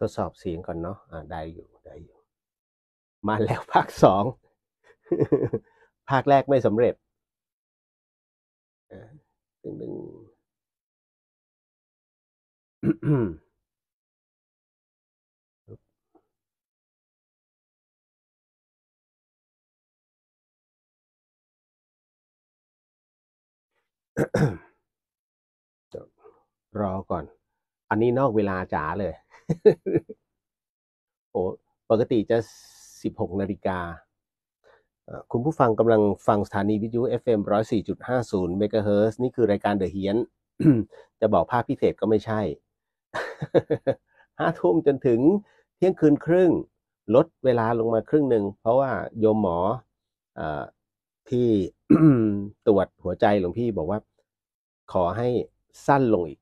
ทดสอบเสียงก่อนเนาะะได้อยู่ได้อยู่ มาแล้วภาคสองภาคแรกไม่สำเร็จดึงดึงรอก่อน อันนี้นอกเวลาจ๋าเลยโอ้ปกติจะสิบหกนาฬิกา คุณผู้ฟังกำลังฟังสถานีวิทยุ FM 104.50เมกะเฮิร์นี่คือรายการเดอะเฮียน จะบอกภาพพิเศษก็ไม่ใช่ ห้าทุ่มจนถึงเที่ยงคืนครึ่งลดเวลาลงมาครึ่งหนึ่งเพราะว่าโยมหมออที่ตรวจหัวใจหลวงพี่บอกว่า ขอให้สั้นลงอีก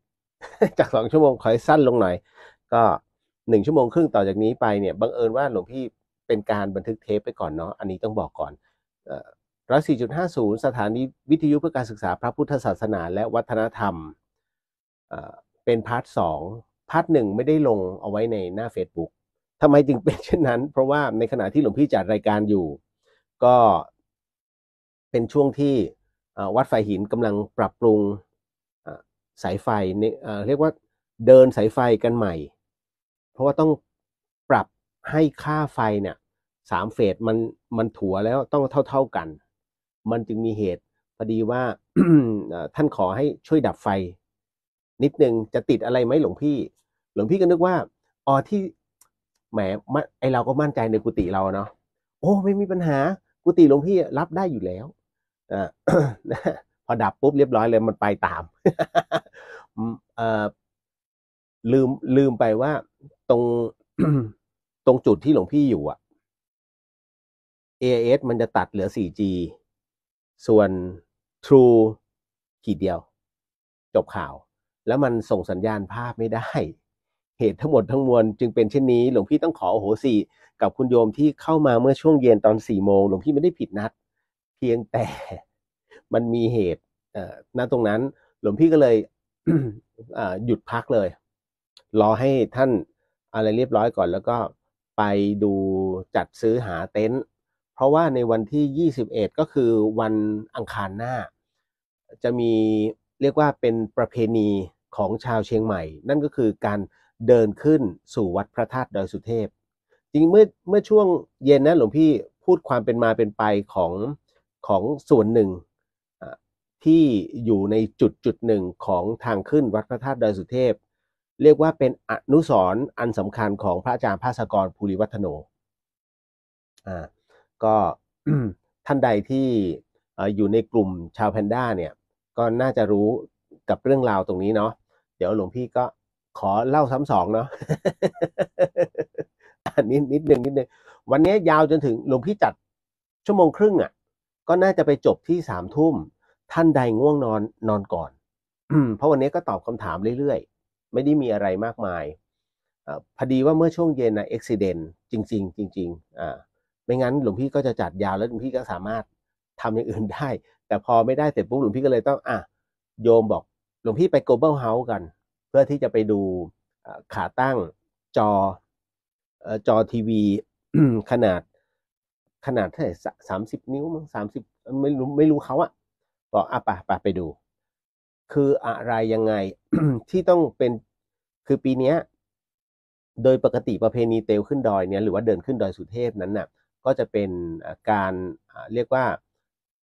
จากสองชั่วโมงขอให้สั้นลงหน่อยก็หนึ่งชั่วโมงครึ่งต่อจากนี้ไปเนี่ย บังเอิญว่าหลวงพี่เป็นการบันทึกเทปไปก่อนเนาะอันนี้ต้องบอกก่อนร้อยสี่จุดห้าศูนย์สถานีวิทยุเพื่อการศึกษาพระพุทธศาสนาและวัฒนธรรม เป็นพาร์ทสองพาร์ทหนึ่งไม่ได้ลงเอาไว้ในหน้า Facebook ทำไมจึงเป็นเช่นนั้น เพราะว่าในขณะที่หลวงพี่จัดรายการอยู่ ก็เป็นช่วงที่วัดไฟหินกำลังปรับปรุงสายไฟเรียกว่าเดินสายไฟกันใหม่เพราะว่าต้องปรับให้ค่าไฟเนี่ยสามเฟสมันมันถัวแล้วต้องเท่าเท่ากัน มันจึงมีเหตุพอดีว่าท่านขอให้ช่วยดับไฟ นิดนึงจะติดอะไรไหมหลวงพี่ หลวงพี่ก็นึกว่าอ๋อที่แหมไอเราก็มั่นใจในกุฏิเราเนาะโอ้ไม่มีปัญหา กุฏิหลวงพี่รับได้อยู่แล้วอ่าพอดับปุ๊บเรียบร้อยเลยมันไปตามเอ่อลืมลืมไปว่าตรงตรงจุดที่หลวงพี่อยู่อะ AIS มันจะตัดเหลือ 4G ส่วน True ขีดเดียว จบข่าว แล้วมันส่งสัญญาณภาพไม่ได้ เหตุทั้งหมดทั้งมวล จึงเป็นเช่นนี้ หลวงพี่ต้องขอโอโหสิกับคุณโยมที่เข้ามาเมื่อช่วงเย็นตอนสี่โมงหลวงพี่ไม่ได้ผิดนัด เพียงแต่มันมีเหตุณตรงนั้น หลวงพี่ก็เลยหยุดพักเลยรอให้ท่านอะไรเรียบร้อยก่อน แล้วก็ไปดูจัดซื้อหาเต็นท์เพราะว่าในวันที่ 21 ก็คือวันอังคารหน้า จะมีเรียกว่าเป็นประเพณีของชาวเชียงใหม่ นั่นก็คือการเดินขึ้นสู่วัดพระธาตุดอยสุเทพจริงเมื่อเมื่อช่วงเย็นนะหลวงพี่พูดความเป็นมาเป็นไปของของส่วนหนึ่งที่อยู่ในจุดจุดหนึ่งของทางขึ้นวัดพระธาตุดอยสุเทพเรียกว่าเป็นอนุสรณ์อันสำคัญของพระอาจารย์ภาสกรภูริวัฒโน อ่า ก็ท่านใดที่อยู่ในกลุ่มชาวแพนด้าเนี่ย ก็น่าจะรู้กับเรื่องราวตรงนี้เนาะ เดี๋ยวหลวงพี่ก็ขอเล่าซ้ำสองเนาะ นิดนิดหนึ่งนิดหนึ่งวันนี้ยาวจนถึงหลวงพี่จัดชั่วโมงครึ่งอะ่ะ ก็น่าจะไปจบที่สามทุ่ม ท่านใดง่วงนอนนอนก่อน เพราะวันนี้ก็ตอบคำถามเรื่อยไม่ได้มีอะไรมากมายอพอดีว่าเมื่อช่วงเย็นนะอุบิเหตุจริง ๆ จริง ๆ อ่า ไม่งั้นหลวงพี่ก็จะจัดยาวแล้วหลวงพี่ก็สามารถทำอย่างอื่นได้ แต่พอไม่ได้เสร็จปุ๊บหลวงพี่ก็เลยต้อง อ่ะโยมบอก หลวงพี่ไป global house กัน เพื่อที่จะไปดูขาตั้งจอจอทีวีขนาดขนาดเท่าไหร่สามสิบนิ้วมั้งสามสิบไม่รู้ไม่รู้เขาอะบอกอ่ะปะปะไปดูคืออะไรยังไงที่ต้องเป็นคือปีนี้โดยปกติประเพณีเตลขึ้นดอยเนี่ยหรือว่าเดินขึ้นดอยสุเทพนั้นนะ่ะ ก็จะเป็นการเรียกว่า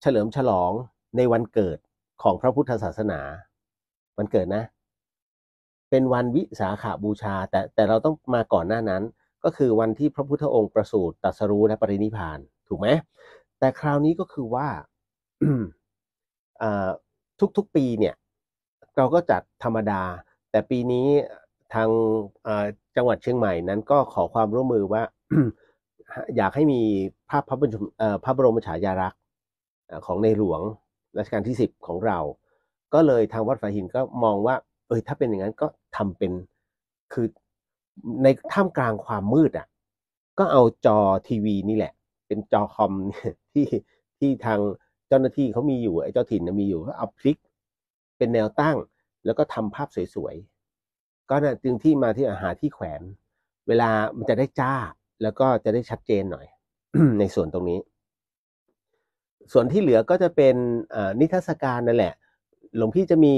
เฉลิมฉลองในวันเกิดของพระพุทธศาสนา วันเกิดนะ เป็นวันวิสาขาบูชา แต่แต่เราต้องมาก่อนหน้านั้น ก็คือวันที่พระพุทธองค์ประสูติตรัสรู้และปรินิพาน ถูกไหมแต่คราวนี้ก็คือว่าทุกๆปีเนี่ยเราก็จัดธรรมดา แต่ปีนี้ทางจังหวัดเชียงใหม่นั้นก็ขอความร่วมมือว่า อยากให้มีภาพพระบรมฉายาลักษณ์ของในหลวงรัชกาลที่ 10 ของเรา ก็เลยทางวัดฝาหินก็มองว่า เออถ้าเป็นอย่างนั้นก็ทำเป็นคือในท่ามกลางความมืด อ่ะ ก็เอาจอทีวีนี่แหละ เป็นจอคอมที่ที่ทางเจ้าหน้าที่เขามีอยู่ไอ้เจ้าถิ่นมีอยู่ก็เอาพลิกเป็นแนวตั้ง แล้วก็ทำภาพสวยๆ ก็นะจึงที่มาที่อาหารที่แขวน เวลามันจะได้จ้า แล้วก็จะได้ชัดเจนหน่อยในส่วนตรงนี้ ส่วนที่เหลือก็จะเป็นนิทรรศการนั่นแหละ หลวงพี่จะมี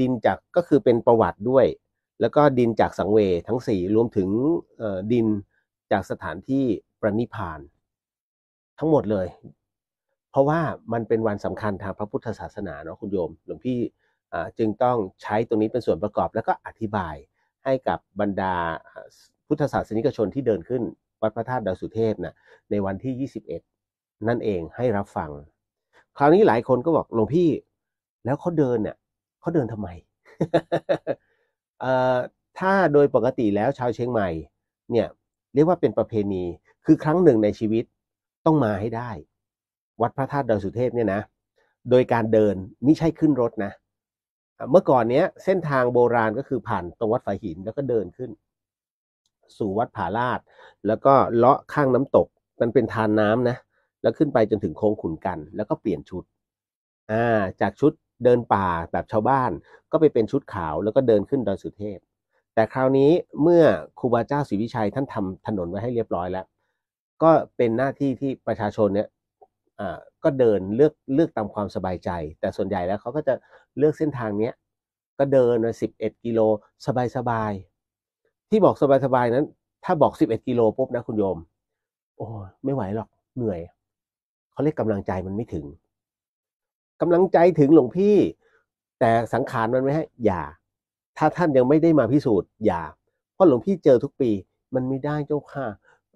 ดินจากก็คือเป็นประวัติด้วย แล้วก็ดินจากสังเวทั้งสี่รวมถึงดินจากสถานที่ประนิพาน ทั้งหมดเลยเพราะว่ามันเป็นวันสำคัญทางพระพุทธศาสนาเนาะคุณโยม หลวงพี่จึงต้องใช้ตรงนี้เป็นส่วนประกอบ แล้วก็อธิบายให้กับบรรดาพุทธศาสนิกชนที่เดินขึ้น วัดพระธาตุดาวสุเทพนะ่ะในวันที่ 21 นั่นเองให้รับฟัง คราวนี้หลายคนก็บอก หลวงพี่แล้วเขาเดินเนี่ยเขาเดินทำไม ถ้าโดยปกติแล้วชาวเชียงใหม่เนี่ยเรียกว่าเป็นประเพณีคือครั้งหนึ่งในชีวิตต้องมาให้ได้วัดพระธาตุดอยสุเทพเนี่ยนะ โดยการเดิน ไม่ใช่ขึ้นรถนะ เมื่อก่อนเนี้ย เส้นทางโบราณก็คือผ่าน ตรงวัดฝายหินแล้วก็เดินขึ้น สู่วัดผาลาดแล้วก็เลาะข้างน้ำตก มันเป็นทานน้ำนะ แล้วขึ้นไปจนถึงโค้งขุนกัน แล้วก็เปลี่ยนชุด อ่า จากชุดเดินป่าแบบชาวบ้าน ก็ไปเป็นชุดขาวแล้วก็เดินขึ้นดอยสุเทพ แต่คราวนี้เมื่อครูบาเจ้าศรีวิชัยท่านทำถนนไว้ให้เรียบร้อยแล้ว ก็เป็นหน้าที่ที่ประชาชนเนี่ยก็เดินเลือกเลือกตามความสบายใจ แต่ส่วนใหญ่แล้วเขาก็จะเลือกเส้นทางเนี้ยก็เดินมาสิบเอ็ดกิโลสบายสบายที่บอกสบายสบายนั้น ถ้าบอกสิบเอ็ดกิโลปุ๊บนะคุณโยม โอ้ไม่ไหวหรอกเหนื่อยเขาเรียกกำลังใจมันไม่ถึงกำลังใจถึงหลวงพี่แต่สังขารมันไม่ให้อย่าถ้าท่านยังไม่ได้มาพิสูจน์อย่า เพราะหลวงพี่เจอทุกปีมันไม่ได้เจ้าค่ะ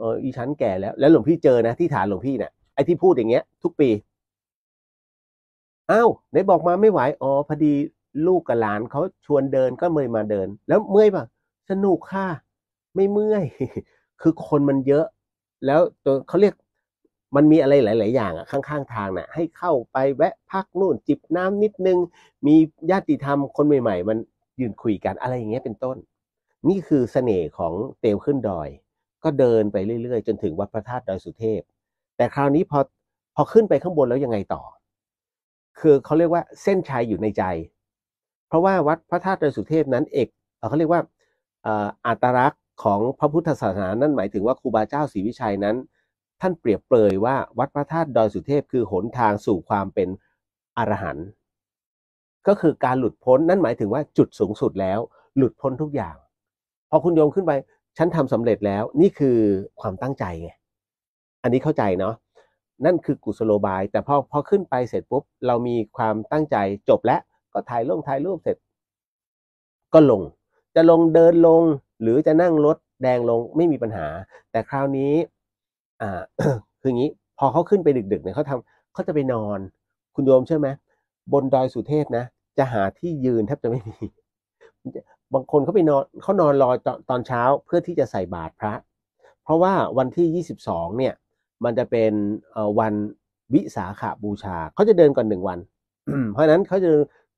อออีชั้นแก่แล้วแล้วหลวงพี่เจอนะที่ฐานหลวงพี่เนะี่ยไอ้ที่พูดอย่างเงี้ย ทุกปี อ้าวไหนบอกมาไม่ไหวอ๋อพอดีลูกกับหลานเขาชวนเดินก็เมยมาเดิน แล้วเมื่อยปะสนุกค่ะไม่เมื่อย คือคนมันเยอะ แล้วตัวเขาเรียกมันมีอะไรหลาย ๆ อย่างอะข้างๆ ทาง น่ะ ให้เข้าไปแวะพักนู่นจิบน้ำนิดนึง มีญาติธรรมคนใหม่ ๆ มันยืนคุยกันอะไรอย่างเงี้ย เป็นต้น นี่คือเสน่ห์ของเตลขึ้นดอย ก็เดินไปเรื่อยๆ จนถึงวัดพระธาตุดอยสุเทพแต่คราวนี้พอพอขึ้นไปข้างบนแล้วยังไงต่อ คือเขาเรียกว่าเส้นชัยอยู่ในใจ เพราะว่าวัดพระธาตุดอยสุเทพนั้นเอก เขาเรียกว่าอัตลักษณ์ของพระพุทธศาสนา นั่นหมายถึงว่าครูบาเจ้าศรีวิชัยนั้น ท่านเปรียบเปรยว่า วัดพระธาตุดอยสุเทพคือหนทางสู่ความเป็นอรหันต์ ก็คือการหลุดพ้น นั่นหมายถึงว่าจุดสูงสุดแล้ว หลุดพ้นทุกอย่าง พอคุณโยมขึ้นไปฉันทำสำเร็จแล้วนี่คือความตั้งใจไงอันนี้เข้าใจเนาะ นั่นคือกุศโลบาย แต่พอพอขึ้นไปเสร็จปุ๊บ เรามีความตั้งใจจบแล้ว ก็ถ่ายรูปถ่ายรูปเสร็จ ก็ลง จะลงเดินลง หรือจะนั่งรถแดงลงไม่มีปัญหา แต่คราวนี้ อ่า คืออย่างนี้ พอเขาขึ้นไปดึก ๆ เนี่ยเขาทำ เขาจะไปนอน คุณโยมเชื่อไหม บนดอยสุเทพนะ จะหาที่ยืนแทบจะไม่มี บางคนเขาไปนอนเขานอนรอตอนเช้าเพื่อที่จะใส่บาตรพระ เพราะว่าวันที่ยี่สสิบองเนี่ยมันจะเป็นวันวิสาขาบูชา เขาจะเดินก่อนหนึ่งวัน เพราะนั้นเขาจะ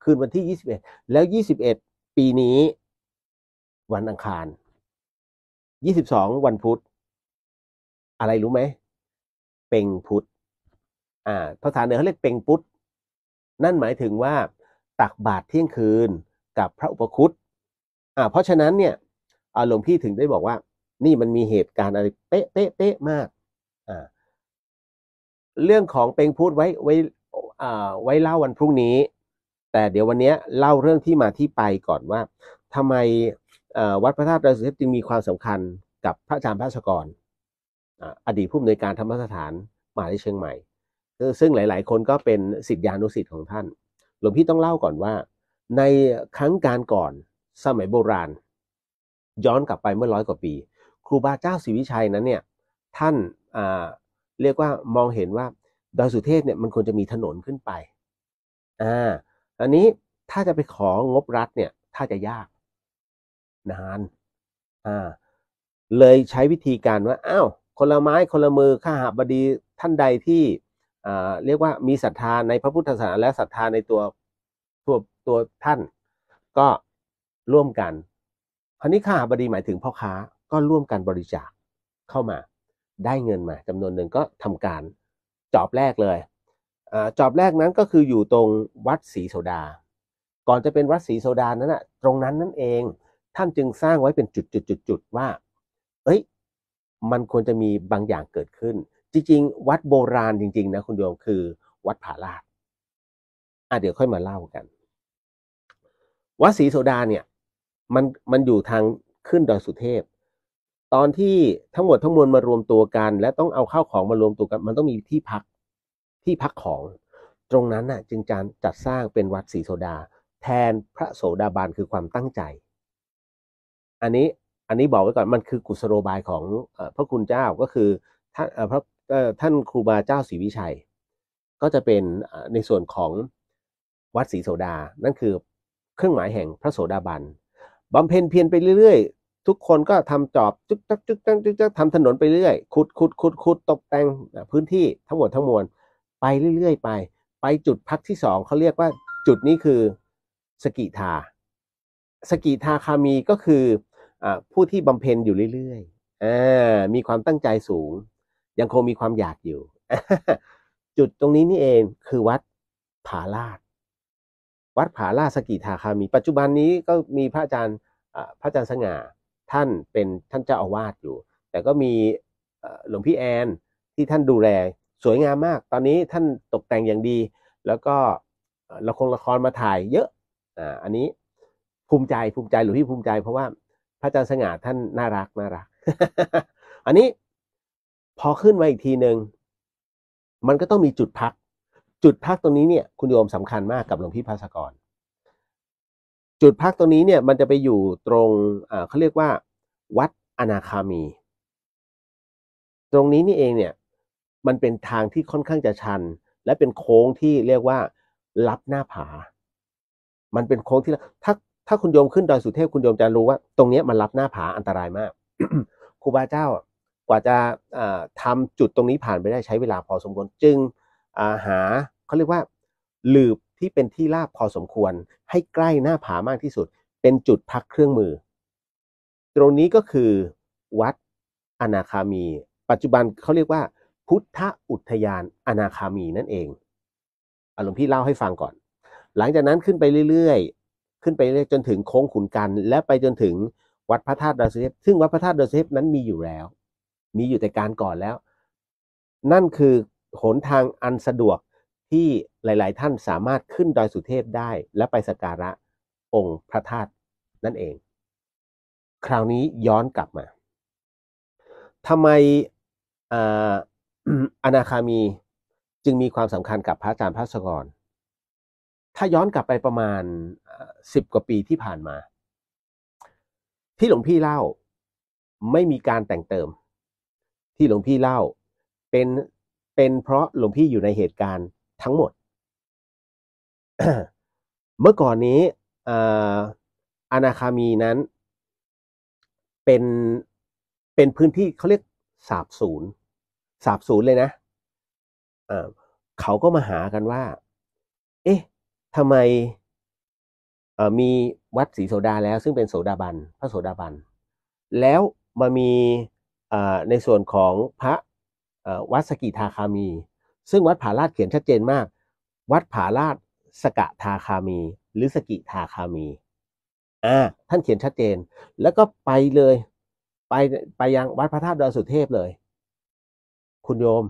คืนวันที่ยี่สิบเอ็ด แล้วยี่สิบเอ็ดปีนี้ วันอังคารยี่สิบสองวันพุธอะไรรู้ไหมเป็งพุธ อ่าภาษาเหนือเขาเรียกเป็งพุธ นั่นหมายถึงว่าตักบาตรเที่ยงคืนกับพระอุปคุตอ่า เพราะฉะนั้นเนี่ยหลวงพี่ถึงได้บอกว่า นี่มันมีเหตุการณ์อะไรเป๊ะเป๊ะเป๊ะมากเรื่องของเป็งพูดไว้ไว้ไว้เล่าวันพรุ่งนี้ แต่เดี๋ยววันนี้เล่าเรื่องที่มาที่ไปก่อนว่า ทำไมวัดพระธาตุดอยสุเทพจึงมีความสำคัญกับพระอาจารย์พระชกรอดีตผู้อำนวยการธรรมสถานมหาทีาลัยเชียงใหม่ ซึ่งหลาย ๆคนก็เป็นสิทธิานุสิทธิ์ของท่าน หลวงพี่ต้องเล่าก่อนว่า ในครั้งการก่อนสมัยโบราณ ย้อนกลับไปเมื่อร้อยกว่าปี ครูบาเจ้าศรีวิชัยนั้นเนี่ย ท่านเรียกว่ามองเห็นว่าดอยสุเทพเนี่ย มันควรจะมีถนนขึ้นไป อ่าอันนี้ถ้าจะไปของบรัฐเนี่ย ถ้าจะยาก นาน อ่า เลยใช้วิธีการว่าอ้าวคนละไม้คนละมือข้าหาบดีท่านใดที่เรียกว่ามีศรัทธาในพระพุทธศาสนาและศรัทธาในตัวตัวตัวท่าน ก็ร่วมกันคราวนี้ข้าหาบดีหมายถึงพ่อค้าก็ร่วมกันบริจาคเข้ามาได้เงินมาจำนวนหนึ่งก็ทำการจอบแรกเลยอจอบแรกนั้นก็คืออยู่ตรงวัดศรีโสดา ก่อนจะเป็นวัดศรีโสดานั้นนะตรงนั้นนั่นเอง ท่านจึงสร้างไว้เป็นจุดจุดจุดจุดว่า เอ้ยมันควรจะมีบางอย่างเกิดขึ้น จริงๆ วัดโบราณจริงๆนะคุณโยมคือวัดผาลาดอ่ะเดี๋ยวค่อยมาเล่ากัน วัดศรีโสดาเนี่ย มันมันอยู่ทางขึ้นดอยสุเทพตอนที่ทั้งหมดทั้งมวลมารวมตัวกัน และต้องเอาข้าวของมารวมตัวกัน มันต้องมีที่พักที่พักของ ตรงนั้นน่ะ จึงจารจัดสร้างเป็นวัดสีโสดา แทนพระโสดาบันคือความตั้งใจ อันนี้อันนี้บอกไว้ก่อนมันคือกุศโลบายของพระคุณเจ้าก็คือท่านพระท่านครูบาเจ้าศรีวิชัย ก็จะเป็นในส่วนของวัดศรีโสดานั่นคือเครื่องหมายแห่งพระโสดาบันบำเพ็ญเพียรไปเรื่อยทุกคนก็ทำจอบจึ๊กจักจึ๊กจักจึ๊กจักทำถนนไปเรื่อยขุดขุดขุดขุดตกแต่ง พื้นที่ทั้งหมดทั้งมวลไปเรื่อยๆไป ไปจุดพักที่สองเขาเรียกว่า จุดนี้คือสกิทา สกิทาคามี ก็คืออผู้ที่บำเพ็ญอยู่เรื่อยๆมีความตั้งใจสูง ยังคงมีความอยากอยู่ จุดตรงนี้นี่เองคือวัดผาลาดวัดผาลาดสกิทาคามี ปัจจุบันนี้ก็มีพระอาจารย์พระอาจารย์สง่าท่านเป็นท่านเจ้าอาวาสอยู่ แต่ก็มีหลวงพี่แอนที่ท่านดูแล สวยงามมาก ตอนนี้ท่านตกแต่งอย่างดี แล้วก็ละครละครมาถ่ายเยอะ อ่า อันนี้ภูมิใจภูมิใจหลวงพี่ภูมิใจ เพราะว่าพระอาจารย์สง่าท่านน่ารักน่ารัก อันนี้พอขึ้นมาอีกทีหนึ่งมันก็ต้องมีจุดพัก จุดพักตรงนี้เนี่ยคุณโยมสำคัญมากกับหลวงพี่ภาสกรจุดพักตรงนี้เนี่ยมันจะไปอยู่ตรง เขาเรียกว่าวัดอนาคามี ตรงนี้นี่เองเนี่ย มันเป็นทางที่ค่อนข้างจะชัน และเป็นโค้งที่เรียกว่าลับหน้าผา มันเป็นโค้งที่ถ้าถ้าคุณโยมขึ้นดอยสุเทพคุณโยมจะรู้ว่าตรงนี้มันรับหน้าผาอันตรายมากครูบาเจ้ากว่าจะทำจุดตรงนี้ผ่านไปได้ใช้เวลาพอสมควรจึงาหาเขาเรียกว่าหลืบที่เป็นที่ราบพอสมควรให้ใกล้หน้าผามากที่สุด เป็นจุดพักเครื่องมือ ตรงนี้ก็คือ วัดอนาคามี ปัจจุบันเขาเรียกว่า พุทธอุทยานอนาคามีนั่นเองอารมณ์พี่เล่าให้ฟังก่อน หลังจากนั้นขึ้นไปเรื่อยๆขึ้นไปเรื่อยจนถึงโค้งขุนกัน และไปจนถึงวัดพระธาตุดอยสุเทพซึ่งวัดพระธาตุดอยสุเทพนั้นมีอยู่แล้ว มีอยู่แต่การก่อนแล้ว นั่นคือหนทางอันสะดวกที่หลาย ๆ ท่านสามารถขึ้นดอยสุเทพได้ และไปสักการะองค์ พระธาตุนั่นเอง คราวนี้ย้อนกลับมาทำไมอนาคามีจึงมีความสำคัญกับพระอาจารย์พระสกรถ้าย้อนกลับไปประมาณสิบกว่าปีที่ผ่านมา ที่หลวงพี่เล่าไม่มีการแต่งเติมที่หลวงพี่เล่าเป็นเป็นเพราะหลวงพี่อยู่ในเหตุการณ์ทั้งหมดเมื่อก่อนนี้อนาคามีนั้นเป็นเป็นพื้นที่เขาเรียกสาบศูนย์สาบศูนย์เลยนะะเขาก็มาหากันว่า เอ๊ะทำไมมีวัดศรีโสดาแล้ว ซึ่งเป็นโสดาบันพระโสดาบันแล้วมามีในส่วนของพระวัดสกิทาคามี ซึ่งวัดผาลาดเขียนชัดเจนมาก วัดผาลาดสกะทาคามีหรือสกิทาคามีอ่าท่านเขียนชัดเจน แล้วก็ไปเลย ไปไปยังวัดพระธาตุดอยสุเทพเลย คุณโยม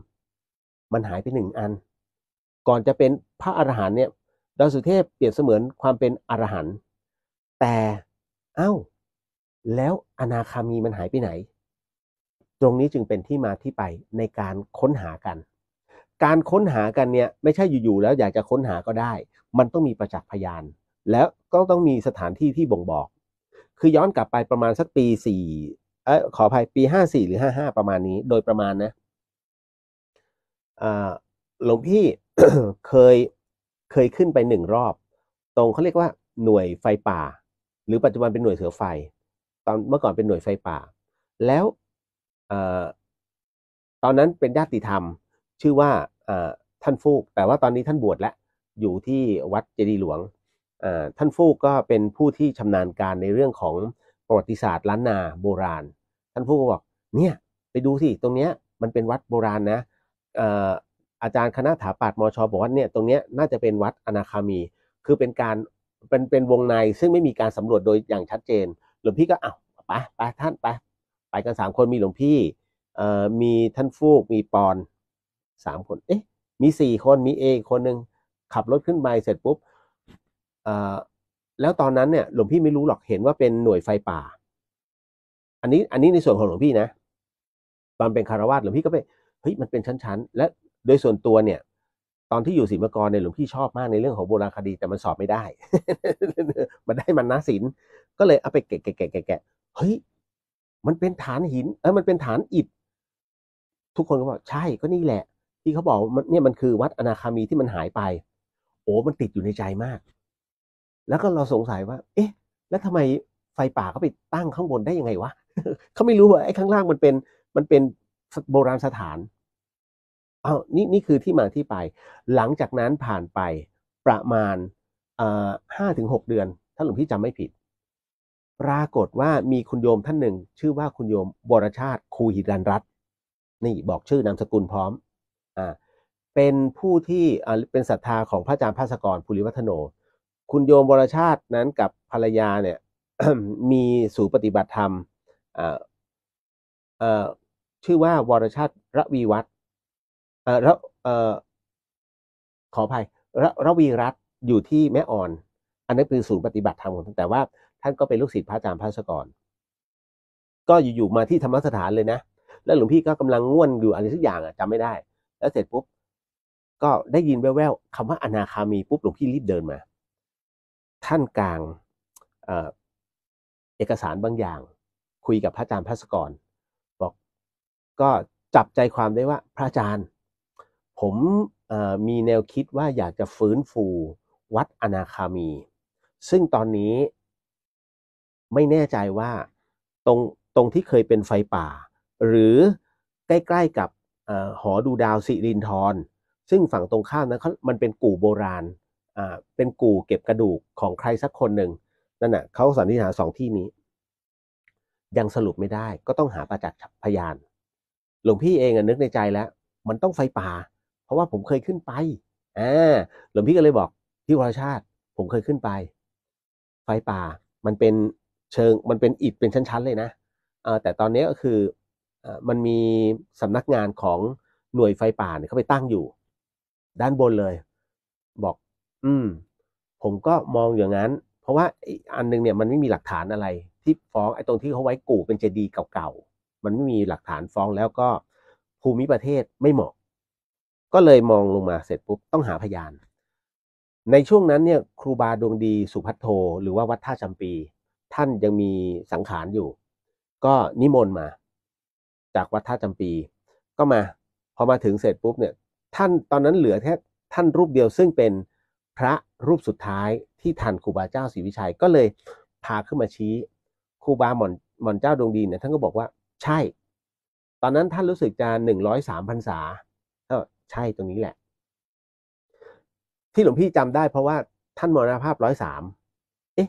มันหายไปหนึ่งอัน ก่อนจะเป็นพระอรหันเนี่ย ดอยสุเทพเปรียบเสมือนความเป็นอรหันแต่เอา้า แล้วอนาคามีมันหายไปไหน ตรงนี้จึงเป็นที่มาที่ไปในการค้นหากันการค้นหากันเนี่ย ไม่ใช่อยู่ๆแล้วอยากจะค้นหาก็ได้ มันต้องมีประจักษ์พยาน แล้วก็ต้องมีสถานที่ที่บ่งบอก คือย้อนกลับไปประมาณสักปีสี่เออขออภัยปีห้าสี่หรือห้าห้าประมาณนี้ โดยประมาณนะหลวงพี่เคยเคยขึ้นไปหนึ่งรอบ ตรงเขาเรียกว่าหน่วยไฟป่า หรือปัจจุบันเป็นหน่วยเสือไฟ ตอนเมื่อก่อนเป็นหน่วยไฟป่า แล้วอตอนนั้นเป็นญาติธรรมชื่อว่าท่านฟูกแต่ว่าตอนนี้ท่านบวชแล้ว อยู่ที่วัดเจดีหลวง ท่านฟูกก็เป็นผู้ที่ชำนาญการในเรื่องของประวัติศาสตร์ล้านนาโบราณ ท่านฟูกบอก เนี่ยไปดูสิตรงเนี้ยมันเป็นวัดโบราณนะอาจารย์คณะถาปาดมอมชบอกว่าเนี่ยตรงเนี้ยน่าจะเป็นวัดอนาคามีคือเป็นการเป็นเป็นวงใน ซึ่งไม่มีการสำรวจโดยอย่างชัดเจน หลวงพี่ก็เอ้าไปไปท่าน ไป ไปกันสามคน มีหลวงพี่มีท่านฟูก มีปอนสามคน เอ๊ะ มีสี่คน มีเอคนหนึ่ง ขับรถขึ้นไปเสร็จปุ๊บแล้วตอนนั้นเนี่ยหลวงพี่ไม่รู้หรอก เห็นว่าเป็นหน่วยไฟป่า อันนี้อันนี้ในส่วนของหลวงพี่นะ ตอนเป็นคารวาสหลวงพี่ก็ไปเฮ้ยมันเป็นชั้น ๆ และโดยส่วนตัวเนี่ย ตอนที่อยู่ศิลปกรเนี่ยหลวงพี่ชอบมากในเรื่องของโบราณคดีแต่มันสอบไม่ได้ มันได้มันนาศิลก็เลยเอาไปเกะเกะแกะแกะเฮ้ยมันเป็นฐานหิน เออมันเป็นฐานอิฐทุกคนก็บอกใช่ก็นี่แหละที่เขาบอกเนี่ยมันคือวัดอนาคามีที่มันหายไป โอ้ มันติดอยู่ในใจมาก แล้วก็เราสงสัยว่า เอ๊ะ แล้วทำไมไฟป่าเขาไปตั้งข้างบนได้ยังไงวะเขาไม่รู้ว่าไอ้ข้างล่างมันเป็น มันเป็นโบราณสถาน เอานี่ นี่คือที่มาที่ไป หลังจากนั้นผ่านไปประมาณห้าถึงหกเดือน ถ้าหลวงพี่จำไม่ผิด ปรากฏว่ามีคุณโยมท่านหนึ่งชื่อว่าคุณโยมบรชาติคูหิรันรัตนี่บอกชื่อนามสกุลพร้อม่าเป็นผู้ที่อ่าเป็นศรัทธาของพระอาจารย์พระสกรภูริวัฒโนคุณโยมวรชาตินั้นกับภรรยาเนี่ยมีศูนย์ปฏิบัติธรรมอ่าอ่ชื่อว่า วรชาติระวีวัตเอ่อระเอ่อขออภัยระระวีรัตอยู่ที่แม่อ่อน อันนั้นคือศูนย์ปฏิบัติธรรมของท่านแต่ว่าท่านก็เป็นลูกศิษย์พระอาจารย์พระสกร ก็อยู่ๆมาที่ธรรมสถานเลยนะ แล้วหลวงพี่ก็กำลังง่วนอยู่อะไรสักอย่างอ่ะจำไม่ได้แล้วเสร็จปุ๊บ ก็ได้ยินแว่วๆคำว่าอนาคามี ปุ๊บหลวงพี่รีบเดินมา ท่านกลาง เอเอกสารบางอย่าง คุยกับพระอาจารย์พระสกรบอกก็จับใจความได้ว่า พระอาจารย์ ผมมีแนวคิดว่าอยากจะฟื้นฟูวัดอนาคามี ซึ่งตอนนี้ไม่แน่ใจว่าตรงตรงที่เคยเป็นไฟป่า หรือใกล้ ๆกับหอดูดาว สิรินทรซึ่งฝั่งตรงข้ามนั้นมันเป็นกู่โบราณเป็นกู่เก็บกระดูกของใคร สักคนหนึ่งนั่นน่ะ เขาสันนิษฐานสองที่นี้ ยัง สรุปไม่ได้ ก็ต้องหาประจักษ์พยานหลวงพี่เองนึกในใจแล้ว มันต้องไฟป่า เพราะว่าผมเคยขึ้นไปอ่าหลวงพี่ก็เลยบอกพี่วรชาติผมเคยขึ้นไป ไฟป่ามันเป็นเชิงมันเป็นอิฐเป็นชั้นๆ เลยนะแต่ตอนนี้ก็คือมันมีสำนักงานของหน่วยไฟป่าเนี่ยเขาไปตั้งอยู่ ด้านบนเลย บอก อืม ผมก็มองอย่างนั้น เพราะว่าอันนึงเนี่ย มันไม่มีหลักฐานอะไร ที่ฟ้องไอ้ตรงที่เขาไว้กู่เป็นเจดีย์เก่าๆ มันไม่มีหลักฐานฟ้องแล้วก็ภูมิประเทศไม่เหมาะ ก็เลยมองลงมาเสร็จปุ๊บ ต้องหาพยาน ในช่วงนั้นเนี่ยครูบาดวงดีสุพัทโท หรือว่าวัดท่าจำปีท่านยังมีสังขารอยู่ ก็นิมนต์มาจากวัดท่าจำปีก็มาพอมาถึงเสร็จปุ๊บเนี่ยท่านตอนนั้นเหลือแค่ท่านรูปเดียวซึ่งเป็นพระรูปสุดท้ายที่ทันครูบาเจ้าศรีวิชัยก็เลย พาขึ้นมาชี้ครูบาหม่อนหม่อนเจ้าดวงดีเนี่ยท่านก็บอกว่าใช่ ตอนนั้นท่านรู้สึกจะหนึ่งร้อยสามพรรษาก็ใช่ตรงนี้แหละ ที่หลวงพี่จำได้เพราะว่าท่านมรณภาพร้อยสามเอ๊ะ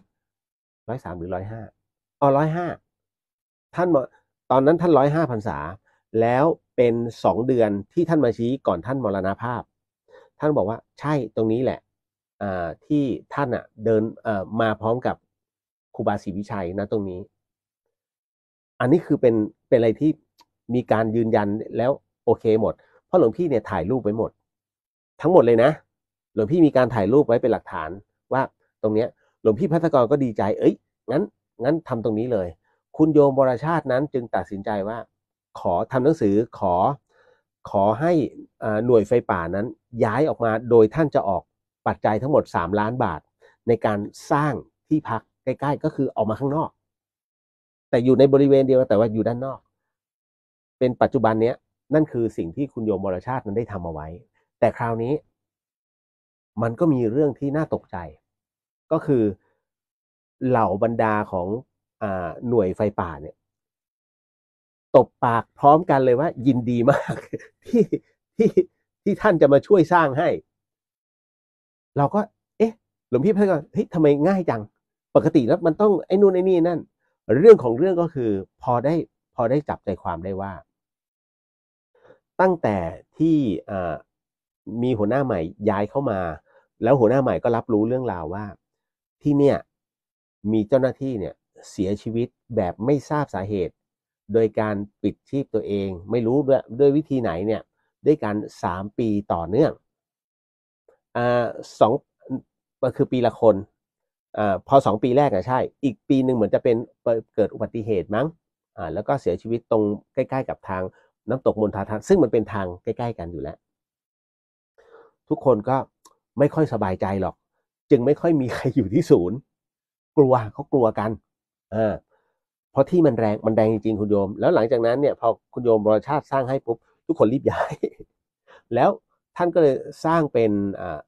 ร้อยสามหรือร้อยห้าอ๋อร้อยห้าท่านมตอนนั้นท่านร้อยห้าพรรษา แล้วเป็นสองเดือนที่ท่านมาชี้ก่อนท่านมรณาภาพ ท่านบอกว่าใช่ตรงนี้แหละที่ท่านอ่ะเดินมาพร้อมกับครูบาศรีวิชัยนะตรงนี้ อันนี้คือเป็นเป็นอะไรที่มีการยืนยันแล้วโอเคหมดเพราะหลวงพี่เนี่ยถ่ายรูปไว้หมด ทั้งหมดเลยนะหลวงพี่มีการถ่ายรูปไว้เป็นหลักฐานว่าตรงเนี้ย หลวงพี่พัฒกรก็ดีใจ เอ้ยงั้น งั้นทำตรงนี้เลยคุณโยมบรชาตินั้น จึงตัดสินใจว่า ขอทำหนังสือขอขอให้หน่วยไฟป่านั้นย้ายออกมา โดยท่านจะออกปัจจัยทั้งหมด 3 ล้านบาทในการสร้างที่พักใกล้ ๆ ก็คือออกมาข้างนอก แต่อยู่ในบริเวณเดียวแต่ว่าอยู่ด้านนอก เป็นปัจจุบันเนี้ย นั่นคือสิ่งที่คุณโยมบรชาตินั้นได้ทำเอาไว้ แต่คราวนี้ มันก็มีเรื่องที่น่าตกใจ ก็คือเหล่าบรรดาของหน่วยไฟป่าเนี่ยตบปากพร้อมกันเลยว่า ยินดีมาก ที่ที่ที่ท่านจะมาช่วยสร้างให้ เราก็ เอ๊ะ หลวงพี่พราก็เฮ้ยทำไมง่ายจัง ปกติแล้วมันต้องไอ้นู่นไอ้นี่นั่น เรื่องของเรื่องก็คือ พอได้ พอได้จับใจความได้ว่า ตั้งแต่ที่มีหัวหน้าใหม่ย้ายเข้ามา แล้วหัวหน้าใหม่ก็รับรู้เรื่องราวว่า ที่เนี่ย มีเจ้าหน้าที่เนี่ยเสียชีวิตแบบไม่ทราบสาเหตุ โดยการปิดชีพตัวเอง ไม่รู้ด้วยด้วยวิธีไหนเนี่ยด้วยกสา3ปีต่อเนื่องอ่าสองคือปีละคนอ่าพอ 2 ปีแรกอะใช่ อีกปีหนึ่งเหมือนจะเป็นเกิดอุบัติเหตุมั้งอ่าแล้วก็เสียชีวิตตรงใกล้ ๆ กับทาง น้ำตกมณฑาทางซึ่งมันเป็นทางใกล้ๆกันอยู่แล้ว ทุกคนก็ไม่ค่อยสบายใจหรอก จึงไม่ค่อยมีใครอยู่ที่ศูนย์กลัวเขากลัวกันอ่าเพราะที่มันแรงมันแรงจริง ๆ คุณโยม แล้วหลังจากนั้นเนี่ย พอคุณโยมบรชาติสร้างให้ปุ๊บทุกคนรีบย้าย แล้วท่านก็เลยสร้างเป็นอ่า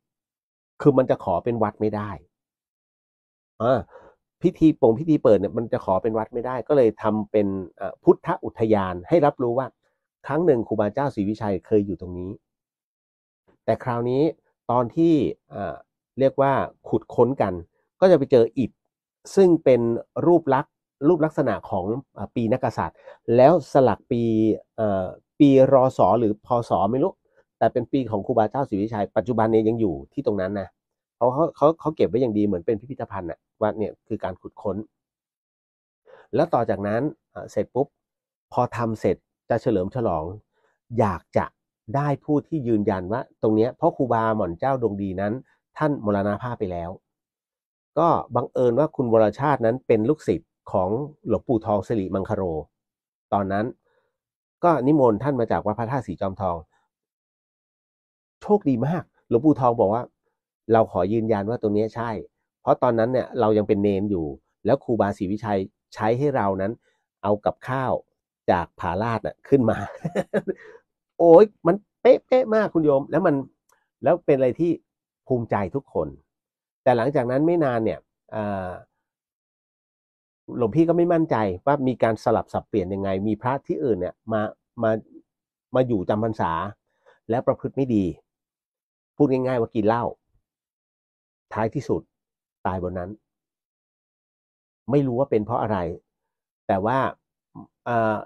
คือมันจะขอเป็นวัดไม่ได้อ่าพิธีปงพิธีเปิดเนี่ยมันจะขอเป็นวัดไม่ได้ ก็เลยทำเป็นพุทธอุทยานให้รับรู้ว่า ครั้งหนึ่งครูบาเจ้าศรีวิชัยเคยอยู่ตรงนี้ แต่คราวนี้ตอนที่เรียกว่าขุดค้นกัน ก็จะไปเจออิฐซึ่งเป็นรูปลักษณ์รูปลักษณะของปีนักษัตริย์แล้วสลักปีปีรอสอหรือพอสอไม่รู้ แต่เป็นปีของครูบาเจ้าศรีวิชัยปัจจุบันนี้ยยังอยู่ที่ตรงนั้นนะเขาเขาเขาเขาเก็บไว้อย่างดี เหมือนเป็นพิพิธภัณฑ์อะว่าเนี่ยคือการขุดค้น แล้วต่อจากนั้นเสร็จปุ๊บพอทำเสร็จจะเฉลิมฉลองอยากจะได้ผู้ที่ยืนยันว่าตรงนี้เพราะครูบาหม่อนเจ้าดวงดีนั้น ท่านมรณาภาพไปแล้วก็บังเอิญว่าคุณวรชาตินั้นเป็นลูกศิษย์ของหลวงปู่ทองสิริมังคโร ตอนนั้นก็นิมนต์ท่านมาจากวัดพระธาตุสีจอมทอง โชคดีมาก หลวงปู่ทองบอกว่า เราขอยืนยันว่าตัวนี้ใช่ เพราะตอนนั้นเนี่ยเรายังเป็นเนนอยู่ แล้วครูบาศรีวิชัยใช้ให้เรานั้น เอากับข้าวจากผาลาดน่ะขึ้นมา โอ้ยมันเป๊ะเป๊ะมากคุณโยม แล้วมันแล้วเป็นอะไรที่ภูมิใจทุกคนแต่หลังจากนั้นไม่นานเนี่ยหลวงพี่ก็ไม่มั่นใจว่ามีการสลับสับเปลี่ยนยังไง มีพระที่อื่นเนี่ย มา มา มาอยู่จำพรรษา และประพฤติไม่ดี พูดง่ายๆว่ากินเหล้า ท้ายที่สุดตายบนนั้น ไม่รู้ว่าเป็นเพราะอะไร แต่ว่า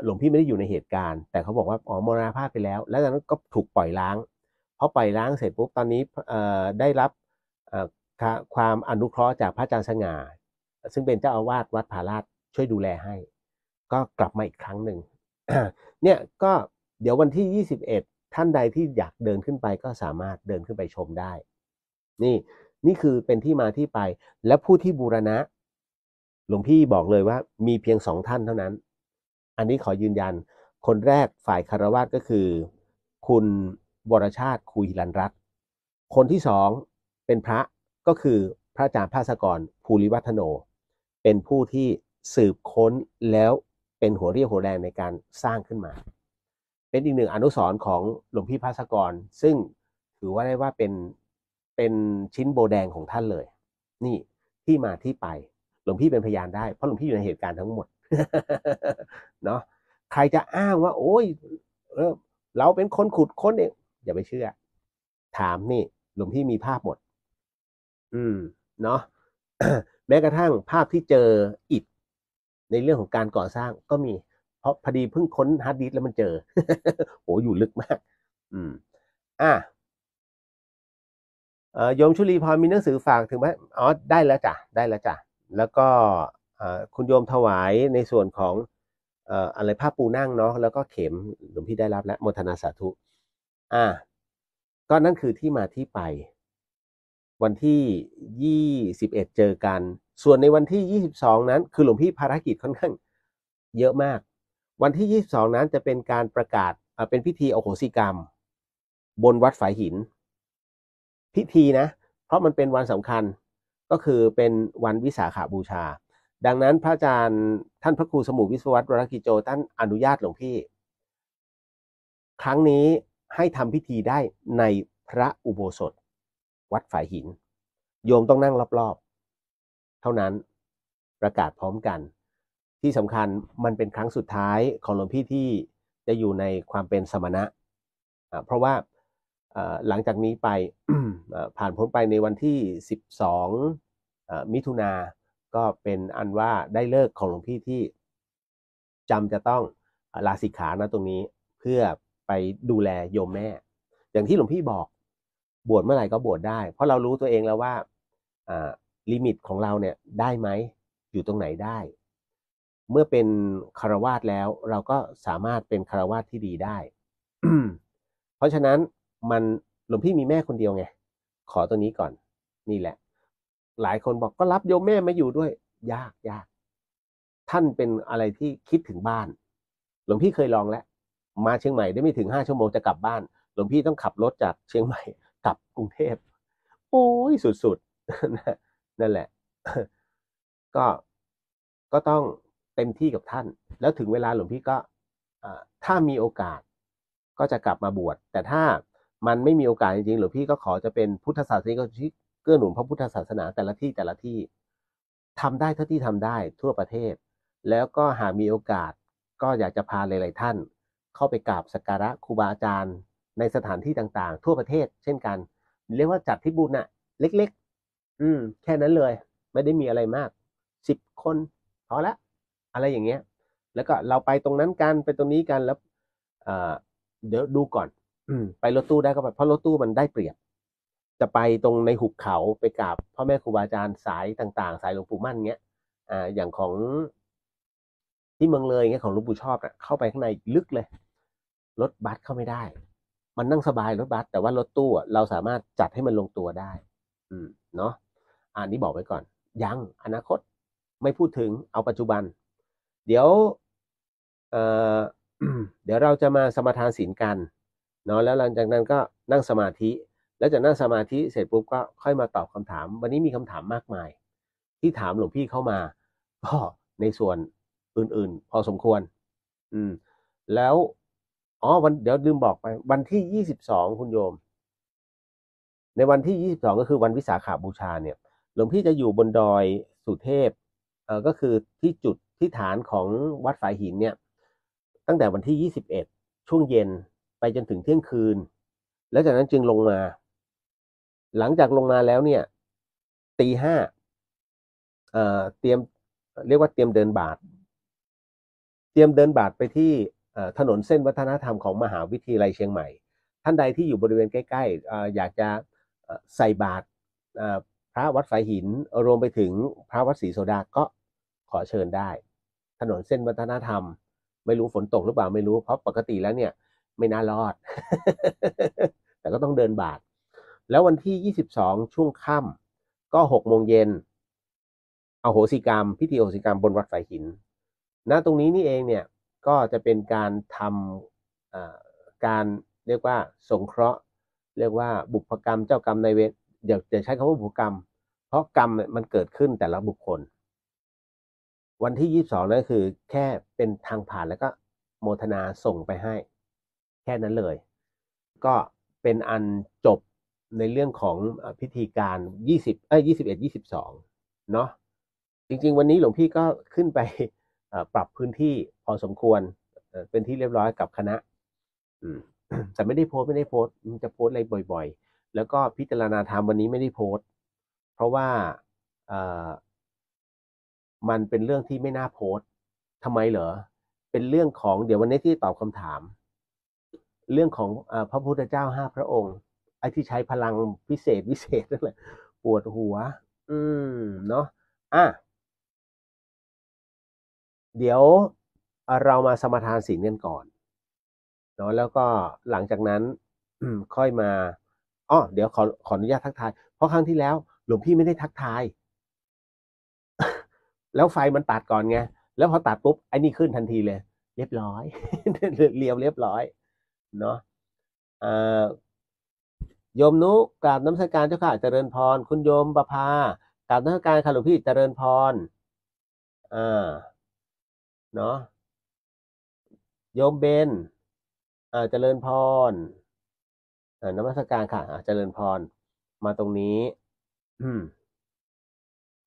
หลวงพี่ไม่ได้อยู่ในเหตุการณ์ แต่เขาบอกว่าอ๋อมรณภาพไปแล้ว แล้วจากนั้นก็ถูกปล่อยล้างพอปล่อยล้างเสร็จปุ๊บตอนนี้ได้รับความอนุเคราะห์จากพระอาจารย์สง่าซึ่งเป็นเจ้าอาวาสวัดผาลาดช่วยดูแลให้ ก็กลับมาอีกครั้งหนึ่งเนี่ยก็เดี๋ยววันที่21ท่านใดที่อยากเดินขึ้นไปก็สามารถเดินขึ้นไปชมได้ นี่นี่คือเป็นที่มาที่ไปและผู้ที่บูรณะ หลวงพี่บอกเลยว่า มีเพียงสองท่านเท่านั้น อันนี้ขอยืนยัน คนแรกฝ่ายคารวะก็คือ คุณวรชาติคุยรันรัตคนที่สองเป็นพระก็คือพระอาจารย์ภาสกรภูริวัฒโน เป็นผู้ที่สืบค้นแล้วเป็นหัวเรี่ยวหัวแรงในการสร้างขึ้นมา เป็นอีกหนึ่งอนุสรณ์ของหลวงพี่ภาสกรซึ่งถือว่าได้ว่าเป็นเป็นชิ้นโบแดงของท่านเลย นี่ที่มาที่ไปหลวงพี่เป็นพยานได้ เพราะหลวงพี่อยู่ในเหตุการณ์ทั้งหมด เนาะใครจะอ้างว่า โอ้ยเราเป็นคนขุดค้นเองอย่าไปเชื่อถามนี่หลวงพี่มีภาพหมดอืม เนาะแม้กระทั่งภาพที่เจออิฐในเรื่องของการก่อสร้างก็มี เพราะพอดีเพิ่งค้นฮาร์ดดิสแล้วมันเจอโหอยู่ลึกมาก อืม อ่ะโยมชุลีพรมีหนังสือฝากถึงไหมอ๋อ ได้แล้วจ้ะได้แล้วจ้ะแล้วก็คุณโยมถวายในส่วนของอะไรผ้าปูนั่งเนาะแล้วก็เข็มหลวงพี่ได้รับและโมทนาสาธุ อ่า ก็นั่นคือที่มาที่ไปวันที่ 21 เจอกัน ส่วนในวันที่ 22 นั้น คือหลวงพี่ภารกิจค่อนข้างเยอะมาก วันที่ 22 นั้นจะเป็นการประกาศ เป็นพิธีโอโหสิกรรม บนวัดฝายหิน พิธีนะ เพราะมันเป็นวันสำคัญ ก็คือเป็นวันวิสาขาบูชา ดังนั้นพระอาจารย์ท่านพระครูสมุวิศวัตรวรกิจโจท่านอนุญาตหลวงพี่ ครั้งนี้ให้ทำพิธีได้ในพระอุโบสถวัดฝ่ายหิน โยมต้องนั่งรอบๆเท่านั้นประกาศพร้อมกัน ที่สำคัญมันเป็นครั้งสุดท้ายของหลวงพี่ที่จะอยู่ในความเป็นสมณะะเพราะว่าหลังจากนี้ไปผ่านพ้นไปในวันที่ 12มิถุนาก็เป็นอันว่าได้เลิกของหลวงพี่ที่จำจะต้องลาสิกขานะตรงนี้เพื่อไปดูแลโยมแม่ อย่างที่หลวงพี่บอกบวชเมื่อไหร่ก็บวชได้ เพราะเรารู้ตัวเองแล้วว่าลิมิตของเราเนี่ยได้ไหม อยู่ตรงไหนได้ เมื่อเป็นคารวาสแล้ว เราก็สามารถเป็นคารวาสที่ดีได้เพราะฉะนั้นมันหลวงพี่มีแม่คนเดียวไงขอตัวนี้ก่อน นี่แหละ หลายคนบอกก็รับโยมแม่มาอยู่ด้วย ยากยาก ท่านเป็นอะไรที่คิดถึงบ้านหลวงพี่เคยลองแล้วมาเชียงใหม่ได้ไม่ถึงห้าชั่วโมงจะกลับบ้าน หลวงพี่ต้องขับรถจากเชียงใหม่กลับกรุงเทพโอ้ยสุด ๆ นั่นแหละ ก็ก็ต้องเต็มที่กับท่าน แล้วถึงเวลาหลวงพี่ก็ถ้ามีโอกาสก็จะกลับมาบวชแต่ถ้ามันไม่มีโอกาสจริงๆหลวงพี่ก็ขอจะเป็นพุทธศาสนิกชนเกื้อหนุนพระพุทธศาสนาแต่ละที่แต่ละที่ ทำได้เท่าที่ทำได้ทั่วประเทศ แล้วก็หากมีโอกาสก็อยากจะพาหลายๆ ท่าน เข้าไปกราบสักการะครูบาอาจารย์ในสถานที่ต่าง ๆ ทั่วประเทศเช่นกัน เรียกว่าจัดที่บุญอะเล็กๆ อืม แค่นั้นเลย ไม่ได้มีอะไรมากสิบคนพอละ อะไรอย่างเงี้ย แล้วก็เราไปตรงนั้นกันไปตรงนี้กันแล้วเดี๋ยวดูก่อนไปรถตู้ได้ก็ไป เพราะรถตู้มันได้เปรียบ จะไปตรงในหุบเขาไปกราบพ่อแม่ครูบาอาจารย์สายต่าง ๆ สายหลวงปู่มั่นเงี้ยอ่า อย่างของ ที่เมืองเลยเงี้ยของหลวงปู่ชอบนะ่ะเข้าไปข้างในลึกเลย รถบัสเข้าไม่ได้มันนั่งสบายรถบัสแต่ว่ารถตู้เราสามารถจัดให้มันลงตัวได้ อืม เนาะอันนี้บอกไว้ก่อน ยังอนาคตไม่พูดถึงเอาปัจจุบัน เดี๋ยว เอ่อเดี๋ยวเราจะมาสมาทานศีลกัน เนาะแล้วหลังจากนั้นก็นั่งสมาธิ แล้วจากนั่งสมาธิ เสร็จปุ๊บก็ ค่อยมาตอบคำถาม วันนี้มีคำถามมากมาย ที่ถามหลวงพี่เข้ามาก็ในส่วนอื่นๆ พอสมควร อืมแล้วอ๋อวันเดี๋ยวลืมบอกไป วันที่ยี่สิบสองคุณโยม ในวันที่ยี่สิบสองก็คือวันวิสาขาบูชาเนี่ยหลวงพี่จะอยู่บนดอยสุเทพเออก็คือที่จุดที่ฐานของวัดฝายหินเนี่ย ตั้งแต่วันที่ยี่สิบเอ็ดช่วงเย็นไปจนถึงเที่ยงคืน แล้วจากนั้นจึงลงมา หลังจากลงมาแล้วเนี่ยตีห้าเอ่อเตรียมเรียกว่าเตรียมเดินบาทเตรียมเดินบาทไปที่ถนนเส้นวัฒนธรรมของมหาวิทยาลัยเชียงใหม่ ท่านใดที่อยู่บริเวณใกล้ๆ อยากจะใส่บาตรพระวัดสายหิน รวมไปถึงพระวัดศรีโสดาก็ขอเชิญได้ ถนนเส้นวัฒนธรรม ไม่รู้ฝนตกหรือเปล่าไม่รู้ เพราะปกติแล้วเนี่ยไม่น่ารอด แต่ก็ต้องเดินบาตรแล้ววันที่ 22 ช่วงค่ำก็ 6 โมงเย็น เอาโหสิกรรมพิธีโหสิกรรมบนวัดสายหิน ณ ตรงนี้นี่เองเนี่ยก็จะเป็นการทำการเรียกว่า สงเคราะห์ เรียกว่าบุพกรรมเจ้ากรรมในเวรอย่าอยใช้คำว่าบุพกรรม เพราะกรรมมันเกิดขึ้นแต่ละบุคคล วันที่ยี่สองนั่นคือแค่เป็นทางผ่านแล้วก็ โมทนาส่งไปให้ แค่นั้นเลย ก็เป็นอันจบในเรื่องของพิธีการยี่สิบเอ้ยยี่สิบเอ็ดยี่สิบสองเนาะจริงๆ วันนี้หลวงพี่ก็ขึ้นไปปรับพื้นที่พอสมควร เป็นที่เรียบร้อยกับคณะแต่ไม่ได้โพสไม่ได้โพสมันจะโพสอะไรบ่อย ๆ แล้วก็พิจารณาธรรมวันนี้ไม่ได้โพสเพราะว่ามันเป็นเรื่องที่ไม่น่าโพสทำไมเหรอเป็นเรื่องของเดี๋ยววันนี้ที่ตอบคำถาม เรื่องของอพระพุทธเจ้าห้าพระองค์ ไอ้ที่ใช้พลังพิเศษวิเศษนั่นแหละ ปวดหัว อืม เนาะอ่ะเดี๋ยวเรามาสมทานศีลกันก่อนเนาะแล้วก็หลังจากนั้นค่อยมาอ๋อเดี๋ยวขอขออนุญาตทักทาย เพราะครั้งที่แล้ว หลวงพี่ไม่ได้ทักทาย แล้วไฟมันตัดก่อนไง แล้วพอตัดปุ๊บไอ้นี่ขึ้นทันทีเลย เรียบร้อยเรียวเรียบร้อย เนาะโยมนุกราบน้ำสการเจ้าค่ะเจริญพร คุณโยมประภากราบน้ำสการค่ะหลวงพี่เจริญพรอ่าเนาะโยมเบนอ่าเจริญพรอ่านมัสการค่ะอ่า เจริญพรมาตรงนี้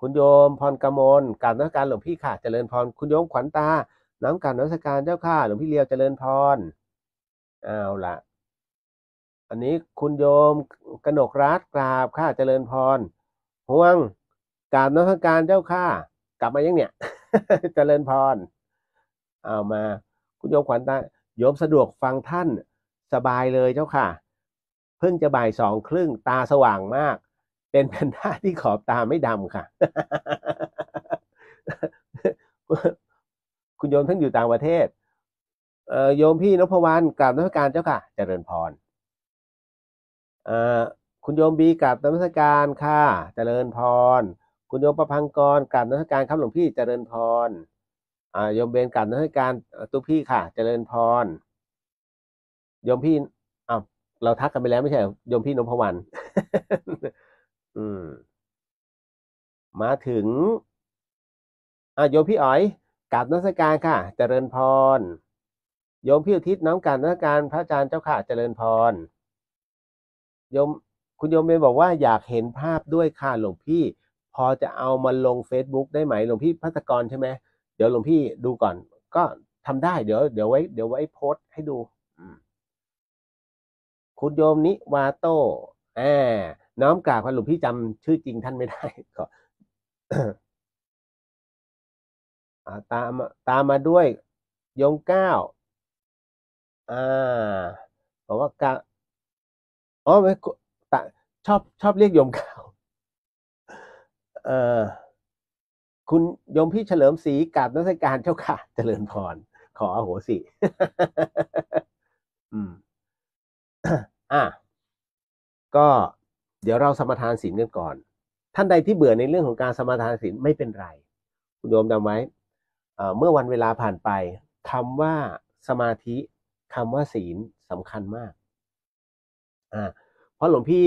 คุณโยมพรกมลการนัสการหลวงพี่ค่ะ เจริญพร คุณโยมขวัญตาน้ำการนัสการเจ้าค่ะ หลวงพี่เลียวเจริญพร เอาละอันนี้คุณโยมกนกรัตกราบค่ะ เจริญพรห่วงการนักการเจ้าค่ะ กลับมายัง เนี่ย เจริญพรเอามา คุณโยมขวัญตาโยมสะดวกฟังท่านสบายเลยเจ้าค่ะเพิ่งจะบ่ายสองครึ่งตาสว่างมาก เป็นแพนด้าที่ขอบตาไม่ดำค่ะ คุณโยมท่านอยู่ต่างประเทศเโยมพี่นพวรรณกราบนักการเจ้าค่ะ เจริญพรคุณโยมบีกราบนักการค่ะ เจริญพร คุณโยมประพังกรกราบนักการครับหลวงพี่เจริญพรโยมเบนกลับนักการตุ๊พี่ค่ะ เจริญพรโยมพี่อ้าวเราทักกันไปแล้วไม่ใช่โยมพี่นพวรรณอืม มาถึง อ่ะโยมพี่อ๋อยกลับนักการค่ะ เจริญพร โยมพี่อุทิศน้อมกับนักการพระอาจารย์เจ้าค่ะ เจริญพรโยม คุณโยมเบนบอกว่าอยากเห็นภาพด้วยค่ะหลวงพี่ พอจะเอามาลงเฟซบุ๊กได้ไหมหลวงพี่พัฒกรใช่ไหมเดี๋ยวหลวงพี่ดูก่อนก็ทำได้เดี๋ยวเดี๋ยวไว้ เดี๋ยวไว้โพสให้ดูคุณโยมนิวาโตอบาน้อมกราบพระหลวงพี่จำชื่อจริงท่านไม่ได้ก็ตามตามมาด้วยยงเก้า อ่าบอกว่ากาอ๋อไม่ชอบชอบเรียกยมเก้า เออคุณยมพี่เฉลิมศรีกาบนักสการเจ้าค่ะ เจริญพรขออโหสิอืมอ่ะก็ เดี๋ยวเราสมทานศีลกันก่อน ท่านใดที่เบื่อในเรื่องของการสมทานศีลไม่เป็นไรคุณโยมจำไว้เมื่อวันเวลาผ่านไปคำว่าสมาธิคำว่าศีลสำคัญมาก อ่า เพราะหลวงพี่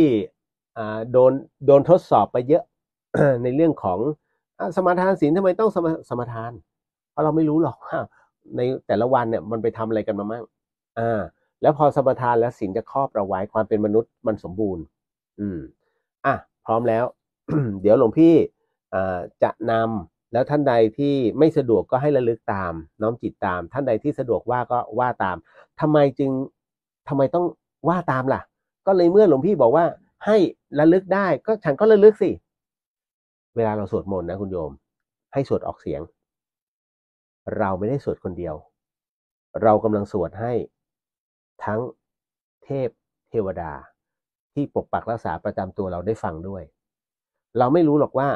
โดนโดนทดสอบไปเยอะในเรื่องของสมาทานศีลทำไมต้องสมสมาทาน เพราะเราไม่รู้หรอกว่าในแต่ละวันเนี่ยมันไปทำอะไรกันมามั่งอ่า แล้วพอสมาทานแล้วศีลจะครอบเราไว้ความเป็นมนุษย์มันสมบูรณ์ อืม อ่ะพร้อมแล้วเดี๋ยวหลวงพี่จะนำแล้วท่านใดที่ไม่สะดวกก็ให้ระลึกตาม น้อมจิตตาม ท่านใดที่สะดวกว่าก็ว่าตาม ทำไมจึงทำไมต้องว่าตามล่ะ ก็เลยเมื่อหลวงพี่บอกว่า ให้ระลึกได้ก็ฉันก็ระลึกสิเวลาเราสวดมนต์นะคุณโยม ให้สวดออกเสียง เราไม่ได้สวดคนเดียว เรากำลังสวดให้ทั้งเทพเทวดาที่ปกปักรักษาประจำตัวเราได้ฟังด้วย เราไม่รู้หรอกว่า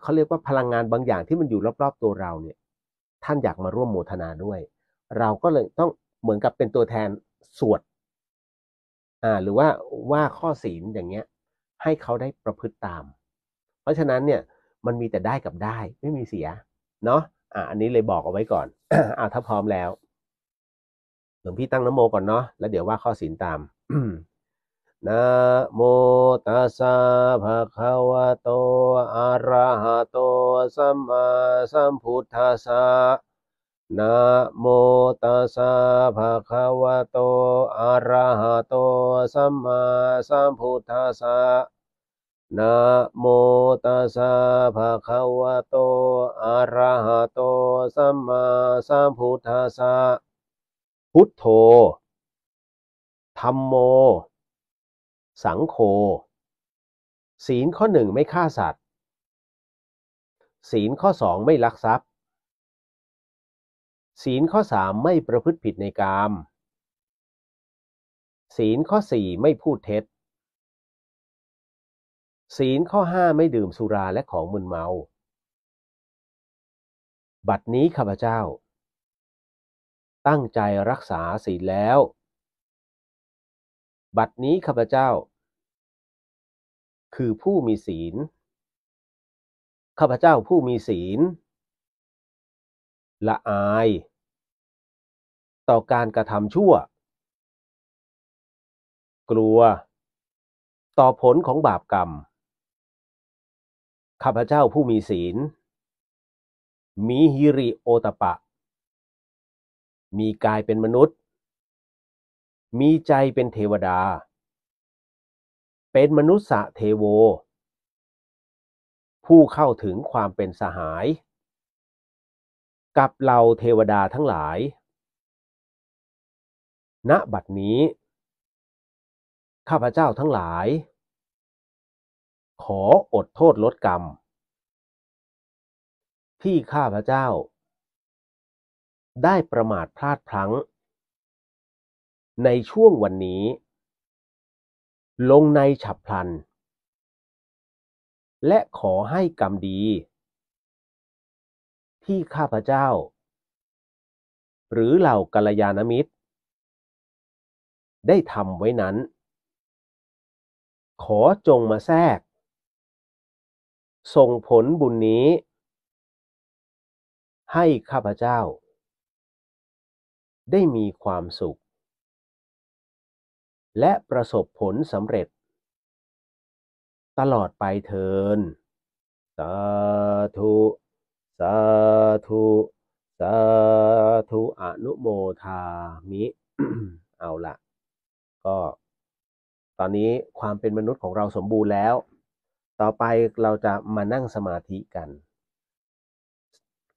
เขาเรียกว่าพลังงานบางอย่างที่มันอยู่รอบ ๆ ตัวเราเนี่ย ท่านอยากมาร่วมโมทนาด้วย เราก็เลยต้องเหมือนกับเป็นตัวแทนสวดหรือว่าว่าข้อศีลอย่างเงี้ย ให้เขาได้ประพฤติตามเพราะฉะนั้นเนี่ย มันมีแต่ได้กับได้ ไม่มีเสียเนาะอ่ะอันนี้เลยบอกเอาไว้ก่อนอ่าถ้าพร้อมแล้วหลวงพี่ตั้งนโมก่อนเนาะแล้วเดี๋ยวว่าข้อศีลตามนะโมตัสสะภะคะวะโตอะระหะโตสัมมาสัมพุทธัสสะนะโมตัสสะภะคะวะโตอะระหะโตสัมมาสัมพุทธัสสะนะโมตัสสะภะคะวะโต อะระหะโต สัมมาสัมพุทธัสสะพุทโธ ธรรมโม สังโฆศีลข้อหนึ่งไม่ฆ่าสัตว์ ศีลข้อสองไม่ลักทรัพย์ ศีลข้อสามไม่ประพฤติผิดในกามศีลข้อสี่ไม่พูดเท็จศีลข้อห้าไม่ดื่มสุราและของมึนเมา บัดนี้ข้าพเจ้า ตั้งใจรักษาศีลแล้ว บัดนี้ข้าพเจ้า คือผู้มีศีล ข้าพเจ้าผู้มีศีลละอาย ต่อการกระทำชั่ว กลัว ต่อผลของบาปกรรมข้าพเจ้าผู้มีศีล มีฮิริโอตปะ มีกายเป็นมนุษย์ มีใจเป็นเทวดา เป็นมนุษย์เทโว ผู้เข้าถึงความเป็นสหาย กับเราเทวดาทั้งหลาย ณ บัดนี้ ข้าพเจ้าทั้งหลายขออดโทษลดกรรม ที่ข้าพระเจ้า ได้ประมาทพลาดพลั้ง ในช่วงวันนี้ ลงในฉับพลัน และขอให้กรรมดี ที่ข้าพระเจ้า หรือเหล่ากัลยาณมิตร ได้ทำไว้นั้น ขอจงมาแทรกส่งผลบุญนี้ ให้ข้าพเจ้า ได้มีความสุข และประสบผลสำเร็จ ตลอดไปเถินสาธุ สาธุ สาธุอนุโมทามิ เอาละ ก็ตอนนี้ความเป็นมนุษย์ของเราสมบูรณ์แล้วต่อไปเราจะมานั่งสมาธิกัน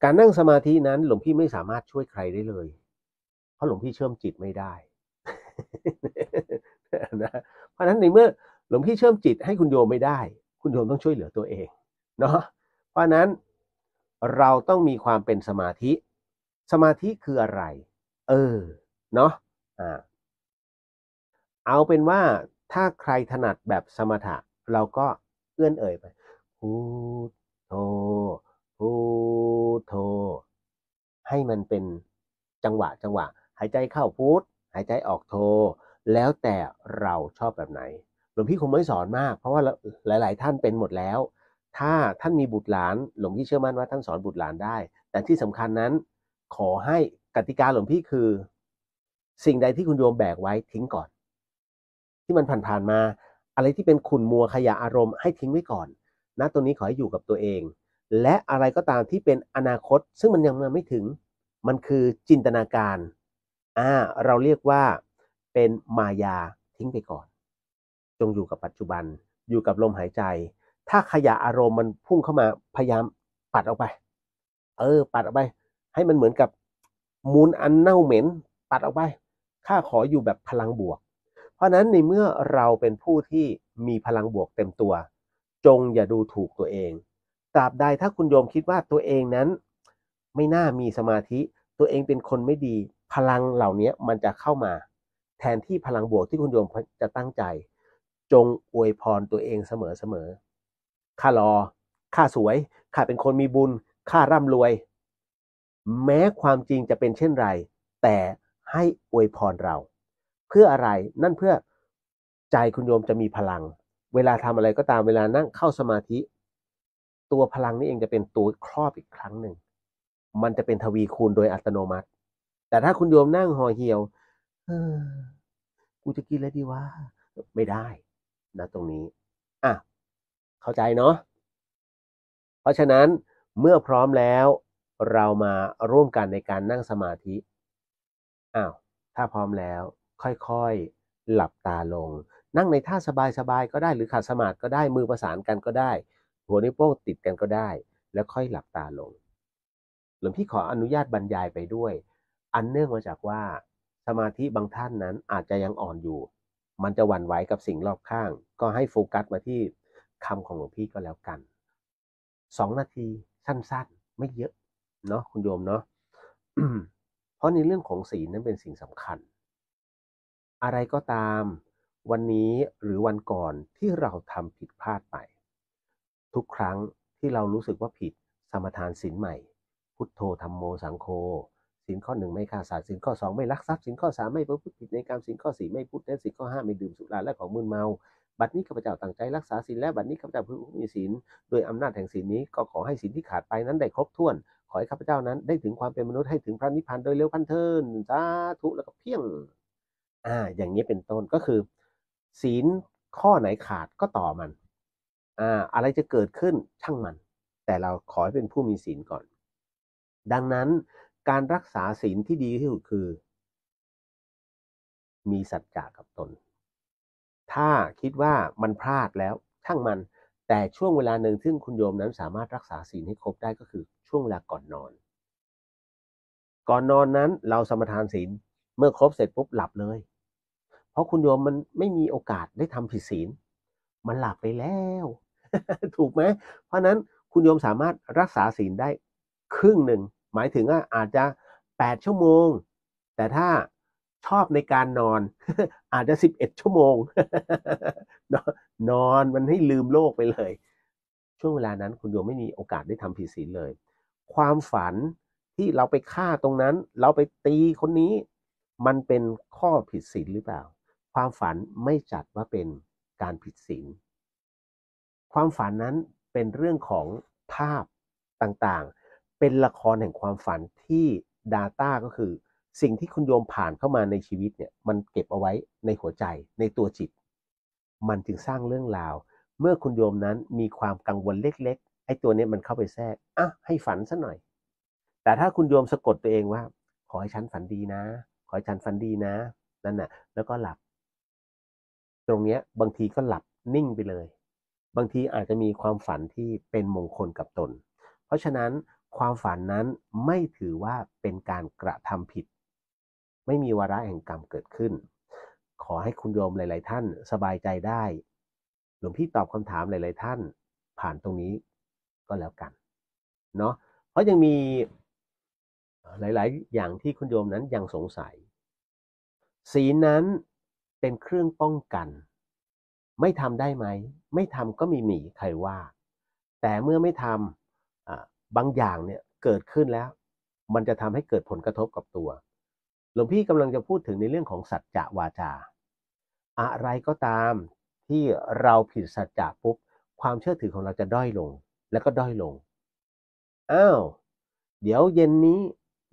การนั่งสมาธินั้นหลวงพี่ไม่สามารถช่วยใครได้เลย เพราะหลวงพี่เชื่อมจิตไม่ได้นะเพราะฉะนั้นในเมื่อ หลวงพี่เชื่อมจิตให้คุณโยมไม่ได้ คุณโยมต้องช่วยเหลือตัวเองเนาะเพราะนั้นเราต้องมีความเป็นสมาธิ สมาธิคืออะไร เออเนาะอ่า เอาเป็นว่าถ้าใครถนัดแบบสมถะเราก็เอื้อนเอ่ยไปพุทโธพุทโธให้มันเป็นจังหวะจังหวะ หายใจเข้าพุทหายใจออกโธแล้วแต่เราชอบแบบไหนหลวงพี่คงไม่สอนมากเพราะว่าหลาย ๆ ท่านเป็นหมดแล้ว ถ้าท่านมีบุตรหลานหลวงพี่เชื่อมั่นว่าท่านสอนบุตรหลานได้ แต่ที่สำคัญนั้น ขอให้กติกาหลวงพี่คือ สิ่งใดที่คุณโยมแบกไว้ทิ้งก่อน ที่มันผ่านๆมาอะไรที่เป็นขุนมัวขยะอารมณ์ให้ทิ้งไว้ก่อน นะตัวนี้ขอให้อยู่กับตัวเอง และอะไรก็ตามที่เป็นอนาคต ซึ่งมันยังมาไม่ถึง มันคือจินตนาการ อ่า เราเรียกว่าเป็นมายาทิ้งไปก่อน จงอยู่กับปัจจุบัน อยู่กับลมหายใจ ถ้าขยะอารมณ์มันพุ่งเข้ามา พยายามปัดออกไป เออ ปัดออกไป ให้มันเหมือนกับ มูลอันเน่าเหม็น ปัดออกไป ข้าขออยู่แบบพลังบวกเพราะนั้นในเมื่อเราเป็นผู้ที่มีพลังบวกเต็มตัว จงอย่าดูถูกตัวเองตราบใดถ้าคุณโยมคิดว่าตัวเองนั้น ไม่น่ามีสมาธิ ตัวเองเป็นคนไม่ดี พลังเหล่านี้มันจะเข้ามา แทนที่พลังบวกที่คุณโยมจะตั้งใจ จงอวยพรตัวเองเสมอเสมอข้ารอข้าสวย ข้าเป็นคนมีบุญ ข้าร่ำรวย แม้ความจริงจะเป็นเช่นไร แต่ให้อวยพรเราเพื่ออะไร นั่นเพื่อใจคุณโยมจะมีพลัง เวลาทำอะไรก็ตาม เวลานั่งเข้าสมาธิ ตัวพลังนี้เองจะเป็นตัวครอบอีกครั้งหนึ่ง มันจะเป็นทวีคูณโดยอัตโนมัติ แต่ถ้าคุณโยมนั่งห่อเหี่ยว เออกูจะกินแล้วดีวะ ไม่ได้นะตรงนี้ อ่ะเข้าใจเนาะ เพราะฉะนั้นเมื่อพร้อมแล้วเรามาร่วมกันในการนั่งสมาธิ อ้าว ถ้าพร้อมแล้วค่อยๆ หลับตาลง นั่งในท่าสบายๆ ก็ได้ หรือขัดสมาธิก็ได้ มือประสานกันก็ได้ หัวนิ้วโป้งติดกันก็ได้ แล้วค่อยหลับตาลง หลวงพี่ขออนุญาตบรรยายไปด้วย อันเนื่องมาจากว่าสมาธิบางท่านนั้นอาจจะยังอ่อนอยู่ มันจะหวั่นไหวกับสิ่งรอบข้าง ก็ให้โฟกัสมาที่คำของหลวงพี่ก็แล้วกัน สองนาทีสั้นๆ ไม่เยอะ เนาะคุณโยมเนาะ เพราะในเรื่องของศีลนั้นเป็นสิ่งสำคัญอะไรก็ตามวันนี้หรือวันก่อนที่เราทำผิดพลาดไป ทุกครั้งที่เรารู้สึกว่าผิดสมทานศินใหม่ พุทโธธรรมโมสังโฆสินข้อหนึ่งไม่ฆ่าสัตว์สินข้อสองไม่ลักทรัพย์สินข้อสามไม่ประพฤติผิดในกรรมินข้อสี่ไม่พูดเท็จสินข้อห้าไม่ดื่มสุราและของมึนเมา บัดนี้ข้าพเจ้าตั้งใจรักษาศีลและบัดนี้ข้าพเจ้าผ่งมีศีลโดยอำนาจแห่งศีลนี้ก็ขอให้ศีลที่ขาดไปนั้นได้ครบถ้วน ขอให้ข้าพเจ้านั้นได้ถึงความเป็นมนุษย์ให้ถึงพระนิพพานโดยเร็วพันเทินสาธุแล้วก็เพียงอ่า อย่างนี้เป็นต้นก็คือ ศีลข้อไหนขาดก็ต่อมัน อ่า อะไรจะเกิดขึ้นช่างมัน แต่เราขอให้เป็นผู้มีศีลก่อน ดังนั้น การรักษาศีลที่ดีที่สุดคือ มีสัจจะกับตน ถ้าคิดว่ามันพลาดแล้วช่างมัน แต่ช่วงเวลาหนึ่งซึ่งคุณโยมนั้นสามารถรักษาศีลให้ครบได้ก็คือช่วงเวลาก่อนนอน ก่อนนอนนั้นเราสมทานศีลเมื่อครบเสร็จปุ๊บหลับเลย เพราะคุณโยมมันไม่มีโอกาสได้ทำผิดศีล มันหลับไปแล้ว ถูกไหมเพราะนั้นคุณโยมสามารถรักษาศีลได้ครึ่งหนึ่ง หมายถึงว่าอาจจะแปดชั่วโมง แต่ถ้าชอบในการนอน อาจจะสิบเอ็ดชั่วโมง นอนมันให้ลืมโลกไปเลย ช่วงเวลานั้น คุณโยมไม่มีโอกาสได้ทำผิดศีลเลย ความฝันที่เราไปฆ่าตรงนั้น เราไปตีคนนี้มันเป็นข้อผิดศีลหรือเปล่า ความฝันไม่จัดว่าเป็นการผิดศีลความฝันนั้นเป็นเรื่องของภาพต่างๆ เป็นละครแห่งความฝันที่ Data ก็คือสิ่งที่คุณโยมผ่านเข้ามาในชีวิตเนี่ยมันเก็บเอาไว้ในหัวใจในตัวจิต มันจึงสร้างเรื่องราว เมื่อคุณโยมนั้นมีความกังวลเล็กๆไอ้ตัวนี้มันเข้าไปแทรกอ่ะให้ฝันซะหน่อย แต่ถ้าคุณโยมสะกดตัวเองว่า ขอให้ฉันฝันดีนะขอให้ฉันฝันดีนะนั่นน่ะแล้วก็หลับ ตรงเนี้ย บางทีก็หลับนิ่งไปเลย บางทีอาจจะมีความฝันที่เป็นมงคลกับตน เพราะฉะนั้นความฝันนั้นไม่ถือว่าเป็นการกระทำผิด ไม่มีวาระแห่งกรรมเกิดขึ้น ขอให้คุณโยมหลายๆท่าน สบายใจได้ หลวงพี่ตอบคำถามหลาย ๆ ท่าน ผ่านตรงนี้ก็แล้วกันเนาะเพราะยังมีหลายๆ อย่างที่คุณโยมนั้นยังสงสัยศีลนั้นเป็นเครื่องป้องกัน ไม่ทำได้ไหมไม่ทำก็มีหมีใครว่า แต่เมื่อไม่ทำบางอย่างเนี่ยเกิดขึ้นแล้ว มันจะทำให้เกิดผลกระทบกับตัว หลวงพี่กำลังจะพูดถึงในเรื่องของสัจจะวาจาอะไรก็ตามที่เราผิดสัจจะปุ๊บความเชื่อถือของเราจะด้อยลง แล้วก็ด้อยลงอ้าวเดี๋ยวเย็นนี้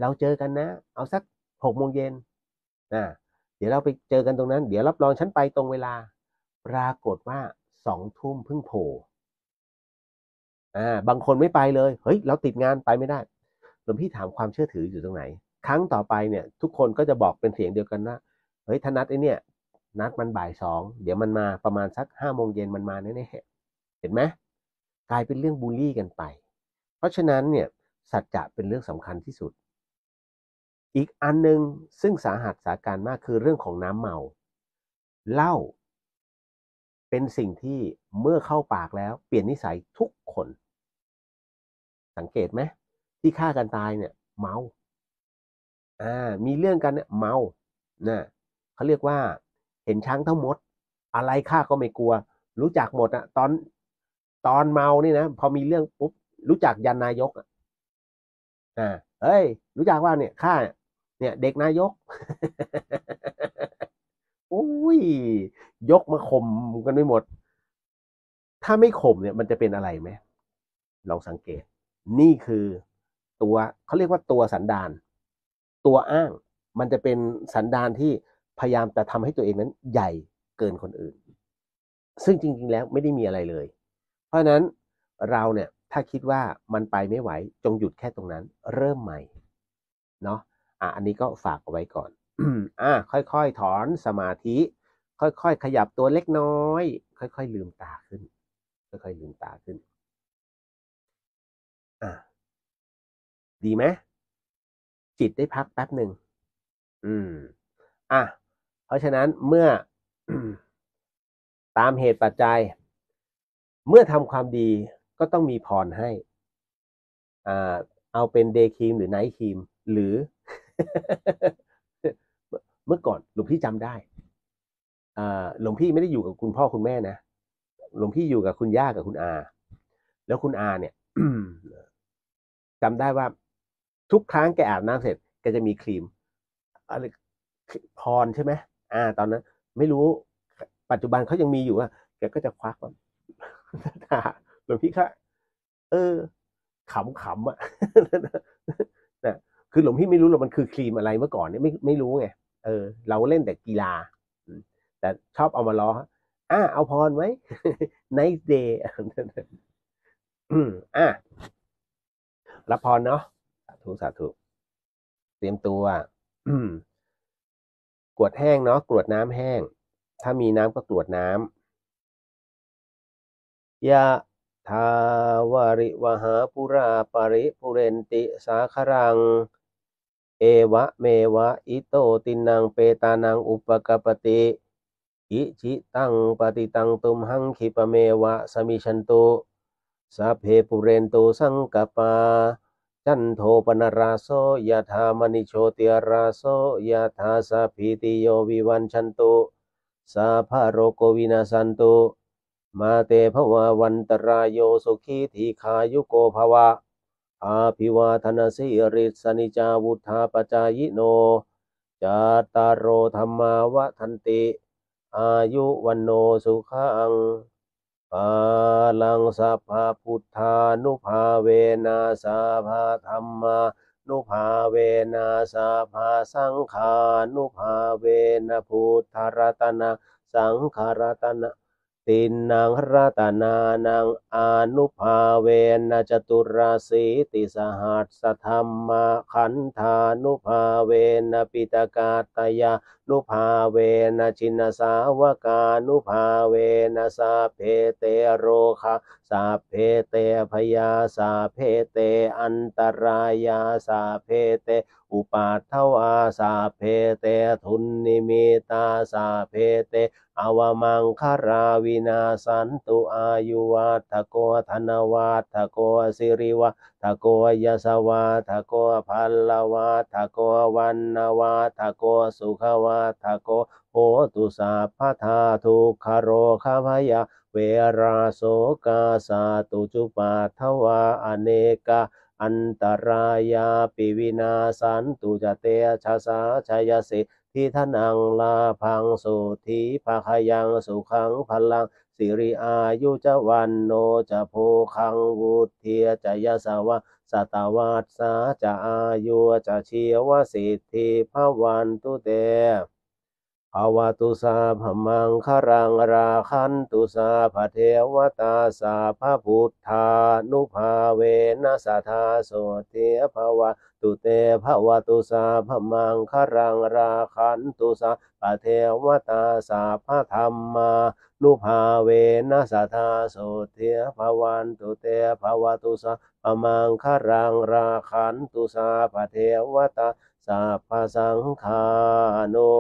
เราเจอกันนะ เอาสักหกโมงเย็นอ่าเดี๋ยวเราไปเจอกันตรงนั้น เดี๋ยวรับรองฉันไปตรงเวลา ปรากฏว่าสองทุ่มเพิ่งโผล่ อ่า บางคนไม่ไปเลย เฮ้ย เราติดงานไปไม่ได้หลวงพี่ถามความเชื่อถืออยู่ตรงไหน ครั้งต่อไปเนี่ย ทุกคนก็จะบอกเป็นเสียงเดียวกันว่าเฮ้ยทนัดไอเนี่ย นัดมันบ่ายสอง เดี๋ยวมันมาประมาณสักห้าโมงเย็นมันมาแน่ๆเห็นไหม กลายเป็นเรื่องบูลลี่กันไป เพราะฉะนั้นเนี่ย สัจจะเป็นเรื่องสำคัญที่สุดอีกอันหนึ่งซึ่งสาหัสสาการมากคือเรื่องของน้ำเมาเหล้าเป็นสิ่งที่เมื่อเข้าปากแล้ว เปลี่ยนนิสัยทุกคน สังเกตไหมที่ฆ่ากันตายเนี่ย เมาอ่ามีเรื่องกันเนี่ยเมานะเขาเรียกว่าเห็นช้างเท่ามด อะไรฆ่าก็ไม่กลัว รู้จักหมดอะตอนตอนเมานี่นะพอมีเรื่องปุ๊บรู้จักยันนายก อ่ะ อ่าเฮ้ย รู้จักว่าเนี่ยข้าเนี่ย เด็กนายกอุ้ยยกมาข่มกันไม่หมด ถ้าไม่ข่มเนี่ยมันจะเป็นอะไรไหมลองสังเกต นี่คือตัวเขาเรียกว่าตัวสันดานตัวอ้าง มันจะเป็นสันดานที่พยายามจะทำให้ตัวเองนั้น ใหญ่เกินคนอื่น ซึ่งจริงๆแล้วไม่ได้มีอะไรเลย เพราะฉะนั้นเราเนี่ยถ้าคิดว่ามันไปไม่ไหว จงหยุดแค่ตรงนั้น เริ่มใหม่ เนาะอ่ะอันนี้ก็ฝากเอาไว้ก่อนอ่ะค่อยๆถอนสมาธิ ค่อยๆขยับตัวเล็กน้อย ค่อยๆลืมตาขึ้น ค่อยๆลืมตาขึ้นอ่ะดีไหมจิตได้พักแป๊บหนึ่งอืม อ่ะเพราะฉะนั้นเมื่อตามเหตุปัจจัย เมื่อทำความดีก็ต้องมีพรให้อ่าเอาเป็นเดย์ครีมหรือไนท์ครีม หรือเมื่อก่อนหลวงพี่จำได้หลวงพี่ไม่ได้อยู่กับคุณพ่อคุณแม่นะ หลวงพี่อยู่กับคุณย่ากับคุณอา แล้วคุณอาเนี่ยจำได้ว่า ทุกครั้งแกอาบน้ำเสร็จแกจะมีครีม อะไรพรใช่ไหมอ่า ตอนนั้นไม่รู้ ปัจจุบันเขายังมีอยู่อ่ะ แกก็จะควักมันหลวงพี่คะเออขำๆอ่ะคือหลวงพี่ไม่รู้หรอกมันคือครีมอะไรเมื่อก่อนเนี่ยไม่ไม่รู้ไง เออ เราเล่นแต่กีฬาแต่ชอบเอามาล้ออ่ะเอาพรไว้ nice day อ่ะรับพรเนาะสาธุสาธุเตรียมตัว กวดแห้งเนาะกรวดน้ำแห้ง ถ้ามีน้ำก็กรวดน้ำยะทาวริวหาปุราปริปุเรนติ สาครังเอวะเมวะอิโตตินังเปตานังอุปกปติอิจิตังปฏิตังตุมหังคิปเมวะสมิชันตุสัพเพปุเรนตุสังกปาจันโทปนราโสยธามณิโชติราโสยธาสัพิติโยวิวันชันตุสาภาโรโกวินาสันตุมาเตภวะวันตรายโยสุขีทีคายุโกภวะอาภิวาทนาสิริสนิจาวุธาปจายโน จาตารโรธรรมาวทันติ อายุวันโนสุขังปาลังสัพพาพุทธานุภาเวนาสาภาธรรมานุภาเวนาสาภาสังขานุภาเวนพุทธรัตนะสังขารตนะตินังรัตนานังอนุภาเวนจตุราสีติสหัสธรรมาขันธานุภาเวนปิตกาตยานุภาเวนะชินสาวกานุภาเวนสาเพเตโรคะสาเพเตพยาสาเพเต อันตรายาสาเพเต อุปาทวาสาเพเตทุนนิมิตาสาเพเตอวมังคาราวินาสันตุอายุวัตโกธนวัตโกสิริวัตโกยสวัตโกพัลลวัตโกวันนวัตโกสุขวัตโกโหตุสาพทาทุกขโรคาพยาเวราโสกาสาตุจุปาทวาอเนกาอันตรายาปิวินาสันตุจเตชะสาชยสิทิทนังลาพังสุธีภาคยังสุขังพลัง สิริอายุจวันโนจะโพคังวุเทียจะยสาวะสตาวาสาจะอายุจะเชียวสิทธิพวันตุเตภาวตุสาพมังครังราคันตุสาพเทวตาสาพระพุทธานุภาเวนัสธาโสเทภวะตุเตภวตุสาพมังคารังราคันตุสาปเทวตาสาพธรรมานุภาเวนัสธาโสเทภวันตุเตภวตุสาพมังคารังราคันตุสาปเทวตาสาพสังคานุ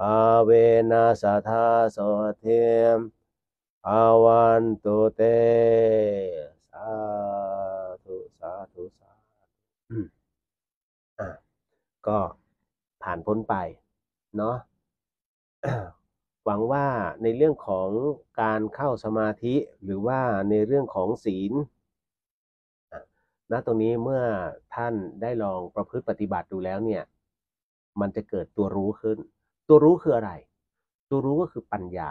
อาเวนัสธาโสเทภาวันตุเตสาธุสาธุสาธุก็ผ่านพ้นไปเนาะหวังว่าในเรื่องของการเข้าสมาธิหรือว่าในเรื่องของศีลณตรงนี้เมื่อท่านได้ลองประพฤติปฏิบัติดูแล้วเนี่ย มันจะเกิดตัวรู้ขึ้น ตัวรู้คืออะไร ตัวรู้ก็คือปัญญา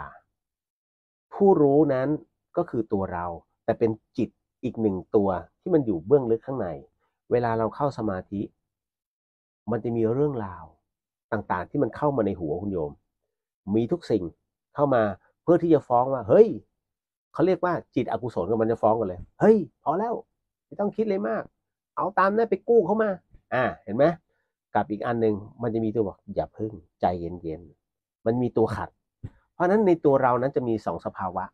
ผู้รู้นั้นก็คือตัวเรา แต่เป็นจิตอีกหนึ่งตัวที่มันอยู่เบื้องลึกข้างใน เวลาเราเข้าสมาธิมันจะมีเรื่องราวต่างๆ ที่มันเข้ามาในหัวคุณโยม มีทุกสิ่งเข้ามาเพื่อที่จะฟ้องว่า เฮ้ย เขาเรียกว่าจิตอกุศลกับมันจะฟ้องกันเลย เฮ้ย พอแล้ว ไม่ต้องคิดเลยมาก เอาตามนั้นไปกู้เข้ามา อ่า เห็นไหมกับอีกอันหนึ่ง มันจะมีตัวบอกอย่าพึ่ง ใจเย็นๆ มันมีตัวขัด เพราะนั้นในตัวเรานั้นจะมีสองสภาวะ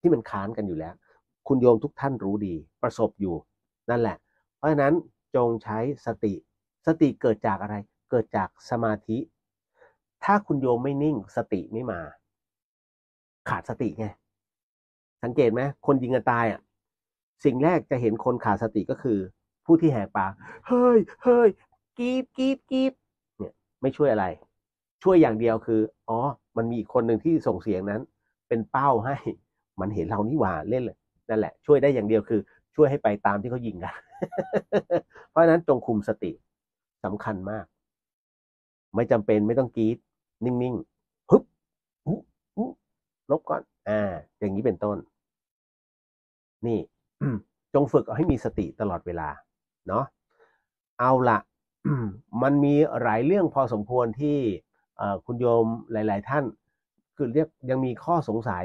ที่มันค้านกันอยู่แล้ว คุณโยมทุกท่านรู้ดีประสบอยู่นั่นแหละ เพราะฉะนั้นจงใช้สติสติเกิดจากอะไร เกิดจากสมาธิ ถ้าคุณโยมไม่นิ่งสติไม่มา ขาดสติไง สังเกตไหมคนยิงกันตายอ่ะ สิ่งแรกจะเห็นคนขาดสติก็คือ ผู้ที่แหกปากเฮ้ย เฮ้ยกีบกีบกีบเนี่ย ไม่ช่วยอะไร ช่วยอย่างเดียวคือ อ๋อ มันมีคนหนึ่งที่ส่งเสียงนั้น เป็นเป้าให้ มันเห็นเรานี่หว่าเล่นเลยนั่นแหละช่วยได้อย่างเดียวคือ ช่วยให้ไปตามที่เขายิงกันเพราะฉะนั้นจงคุมสติสำคัญมาก ไม่จำเป็นไม่ต้องกรีดนิ่งๆฮึบฮึลบก่อนอ่าอย่างนี้เป็นต้น นี่ จงฝึกให้มีสติตลอดเวลา เนาะเอาละมันมีหลายเรื่องพอสมควรที่คุณโยมหลาย ๆ ท่านคือเรียกยังมีข้อสงสัย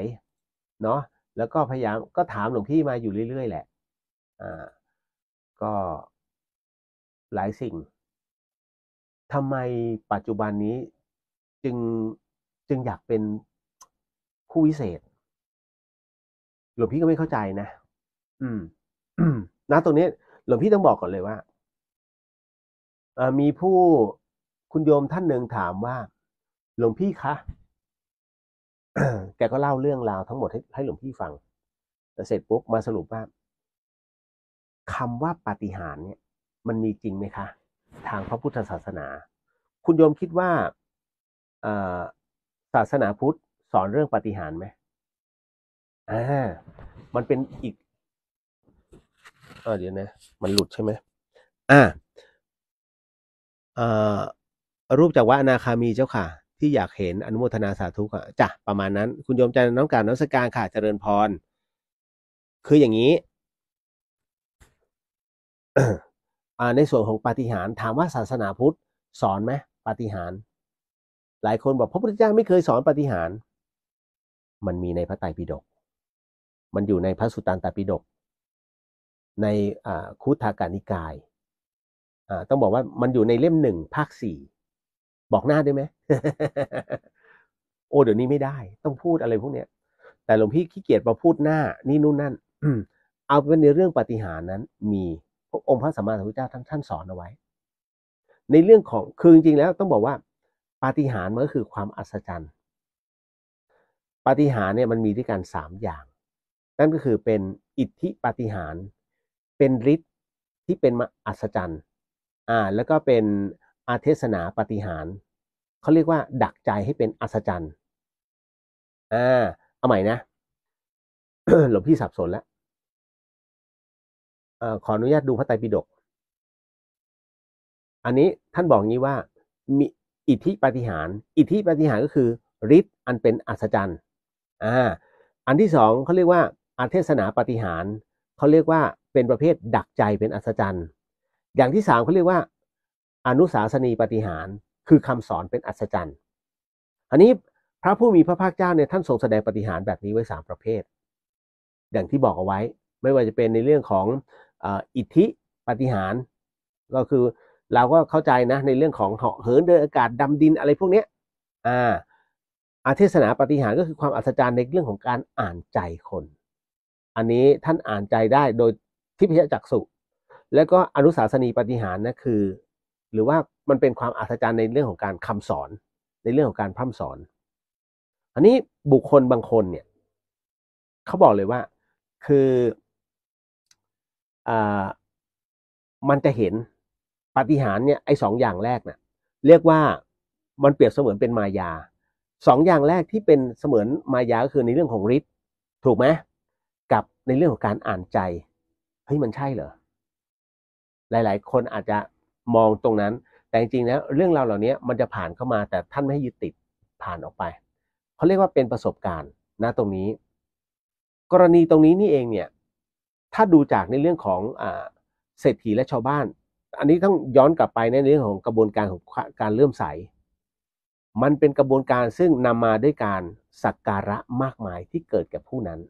เนาะแล้วก็พยายามก็ถามหลวงพี่มาอยู่เรื่อย ๆ แหละ อ่า ก็หลายสิ่งทำไมปัจจุบันนี้จึง จึงอยากเป็นผู้วิเศษ หลวงพี่ก็ไม่เข้าใจนะ อืมนะตรงนี้หลวงพี่ต้องบอกก่อนเลยว่ามีผู้คุณโยมท่านหนึ่งถามว่า หลวงพี่คะแกก็เล่าเรื่องราวทั้งหมดให้ให้หลวงพี่ฟัง แต่เสร็จปุ๊บมาสรุปว่าคำว่าปาฏิหาริย์เนี่ย มันมีจริงไหมคะทางพระพุทธศาสนา คุณโยมคิดว่าศาสนาพุทธสอนเรื่องปฏิหารไหมอ่า มันเป็นอีกเอเดี๋ยวนะ มันหลุดใช่ไหม อ่า อ่า รูปจากว่านาคามีเจ้าค่ะ ที่อยากเห็นอนุโมทนาสาธุค่ะจ้ะประมาณนั้น คุณโยมใจนน้องการน้องสการค่ะเจริญพร คืออย่างนี้ในส่วนของปฏิหารถามว่าศาสนาพุทธ สอนไหมปฏิหาร หลายคนบอกพระพุทธเจ้าไม่เคยสอนปฏิหารมันมีในพระไตรปิฎกมันอยู่ในพระสุตตันตปิฎกในคุถากานิกายต้องบอกว่ามันอยู่ในเล่มหนึ่งภาคสี่บอกหน้าได้ไหมโอ้เดี๋ยวนี้ไม่ได้ต้องพูดอะไรพวกเนี้ยแต่หลวงพี่ขี้เกียจมาพูดหน้า นี่นู่นนั่นเอาเป็นในเรื่องปฏิหารนั้น มีองค์พระสัมมาสัมพุทธเจ้าท่านท่านสอนเอาไว้ ในเรื่องของคือจริงๆแล้วต้องบอกว่าปาฏิหาริย์มันก็คือความอัศจรรย์ปาฏิหาริย์เนี่ยมันมีด้วยกันสามอย่าง นั่นก็คือเป็นอิทธิปาฏิหาริย์เป็นฤทธิ์ที่เป็นอัศจรรย์ อ่า แล้วก็เป็นอาเทศนาปาฏิหาริย์เขาเรียกว่า ดักใจให้เป็นอัศจรรย์อ่าเอาใหม่นะหลวงพี่สับสนแล้วขออนุญาตดูพระไตรปิฎก อันนี้ท่านบอกงี้ว่ามีอิทธิปฏิหาร อิทธิปฏิหารก็คือฤทธิ์อันเป็นอัศจรรย์ อ่า อันที่สองเขาเรียกว่าอาเทศนาปฏิหาร เขาเรียกว่าเป็นประเภทดักใจเป็นอัศจรรย์ อย่างที่สามเขาเรียกว่า อนุสาสนีปฏิหารคือคำสอนเป็นอัศจรรย์ อันนี้พระผู้มีพระภาคเจ้าเนี่ยท่านทรงแสดงปฏิหารแบบนี้ไว้สามประเภท อย่างที่บอกเอาไว้ไม่ว่าจะเป็นในเรื่องของอิทธิปฏิหาร ก็คือเราก็เข้าใจนะ ในเรื่องของ เหาะเหินเดินอากาศดำดินอะไรพวกนี้อ่า อาเทศนาปฏิหารก็คือความอัศจรรย์ในเรื่องของการอ่านใจคน อันนี้ท่านอ่านใจได้โดยทิพยจักษุ และก็อนุสาสนีปฏิหารนะคือ หรือว่ามันเป็นความอัศจรรย์ในเรื่องของการคำสอน ในเรื่องของการพร่ำสอน อันนี้บุคคลบางคน เนี่ยเขาบอกเลยว่าคือมันจะเห็นปฏิหารเนี่ยไอ้สองอย่างแรกนะ่ะเรียกว่ามันเปรียบเสมือนเป็นมายาสองอย่างแรกที่เป็นเสมือนมายาก็คือในเรื่องของฤทธิ์ถูกไหมกับในเรื่องของการอ่านใจเฮ้ยมันใช่เหรอ หลาย ๆ คนอาจจะมองตรงนั้น แต่จริงๆแล้ว เรื่องราวเหล่านี้มันจะผ่านเข้ามา แต่ท่านไม่ให้ยึดติดผ่านออกไปเขาเรียกว่าเป็นประสบการณ์นะตรงนี้ กรณีตรงนี้นี่เองเนี่ยถ้าดูจากในเรื่องของเศรษฐีและชาวบ้าน อันนี้ต้องย้อนกลับไปในเรื่องของกระบวนการของการเริ่มใส มันเป็นกระบวนการซึ่งนำมาด้วยการสักการะมากมายที่เกิดกับผู้นั้น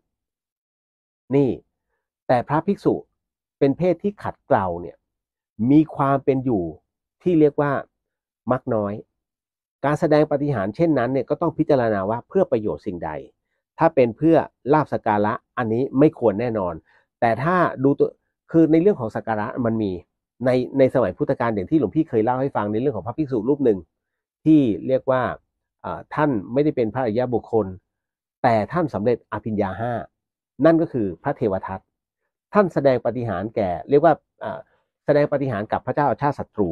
นี่ แต่พระภิกษุเป็นเพศที่ขัดเกลาเนี่ย มีความเป็นอยู่ที่เรียกว่ามักน้อย การแสดงปฏิหารเช่นนั้นเนี่ยก็ต้องพิจารณาว่าเพื่อประโยชน์สิ่งใด ถ้าเป็นเพื่อลาบสักการะ อันนี้ไม่ควรแน่นอนแต่ถ้าดูตัวคือในเรื่องของสักการะมันมีในในสมัยพุทธกาลอย่างที่หลวงพี่เคยเล่าให้ฟังในเรื่องของพระภิกษุรูปหนึ่ง ที่เรียกว่าท่านไม่ได้เป็นพระอริยบุคคล แต่ท่านสำเร็จอภิญญาห้านั่นก็คือพระเทวทัตท่านแสดงปฏิหารแก่ เรียกว่าแสดงปฏิหารกับพระเจ้าอาชาติศัตรู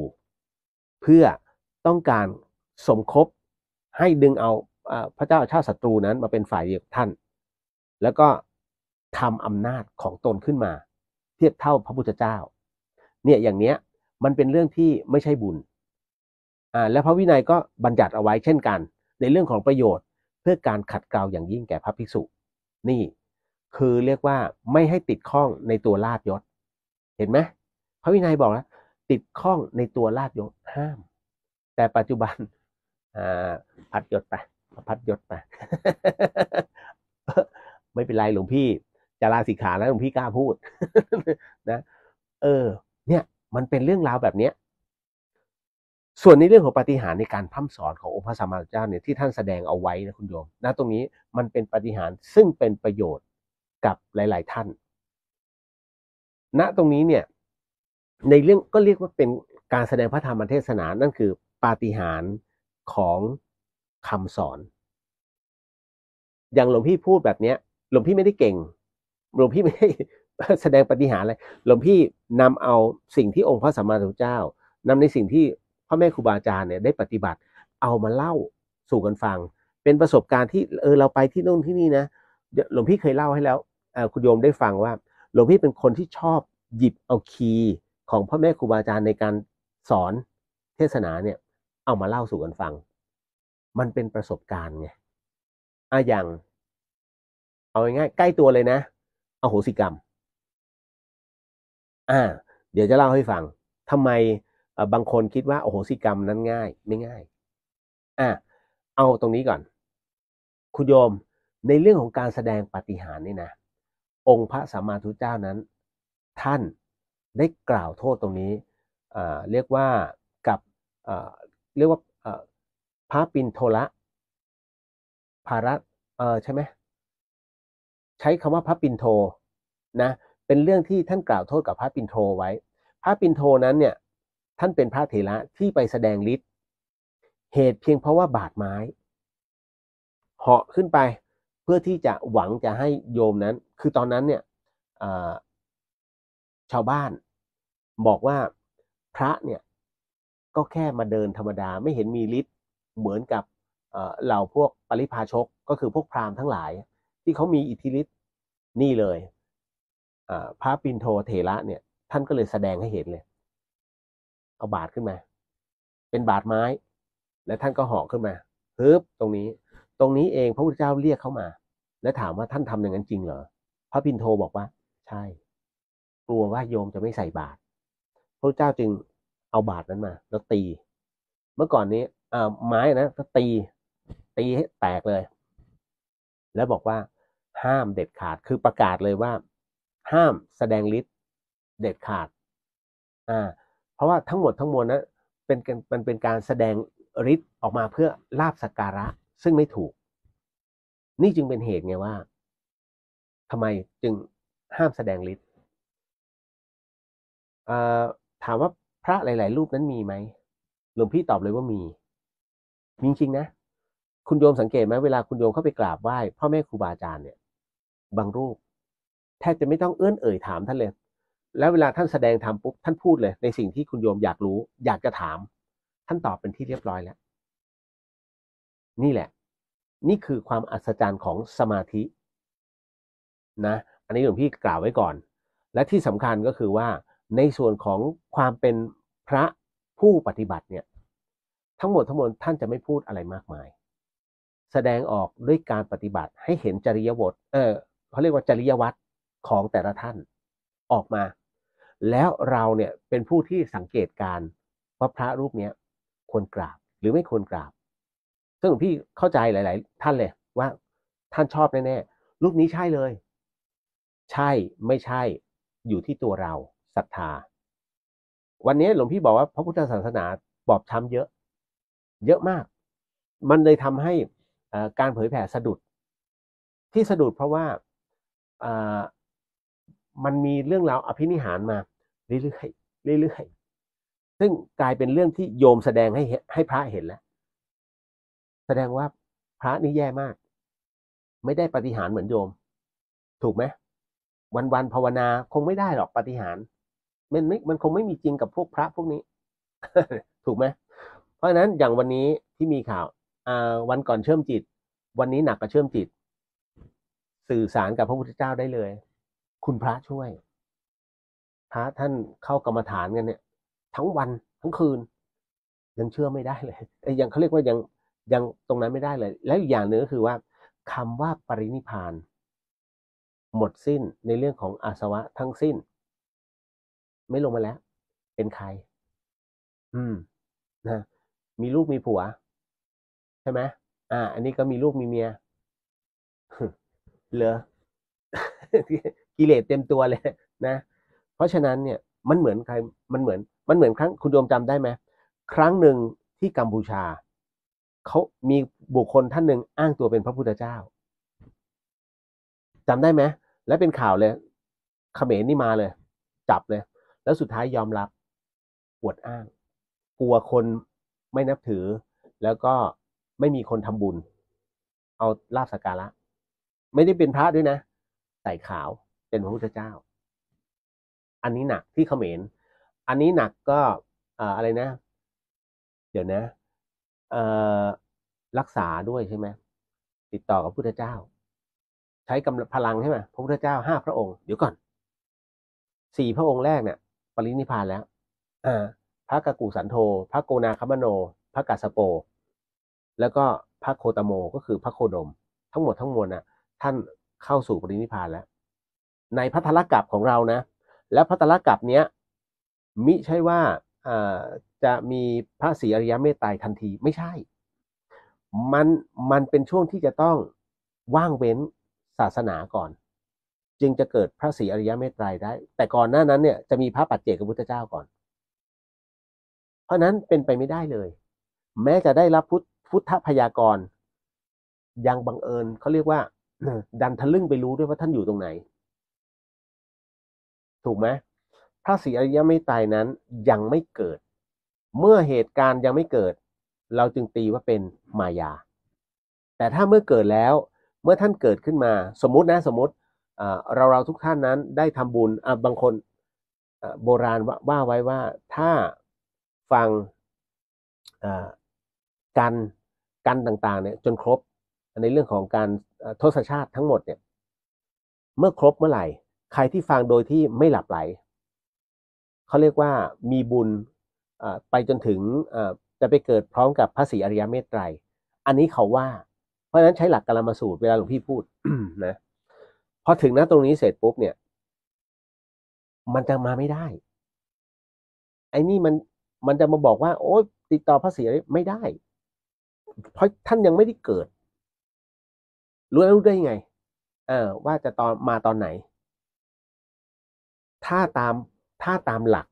เพื่อต้องการสมคบให้ดึงเอาพระเจ้าอาชาติศัตรูนั้นมาเป็นฝ่ายเดียวกับท่าน แล้วก็ทำอำนาจของตนขึ้นมา เทียบเท่าพระพุทธเจ้า เนี่ยอย่างเนี้ย มันเป็นเรื่องที่ไม่ใช่บุญ อ่า และพระวินัยก็บัญญัติเอาไว้เช่นกัน ในเรื่องของประโยชน์ เพื่อการขัดเกลาอย่างยิ่งแก่พระภิกษุนี่ คือเรียกว่าไม่ให้ติดข้องในตัวลาบยศเห็นไหมพระวินัยบอกแล้วติดข้องในตัวลาบยศห้าม แต่ปัจจุบันพัดยศไปพัดยศไปไม่เป็นไรหลวงพี่จะลาสิกขาแล้วหลวงพี่กล้าพูดนะ เออ เนี่ย มันเป็นเรื่องราวแบบเนี้ยส่วนในเรื่องของปฏิหารในการพร่ำสอนขององค์พระสัมมาสัมพุทธเจ้าเนี่ยที่ท่านแสดงเอาไว้นะคุณโยมนะตรงนี้มันเป็นปฏิหารซึ่งเป็นประโยชน์กับหลาย ๆ ท่าน ณ ตรงนี้เนี่ย ในเรื่องก็เรียกว่าเป็นการแสดงพระธรรมเทศนา นั่นคือปาฏิหาริย์ของคำสอน อย่างหลวงพี่พูดแบบเนี้ยหลวงพี่ไม่ได้เก่งหลวงพี่ไม่ได้แสดงปฏิหารอะไร หลวงพี่นำเอาสิ่งที่องค์พระสัมมาสัมพุทธเจ้า นำในสิ่งที่พ่อแม่ครูบาอาจารย์เนี่ยได้ปฏิบัติ เอามาเล่าสู่กันฟัง เป็นประสบการณ์ที่ เออเราไปที่นู่นที่นี่นะหลวงพี่เคยเล่าให้แล้วคุณโยมได้ฟังว่าหลวงพี่เป็นคนที่ชอบหยิบเอาคีย์ของพ่อแม่ครูบาอาจารย์ในการสอนเทศนาเนี่ย เอามาเล่าสู่กันฟัง มันเป็นประสบการณ์ไงอ่ะอย่าง เอาง่ายๆใกล้ตัวเลยนะอโหสิกรรม อ่า เดี๋ยวจะเล่าให้ฟังทำไมบางคนคิดว่าโอโหสิกรรมนั้นง่าย ไม่ง่าย อ่า เอาตรงนี้ก่อน คุณโยมในเรื่องของการแสดงปฏิหารนี่นะ องค์พระสัมมาทุเจ้านั้น ท่านได้กล่าวโทษตรงนี้ เรียกว่ากับเรียกว่าพระปินโทละภาระใช่ไหมใช้คำว่าพระปินโทนะ เป็นเรื่องที่ท่านกล่าวโทษกับพระปินโทไว้ พระปินโทนั้นเนี่ยท่านเป็นพระเถระที่ไปแสดงฤทธิ์เหตุเพียงเพราะว่าบาดไม้เหาะขึ้นไปเพื่อที่จะหวังจะให้โยมนั้น คือตอนนั้นเนี่ยชาวบ้านบอกว่าพระเนี่ยก็แค่มาเดินธรรมดาไม่เห็นมีฤทธิ์เหมือนกับเหล่าพวกปริพาชก ก็คือพวกพราหมณ์ทั้งหลายที่เขามีอิทธิฤทธิ์นี่เลยพระปินโทเทระเนี่ย ท่านก็เลยแสดงให้เห็นเลย เอาบาดขึ้นมา เป็นบาดไม้และท่านก็ห่อขึ้นมาฮึบตรงนี้ตรงนี้เองพระพุทธเจ้าเรียกเข้ามา และถามว่าท่านทำอย่างนั้นจริงเหรอ พระปินโทบอกว่า ใช่ กลัวว่าโยมจะไม่ใส่บาพรพระเจ้าจึงเอาบาดนั้นมา แล้วตี เมื่อก่อนนี้ไม้นะก็ตีตีให้แตกเลยแล้วบอกว่า ห้ามเด็ดขาดคือประกาศเลยว่า ห้ามแสดงฤทธิ์เด็ดขาด อ่า เพราะว่าทั้งหมดทั้งมวลนะั้นเป็นมันเป็นการแสดงฤทธิ์ออกมาเพื่อลาบสักการะ ซึ่งไม่ถูก นี่จึงเป็นเหตุไงว่าทำไมจึงห้ามแสดงฤทธิ์ถามว่าพระหลาย ๆ รูปนั้นมีไหมหลวงพี่ตอบเลยว่ามีมีจริงนะคุณโยมสังเกตไหมเวลาคุณโยมเข้าไปกราบไหว้ พ่อแม่ครูบาอาจารย์เนี่ย บางรูปแทบจะไม่ต้องเอื้อนเอ่ยถามท่านเลยแล้วเวลาท่านแสดงธรรมปุ๊บท่านพูดเลยในสิ่งที่คุณโยมอยากรู้อยากจะถาม ท่านตอบเป็นที่เรียบร้อยแล้วนี่แหละ นี่คือความอัศจรรย์ของสมาธิ นะอันนี้หลวงพี่กล่าวไว้ก่อน และที่สำคัญก็คือว่าในส่วนของความเป็นพระผู้ปฏิบัติเนี่ย ทั้งหมดทั้งมวลท่านจะไม่พูดอะไรมากมายแสดงออกด้วยการปฏิบัติให้เห็นจริยวัตเออเขาเรียกว่าจริยวัตรของแต่ละท่านออกมา แล้วเราเนี่ยเป็นผู้ที่สังเกตการว่าพระรูปเนี้ยควรกราบหรือไม่ควรกราบ ซึ่งพี่เข้าใจหลาย ๆ ท่านเลยว่า ท่านชอบแน่ๆ รูปนี้ใช่เลย ใช่ไม่ใช่อยู่ที่ตัวเราศรัทธา วันนี้หลวงพี่บอกว่าพระพุทธศาสนาบอบช้ำเยอะ เยอะมาก มันเลยทำให้การเผยแผ่สะดุด ที่สะดุด เพราะว่ามันมีเรื่องราวอภินิหารมา เรื่อยๆเรื่อยๆซึ่งกลายเป็นเรื่องที่โยมแสดงให้ให้พระเห็นแล้ว แสดงว่าพระนี่แย่มาก ไม่ได้ปฏิหารเหมือนโยม ถูกไหม วันวันภาวนาคงไม่ได้หรอกปฏิหาร มันไม่มันคงไม่มีจริงกับพวกพระพวกนี้ ถูกไหมเพราะฉะนั้นอย่างวันนี้ที่มีข่าววันก่อนเชื่อมจิต วันนี้หนักกับเชื่อมจิต สื่อสารกับพระพุทธเจ้าได้เลย คุณพระช่วยพระท่านเข้ากรรมฐานกัน เนี่ย ทั้งวันทั้งคืน ยังเชื่อไม่ได้เลยยังเขาเรียกว่ายังยังตรงนั้นไม่ได้เลย แล้วออย่างหนึ่งก็คือว่า คำว่าปรินิพาน หมดสิ้นในเรื่องของอาสวะทั้งสิ้น ไม่ลงมาแล้ว เป็นใคร อืมนะมีลูกมีผัวใช่ไหมอ่า อันนี้ก็มีลูกมีเมีย เหลือ กิเลสเต็มตัวเลยนะ เพราะฉะนั้นเนี่ย มันเหมือนใคร มันเหมือน มันเหมือนครั้งคุณโยมจำได้ไหมครั้งหนึ่งที่กัมพูชา เขามีบุคคลท่านหนึ่งอ้างตัวเป็นพระพุทธเจ้า จำได้ไหมและเป็นข่าวเลยเขมรนี่มาเลย จับเลย แล้วสุดท้ายยอมรับ ปวดอ้าง กลัวคนไม่นับถือ แล้วก็ไม่มีคนทำบุญ เอาลาบสักการะไม่ได้เป็นพระด้วยนะ ใส่ขาวเป็นพระพุทธเจ้า อันนี้หนักที่เขมร อันนี้หนักก็อะไรนะ เดี๋ยวนะรักษาด้วยใช่ไหมติดต่อกับพุทธเจ้า ใช้กำลังพลังใช่ไหมพระพุทธเจ้าห้าพระองค์เดี๋ยวก่อนสี่พระองค์แรกเนี่ยปรินิพานแล้วพระกกูสันโธพระโกนาคมโน พระกัสโปแล้วก็พระโคตโมก็คือพระโคดมทั้งหมดทั้งมวลนะท่านเข้าสู่ปรินิพานแล้ว ในพัทธลกับของเรานะ และพัทธลกับเนี้ย มิใช่ว่าจะมีพระศรีอริยเมตตาทันทีไม่ใช่ มันมันเป็นช่วงที่จะต้องว่างเว้นศาสนาก่อน จึงจะเกิดพระศรีอริยเมตตาได้ แต่ก่อนหน้านั้นเนี่ยจะมีพระปัจเจกพุทธเจ้าก่อน เพราะนั้นเป็นไปไม่ได้เลย แม้จะได้รับพุทธพุทธพยากรยังบังเอิญเขาเรียกว่า ดันทะลึ่งไปรู้ด้วยว่าท่านอยู่ตรงไหน ถูกไหม พระศรีอริยะไม่ตายนั้นยังไม่เกิด เมื่อเหตุการณ์ยังไม่เกิด เราจึงตีว่าเป็นมายา แต่ถ้าเมื่อเกิดแล้วเมื่อท่านเกิดขึ้นมา สมมตินะสมมติเราเราทุกท่านนั้นได้ทำบุญบางคนโบราณ ว่าไว้ว่า ถ้าฟังกันกันต่าง ๆ เนี่ย จนครบในเรื่องของการทศชาติทั้งหมดเนี่ย เมื่อครบเมื่อไหร่ ใครที่ฟังโดยที่ไม่หลับไหลเขาเรียกว่ามีบุญไปจนถึงจะไปเกิดพร้อมกับพระศรีอริยเมตไตร อันนี้เขาว่า เพราะฉะนั้นใช้หลักกลามาสูตรเวลาหลวงพี่พูดนะพอถึงนะตรงนี้เสร็จปุ๊บเนี่ย มันจะมาไม่ได้ไอ้นี่มันมันจะมาบอกว่า โอ๊ติดต่อพระศรีไม่ได้เพราะท่านยังไม่ได้เกิด รู้แล้วรู้ได้ไง เออว่าจะตอนมาตอนไหน ถ้าตามถ้าตามหลัก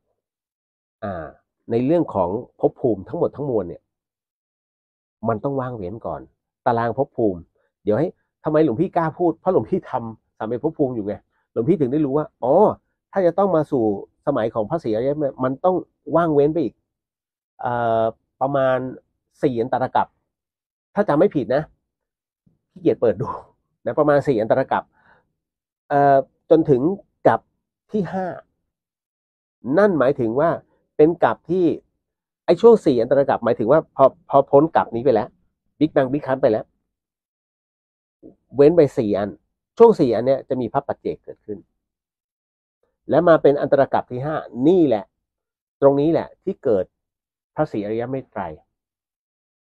อ่า ในเรื่องของภพภูมิทั้งหมดทั้งมวลเนี่ย มันต้องว่างเว้นก่อน ตารางภพภูมิ เดี๋ยวให้ทำไมหลวงพี่กล้าพูดเพราะหลวงพี่ทำสามเป็นภพภูมิอยู่ไงหลวงพี่ถึงได้รู้ว่าอ๋อถ้าจะต้องมาสู่สมัยของพระศรีอริยมันต้องว่างเว้นไปอีกอประมาณสี่ยันตรกับถ้าจำไม่ผิดนะขี้เกียจเปิดดูนะประมาณสี่อันตรกับเอ่อจนถึงกับที่ห้านั่นหมายถึงว่าเป็นกับที่ ไอ้ช่วงสี่อันตรกับหมายถึงว่าพอ พอพ้นกับนี้ไปแล้วบิ๊กบังบิ๊กคันไปแล้ว เว้นไปสี่อัน ช่วงสี่อันเนี้ยจะมีพับปัจเจกเกิดขึ้น และมาเป็นอันตรกับที่ห้านี่แหละ ตรงนี้แหละ ที่เกิดพระศรีอริยเมตไตร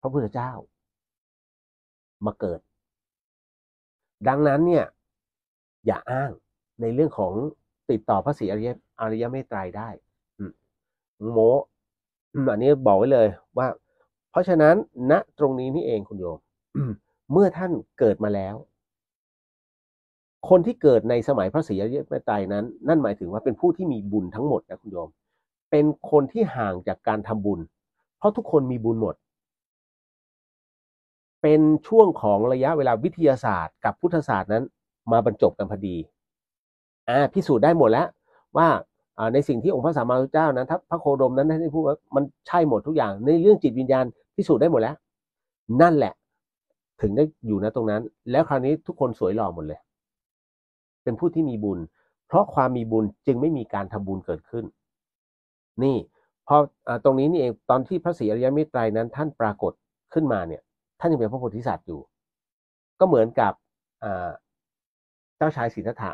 พระพุทธเจ้ามาเกิด ดังนั้น เนี่ย อย่าอ้างในเรื่องของติดต่อพระศรีอริยอริยเมตไตรได้โมอันนี้บอกไว้เลยว่า เพราะฉะนั้นณนะตรงนี้นี่เองคุณโยมเมื่อท่านเกิดมาแล้ว คนที่เกิดในสมัยพระศรีอริยเมตไตรนั้น นั่นหมายถึงว่าเป็นผู้ที่มีบุญทั้งหมดนะคุณโยม เป็นคนที่ห่างจากการทำบุญ เพราะทุกคนมีบุญหมดเป็นช่วงของระยะเวลาวิทยาศาสตร์ กับพุทธศาสตร์นั้น มาบรรจบกันพอดี อ่าพิสูจน์ได้หมดแล้ว ว่าในสิ่งที่องค์พระสัมมาสัมพุทธเจ้านั้นทัพพระโคดมนั้นท่านพูดว่ามันใช่หมดทุกอย่าง ในเรื่องจิตวิญญาณพิสูจน์ได้หมดแล้ว นั่นแหละถึงได้อยู่นะตรงนั้น แล้วคราวนี้ทุกคนสวยหล่อหมดเลยเป็นผู้ที่มีบุญ เพราะความมีบุญจึงไม่มีการทำบุญเกิดขึ้น นี่พออตรงนี้นี่เองตอนที่พระศรีอริยมมตรตรนั้นท่านปรากฏขึ้นมาเนี่ยท่านยังเป็นพระโพธิสัตว์อยู่ก็เหมือนกับเจ้าชายสิทธัตถะ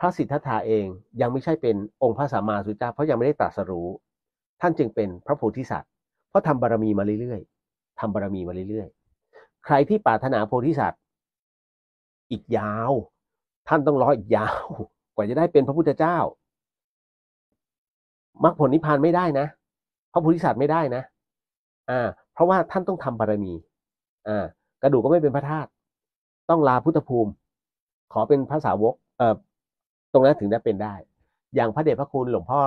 พระสิทธัตถะเองยังไม่ใช่เป็นองค์พระสัมมาสุจ้าเพราะยังไม่ได้ตรัสรู้ ท่านจึงเป็นพระโพธิสัตว์เพราะทำบารมีมาเรื่อยๆทำบารมีมาเรื่อยๆ ใครที่ปรารถนาโพธิสัตว์อีกยาว ท่านต้องรออีกยาวกว่าจะได้เป็นพระพุทธเจ้ามรรคผลนิพพานไม่ได้นะ พระโพธิสัตว์ไม่ได้นะ อ่า เพราะว่าท่านต้องทำบารมีกระดูกก็ไม่เป็นพระธาตุต้องลาพุทธภูมิ ขอเป็นพระสาวกเอตรงนั้นถึงได้เป็นได้ อย่างพระเดชพระคุณหลวงพ่อ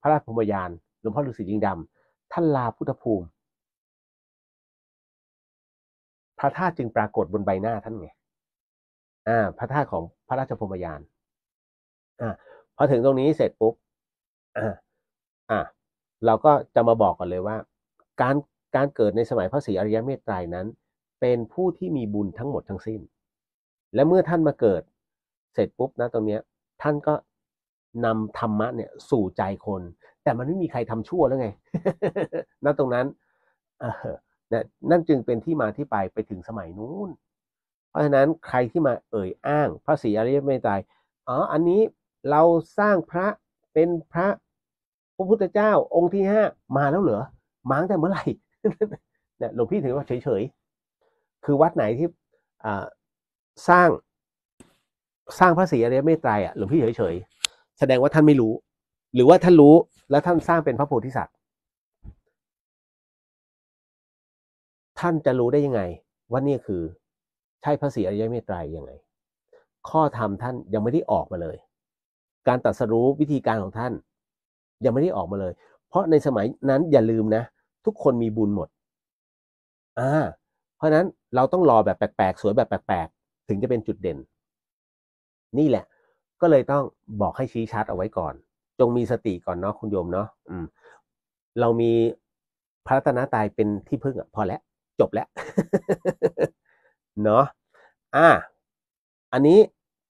พระราชพมยานหลวงพ่อฤาษีจิงดำ ท่านลาพุทธภูมิ พระธาตุจึงปรากฏบนใบหน้าท่านไงอ่า พระธาตุของพระราชพมยานอ่าพอถึงตรงนี้เสร็จปุ๊บอ่าอ่าเราก็จะมาบอกก่อนเลยว่า การการเกิดในสมัยพระศรีอริยเมตไตรนั้นเป็นผู้ที่มีบุญทั้งหมดทั้งสิ้น และเมื่อท่านมาเกิดเสร็จปุ๊บนะ ตรงเนี้ย ท่านก็นำธรรมะเนี่ยสู่ใจคน แต่มันไม่มีใครทำชั่วแล้วไงณตรงนั้นนั่นจึงเป็นที่มาที่ไปไปถึงสมัยนู้น เพราะฉะนั้นใครที่มาเอ่ยอ้าง พระศรีอริยเมตไตรอ๋ออันนี้เราสร้างพระเป็นพระพระพุทธเจ้าองค์ที่ห้ามาแล้วเหรอมาตั้งแต่เมื่อไหร่เนี่ยหลวงพี่ถือว่าเฉยคือวัดไหนที่สร้างสร้างพระศรีอริยเมตไตรอ่ะหลวงพี่เฉยๆแสดงว่าท่านไม่รู้ หรือว่าท่านรู้แล้วท่านสร้างเป็นพระโพธิสัตว์ ท่านจะรู้ได้ยังไงว่านี่คือใช่พระศรีอริยเมตไตรยังไง ข้อธรรมท่านยังไม่ได้ออกมาเลย การตัดสรู้วิธีการของท่านยังไม่ได้ออกมาเลย เพราะในสมัยนั้นอย่าลืมนะ ทุกคนมีบุญหมด อ่าราะนั้น เราต้องรอแบบแปลกๆสวยแบบแปลกๆถึงจะเป็นจุดเด่น นี่แหละ ก็เลยต้องบอกให้ชี้ชัดเอาไว้ก่อน จงมีสติก่อนเนาะคุณโยมเนาะอืม เรามีพระรัตนตายเป็นที่พึ่งอ่ะพอแล้ว จบแล้วเนาะอ่ะอันนี้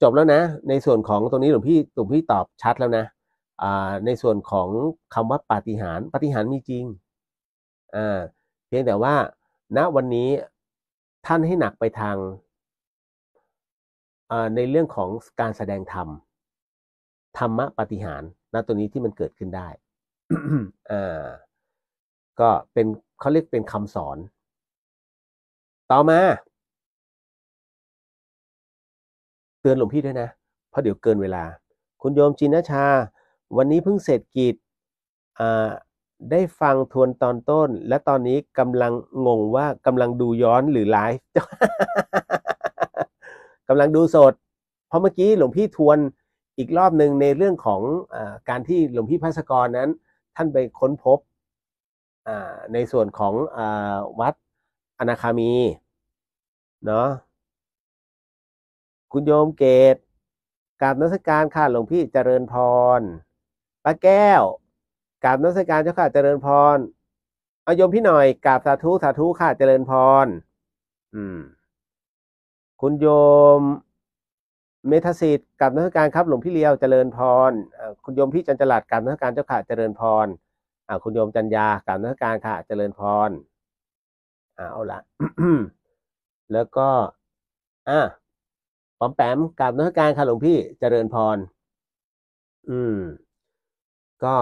จบแล้วนะในส่วนของตรงนี้หลวงพี่หลวงพี่ตอบชัดแล้วนะอ่าในส่วนของคำว่าปาฏิหาริย์ปาฏิหาริย์มีจริงอ่าเพียงแต่ว่าณนะวันนี้ท่านให้หนักไปทางในเรื่องของการแสดงธรรม ธรรมะ ปฏิหารนะตัวนี้ที่มันเกิดขึ้นได้ก็เป็นเขาเรียกเป็นคำสอน ต่อมาเตือนหลวงพี่ด้วยนะเพราะเดี๋ยวเกินเวลา คุณโยมจินชาวันนี้เพิ่งเสร็จกิจได้ฟังทวนตอนต้น และตอนนี้กำลังงงว่ากำลังดูย้อนหรือไลฟ์กำลังดูสด เพราะเมื่อกี้หลวงพี่ทวนอีกรอบหนึ่งในเรื่องของอการที่หลวงพี่พัสกรนั้น ท่านไปค้นพบในส่วนของอวัดอนาคามีเนาะคุณโยมเกตกราบนักการค่ะหลวงพี่เจริญพรป้าแก้วกราบนักสการเจ้าข้าเจริญพรอายมพี่หน่อยกราบสาธุสาธุข้าเจริญพร อืม คุณโยมเมธสิทธิ์กราบนักการครับหลวงพี่เลียวเจริญพร คุณโยมพี่จันจลัดกราบนักการเจ้าข้าเจริญพร อ่าคุณโยมจันยากราบนักการค่ะเจริญพรอ่าเอาละแล้วก็ อ่าปอมแปมกราบนักการค่ะหลวงพี่เจริญพร อืม ก็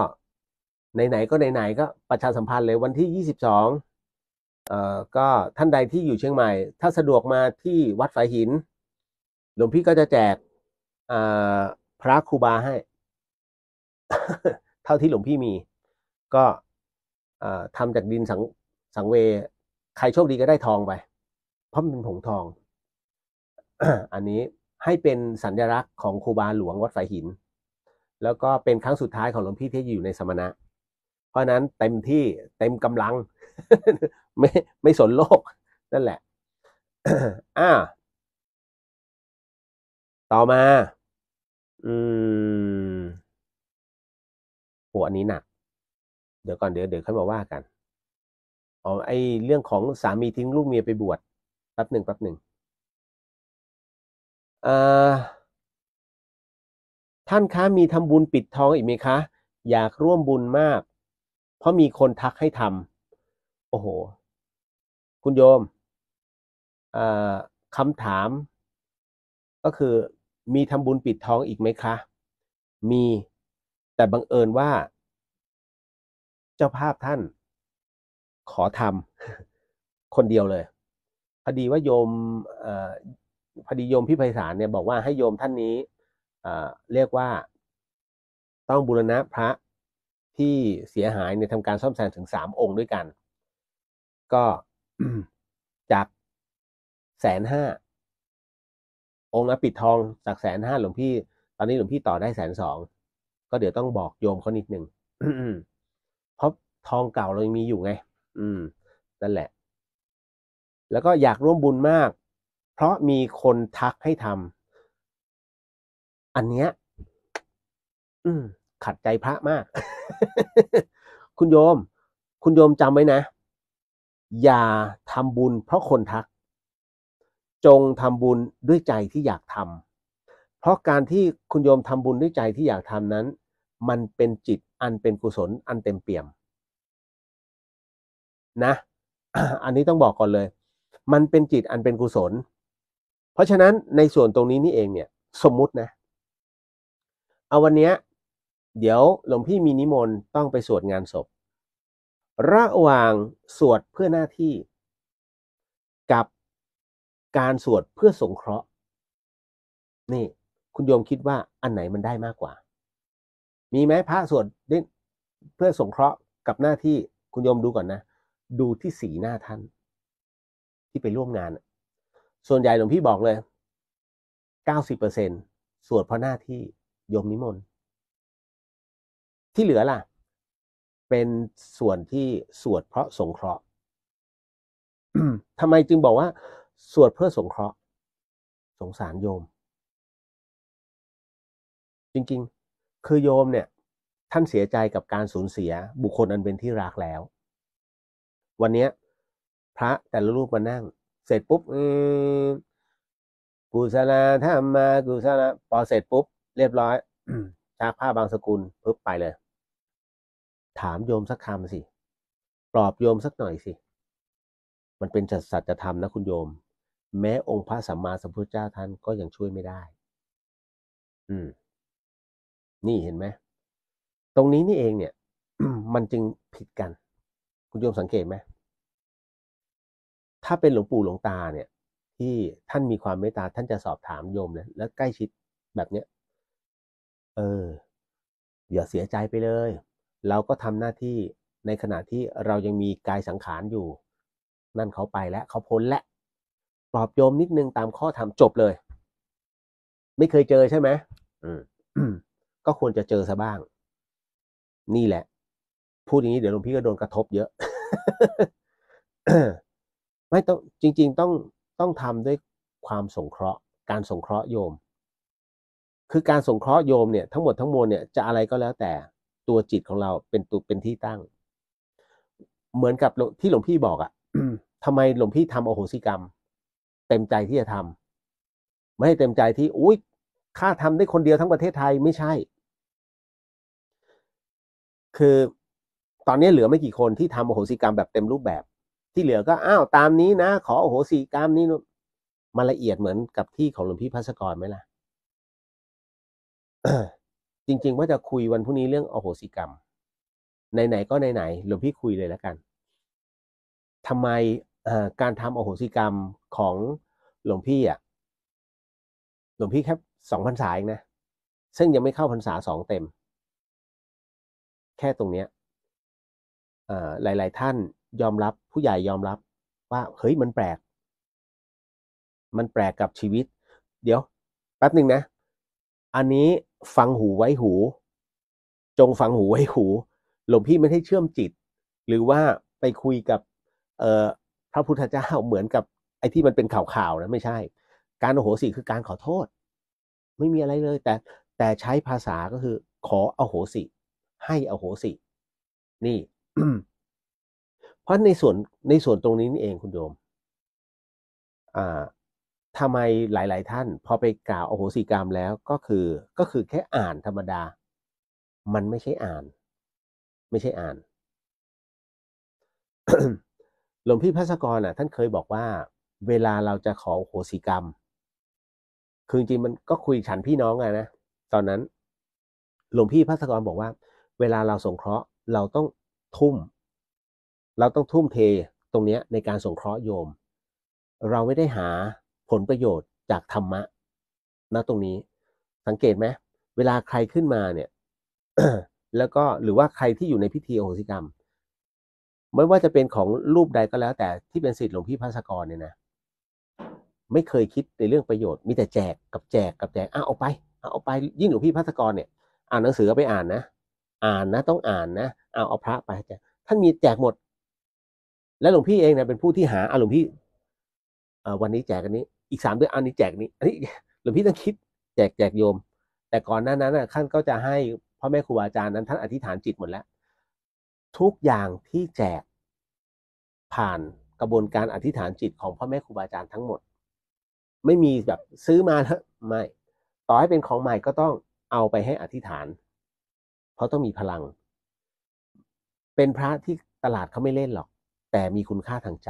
ไหนๆก็ไหนๆก็ประชาสัมพันธ์เลยวันที่ 22เอ่อ ก็ท่านใดที่อยู่เชียงใหม่ ถ้าสะดวกมาที่วัดฝายหิน หลวงพี่ก็จะแจกอ่พระครูบาให้ เท่าที่หลวงพี่มี ก็ทำจากดินสังสังเว ใครโชคดีก็ได้ทองไปเพราะมันเป็นผงทอง อันนี้ให้เป็นสัญลักษณ์ของครูบา หลวงวัดฝายหิน แล้วก็เป็นครั้งสุดท้ายของหลวงพี่ที่อยู่ในสมณะพราะนั้นเต็มที่ เต็มกำลัง ไม่ ไม่สนโลก นั่นแหละอ่าต่อมา อืมโหอันนี้หนัก เดี๋ยวก่อนเดี๋ยวเดี๋ยวค่อยมาว่ากันอ๋อไอเรื่องของสามีทิ้งลูกเมียไปบวชแป๊บหนึ่งแป๊บหนึ่งเอ่อท่านคะมีทำบุญปิดทองอีกไหมคะ อยากร่วมบุญมากพราะมีคนทักให้ทำโอ้โห คุณโยม คำถามก็คือมีทำบุญปิดทองอีกไหมคะ มี แต่บังเอิญว่า เจ้าภาพท่านขอทำคนเดียวเลย พอดีว่าโยมอพอดีโยมพี่ไพศาลเนี่ย บอกว่าให้โยมท่านนี้ เรียกว่าต้องบูรณะพระที่เสียหายในทำทำการซ่อมแซมถึงสามองค์ด้วยกัน ก็จากแสนห้าองค์ละปิดทองจากแสนห้าหลวงพี่ ตอนนี้หลวงพี่ต่อได้แสนสองก็เดี๋ยวต้องบอกโยมเขานิดหนึ่งเพราะทองเก่าเรายังมีอยู่ไง อืมนั่นแหละ แล้วก็อยากร่วมบุญมาก เพราะมีคนทักให้ทำอันเนี้ย อืมขัดใจพระมาก คุณโยม คุณโยมจำไว้นะ อย่าทำบุญ เพราะคนทัก จงทำบุญด้วยใจที่อยากทำเพราะการที่คุณโยมทำบุญด้วยใจที่อยากทำนั้น มันเป็นจิตอันเป็นกุศลอันเต็มเปี่ยม นะ อันนี้ต้องบอกก่อนเลย มันเป็นจิตอันเป็นกุศล เพราะฉะนั้นในส่วนตรงนี้นี่เองเนี่ยสมมุตินะ เอาวันเนี้ยเดี๋ยวหลวงพี่มีนิมนต์ต้องไปสวดงานศพ ระหว่างสวดเพื่อหน้าที่ กับการสวดเพื่อสงเคราะห์ นี่คุณโยมคิดว่าอันไหนมันได้มากกว่า มีไหมพระสวดเพื่อสงเคราะห์กับหน้าที่คุณโยมดูก่อนนะ ดูที่สีหน้าท่านที่ไปร่วมงาน ส่วนใหญ่หลวงพี่บอกเลย 90%สวดเพราะหน้าที่โยมนิมนต์ที่เหลือล่ะ เป็นส่วนที่สวดเพราะสงเคราะห์ทำไมจึงบอกว่าสวดเพื่อสงเคราะห์ สงสารโยม จริงๆ คือโยมเนี่ยท่านเสียใจกับการสูญเสีย บุคคลอันเป็นที่รักแล้ว วันนี้พระแต่ละรูปมานั่งเสร็จปุ๊บกุศลธรรมมากุศลพอเสร็จปุ๊บเรียบร้อยชักผ้าบางสกุลปุ๊บไปเลยถามโยมสักคำสิ ปลอบโยมสักหน่อยสิ มันเป็นจัดสัจธรรมนะ คุณโยม แม้องค์พระสัมมาสัมพุทธเจ้าท่านก็ยังช่วยไม่ได้ อืม นี่เห็นไหม ตรงนี้นี่เองเนี่ย มันจึงผิดกัน คุณโยมสังเกตไหม ถ้าเป็นหลวงปู่หลวงตาเนี่ย ที่ท่านมีความเมตตาท่านจะสอบถามโยมเลยแลวใกล้ชิดแบบเนี้ย เอออย่าเสียใจไปเลยเราก็ทำหน้าที่ในขณะที่เรายังมีกายสังขารอยู่ นั่นเขาไปแล้วเขาพ้นแล้วปลอบโยมนิดนึงตามข้อธรรมจบเลย ไม่เคยเจอใช่ไหมอืมก็ควรจะเจอซะบ้าง นี่แหละ พูดอย่างนี้เดี๋ยวหลวงพี่ก็โดนกระทบเยอะ ไม่ต้องจริงๆ ต้องต้องทำด้วยความสงเคราะห์ การสงเคราะห์โยม คือการสงเคราะห์โยมเนี่ยทั้งหมดทั้งมวลเนี่ยจะอะไรก็แล้วแต่ตัวจิตของเราเป็นตัวเป็นที่ตั้ง เหมือนกับที่หลวงพี่บอกอะทำไมหลวงพี่ทำโอโหสิกรรม เต็มใจที่จะทำ ไม่ให้เต็มใจที่อุ้ยข้าทำได้คนเดียวทั้งประเทศไทยไม่ใช่ คือตอนนี้เหลือไม่กี่คนที่ทำโอโหสิกรรมแบบเต็มรูปแบบ ที่เหลือก็อ้าวตามนี้นะ ขอโอโหสิกรรมนี้มาละเอียดเหมือนกับที่ของหลวงพี่พัสกรไหมล่ะจริงๆว่าจะคุยวันพรุ่งนี้เรื่องอโหสิกรรมไหนๆก็ไหนๆหลวงพี่คุยเลยแล้วกัน ทำไมการทำอโหสิกรรมของหลวงพี่อ่ะหลวงพี่แค่สองพรรษาเองนะซึ่งยังไม่เข้าพรรษาสองเต็ม แค่ตรงเนี้ยหลายๆท่านยอมรับผู้ใหญ่ยอมรับ ว่าเฮ้ยมันแปลก มันแปลกกับชีวิต เดี๋ยวแป๊บหนึ่งนะ อันนี้ฟังหูไว้หู จงฟังหูไว้หู หลวงพี่ไม่ได้เชื่อมจิต หรือว่าไปคุยกับ เอ่อพระพุทธเจ้าเหมือนกับไอ้ที่มันเป็นข่าวๆนะไม่ใช่ การโอโหสิคือการขอโทษ ไม่มีอะไรเลย แต่แต่ใช้ภาษาก็คือขออโหสิ ให้อโหสินี่ เพราะในส่วนในส่วนตรงนี้นี่เองคุณโยมอ่าทำไมหลาย ๆท่าน พอไปกล่าวโอโหสีกรรมแล้วก็คือก็คือแค่อ่านธรรมดา มันไม่ใช่อ่าน ไม่ใช่อ่านหลวงพี่พัสกรอ่ะ ท่านเคยบอกว่า เวลาเราจะขอโอโหสีกรรมคือจริงมันก็คุยฉันพี่น้องอะนะตอนนั้นหลวงพี่พัสกรบอกว่า เวลาเราสงเคราะห์เราต้องทุ่มเราต้องทุ่มเทตรงเนี้ยในการสงเคราะห์โยม เราไม่ได้หาผลประโยชน์จากธรรมะณตรงนี้ สังเกตไหมเวลาใครขึ้นมาเนี่ยแล้วก็หรือว่าใครที่อยู่ในพิธีโหสิกรรม ไม่ว่าจะเป็นของรูปใดก็แล้ว แต่ที่เป็นสิทธิ์หลวงพี่พัสกรเนี่ยนะไม่เคยคิดในเรื่องประโยชน์ มีแต่แจกกับแจกกับแจกอ้าเอาไปเอาไปยิ่งหลวงพี่พัสกรเนี่ยอ่านหนังสือไปอ่านนะอ่านนะ ต้องอ่านนะเอาเอาพระไปแจกท่านมีแจกหมด และหลวงพี่เองเนี่ยเป็นผู้ที่หาเอาหลวงพี่วันนี้แจกกันนี้อีกสามเดือนอันนี้แจกนี้อันนี้หลวงพี่ต้องคิด แจกแจกโยม แต่ก่อนหน้านั้นท่านก็จะให้พ่อแม่ครูอาจารย์นั้นท่านอธิษฐานจิตหมดแล้วทุกอย่างที่แจกผ่านกระบวนการอธิษฐานจิตของพ่อแม่ครูบาอาจารย์ทั้งหมด ไม่มีแบบซื้อมาแล้วไม่ ต่อให้เป็นของใหม่ก็ต้องเอาไปให้อธิษฐาน เพราะต้องมีพลัง เป็นพระที่ตลาดเขาไม่เล่นหรอก แต่มีคุณค่าทางใจ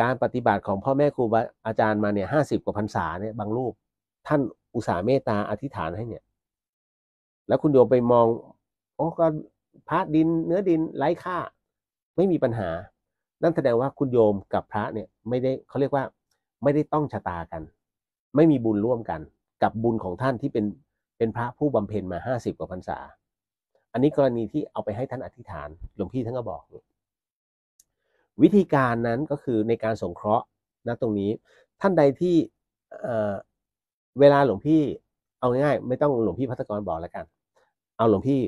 การปฏิบัติของพ่อแม่ครูอาจารย์มาเนี่ยห้าสิบกว่าพรรษาเนี่ยบางรูปท่านอุตส่าห์เมตตาอธิษฐานให้เนี่ย แล้วคุณโยมไปมองโอ้ก็พระดินเนื้อดินไร้ค่า ไม่มีปัญหา นั่นแสดงว่าคุณโยมกับพระเนี่ยไม่ได้เขาเรียกว่า ไม่ได้ต้องชะตากัน ไม่มีบุญร่วมกัน กับบุญของท่านที่เป็นเป็นพระผู้บำเพ็ญมาห้าสิบกว่าพรรษา อันนี้กรณีที่เอาไปให้ท่านอธิษฐานหลวงพี่ท่านก็บอกเนี่ยวิธีการนั้นก็คือในการสงเคราะห์นะตรงนี้ ท่านใดที่เวลาหลวงพี่ เอาง่ายๆ ไม่ต้องหลวงพี่พัฒกรบอกแล้วกัน เอาหลวงพี่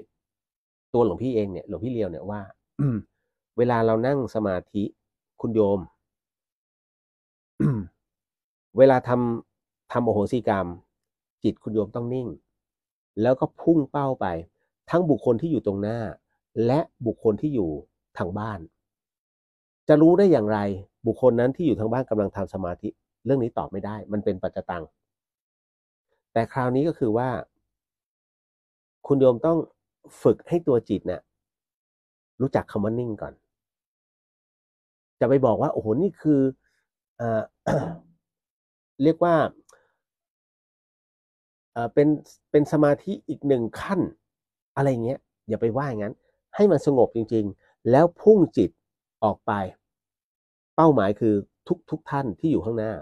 ตัวหลวงพี่เอง เนี่ยหลวงพี่เลียวเนี่ยว่าเวลาเรานั่งสมาธิ คุณโยมเวลาทำทำโอโหสีกรรม จิตคุณโยมต้องนิ่ง แล้วก็พุ่งเป้าไป ทั้งบุคคลที่อยู่ตรงหน้า และบุคคลที่อยู่ทางบ้านจะรู้ได้อย่างไร บุคคลนั้นที่อยู่ทางบ้านกำลังทำสมาธิเรื่องนี้ตอบไม่ได้ มันเป็นปัจจตัง แต่คราวนี้ก็คือว่า คุณโยมต้องฝึกให้ตัวจิตเนะี่ย รู้จักคำว่านิ่งก่อน จะไปบอกว่าโอ้โหนี่คืออเรียกว่าเป็นเป็นสมาธิอีกหนึ่งขั้น อะไรเงี้ยอย่าไปว่าอย่างนั้น ให้มันสงบจริง ๆ แล้วพุ่งจิตออกไปเป้าหมายคือทุกทุกท่านที่อยู่ข้างหน้า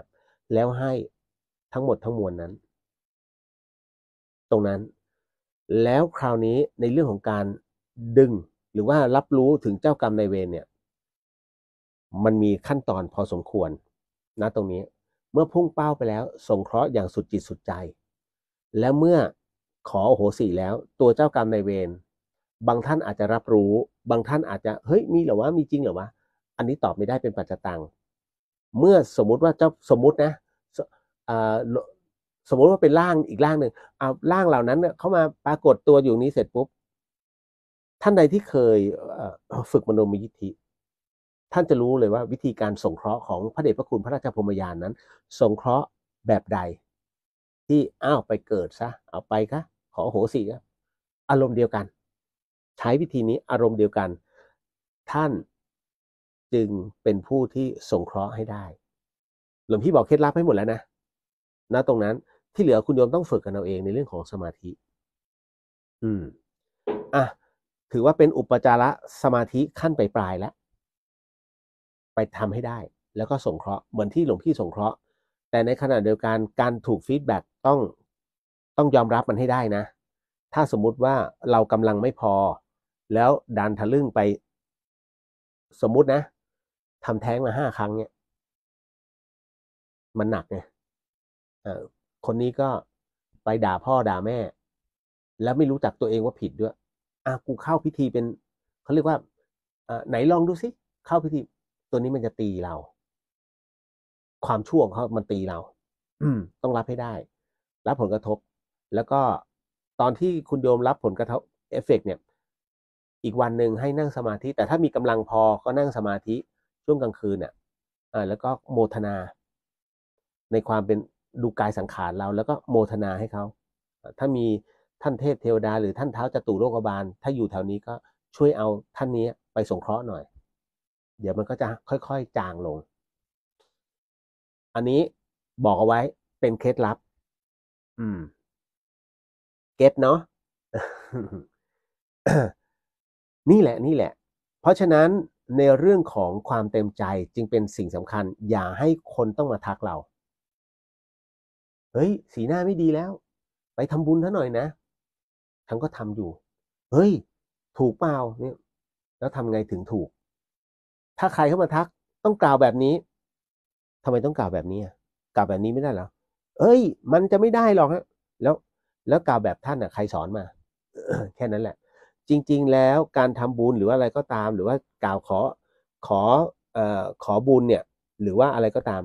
แล้วให้ทั้งหมดทั้งมวลนั้น ตรงนั้นแล้วคราวนี้ในเรื่องของการดึงหรือว่ารับรู้ถึงเจ้ากรรมนายเวรเนี่ย มันมีขั้นตอนพอสมควร นะ ตรงนี้เมื่อพุ่งเป้าไปแล้ว สงเคราะห์อย่างสุดจิตสุดใจ แล้วเมื่อขอโอโหสิแล้วตัวเจ้ากรรมนายเวรบางท่านอาจจะรับรู้ บางท่านอาจจะเฮ้ยมีหรอวะมีจริงหรอวะอันนี้ตอบไม่ได้เป็นปัจจตัง เมื่อสมมุติว่าเจ้าสมมุตินะสมมุติว่าเป็นร่างอีกร่างหนึ่งเอาร่างเหล่านั้นเนี่ยเขามาปรากฏตัวอยู่นี้เสร็จปุ๊บ ท่านใดที่เคยฝึกมโนมยิทธิ ท่านจะรู้เลยว่าวิธีการสงเคราะห์ของพระเดชพระคุณพระราชพรมยานนั้น สงเคราะห์แบบใดที่อ้าวไปเกิดซะเอาไปคะ ขอโหสิคอารมณ์เดียวกัน ใช้วิธีนี้อารมณ์เดียวกัน ท่านจึงเป็นผู้ที่สงเคราะห์ให้ได้ หลวงพี่บอกเคล็ดลับให้หมดแล้วนะณตรงนั้นที่เหลือคุณโยมต้องฝึกกันเอาเองในเรื่องของสมาธิ อืมอ่ะถือว่าเป็นอุปจาระสมาธิขั้นปลายแล้ว ไปทำให้ได้ แล้วก็สงเคราะห์เหมือนที่หลวงพี่สงเคราะห์ แต่ในขณะเดียวกันการถูกฟีดแบ็กต้องต้องยอมรับมันให้ได้นะ ถ้าสมมุติว่าเรากำลังไม่พอ แล้วดันทะลึ่งไป สมมุตินะทำแท้งมาห้าครั้งเนี่ย มันหนักไงคนนี้ก็ไปด่าพ่อด่าแม่ แล้วไม่รู้จักตัวเองว่าผิดด้วย อ่ะกูเข้าพิธีเป็นเขาเรียกว่าไหนลองดูสิเข้าพิธี ตัวนี้มันจะตีเรา ความชั่วของเขามันตีเรา อืต้องรับให้ได้ รับผลกระทบ แล้วก็ตอนที่คุณโยมรับผลกระทบเอฟเฟกเนี่ยอีกวันหนึ่งให้นั่งสมาธิ แต่ถ้ามีกำลังพอก็นั่งสมาธิ่วงกลางคืนเนี่ยแล้วก็โมทนา ในความเป็นดูกายสังขารเรา แล้วก็โมทนาให้เขาถ้ามีท่านเทพเทวดาหรือท่านเท้าจตุโลกบาล ถ้าอยู่แถวนี้ก็ช่วยเอาท่านนี้ไปสงเคราะห์หน่อย เดี๋ยวมันก็จะค่อยๆจางลง อันนี้บอกเอาไว้เป็นเคล็ดลับ อืมเก็ตเนาะ นี่แหละ นี่แหละ เพราะฉะนั้นในเรื่องของความเต็มใจจึงเป็นสิ่งสำคัญ อย่าให้คนต้องมาทักเรา เฮ้ย สีหน้าไม่ดีแล้ว ไปทำบุญ่ะหน่อยนะ ฉันก็ทำอยู่เฮ้ย ถูกเปล่าเนี่ย แล้วทำไงถึงถูก ถ้าใครเข้ามาทัก ต้องกล่าวแบบนี้ทำไมต้องกล่าวแบบนี้กล่าวแบบนี้ไม่ได้หรอเอ้ย มันจะไม่ได้หรอกฮะแล้วแล้วกล่าวแบบท่านอ่ะ ใครสอนมา แค่นั้นแหละจริง ๆ แล้วการทำบุญหรือว่าอะไรก็ตาม หรือว่ากล่าวขอขอขอบุญเนี่ย หรือว่าอะไรก็ตาม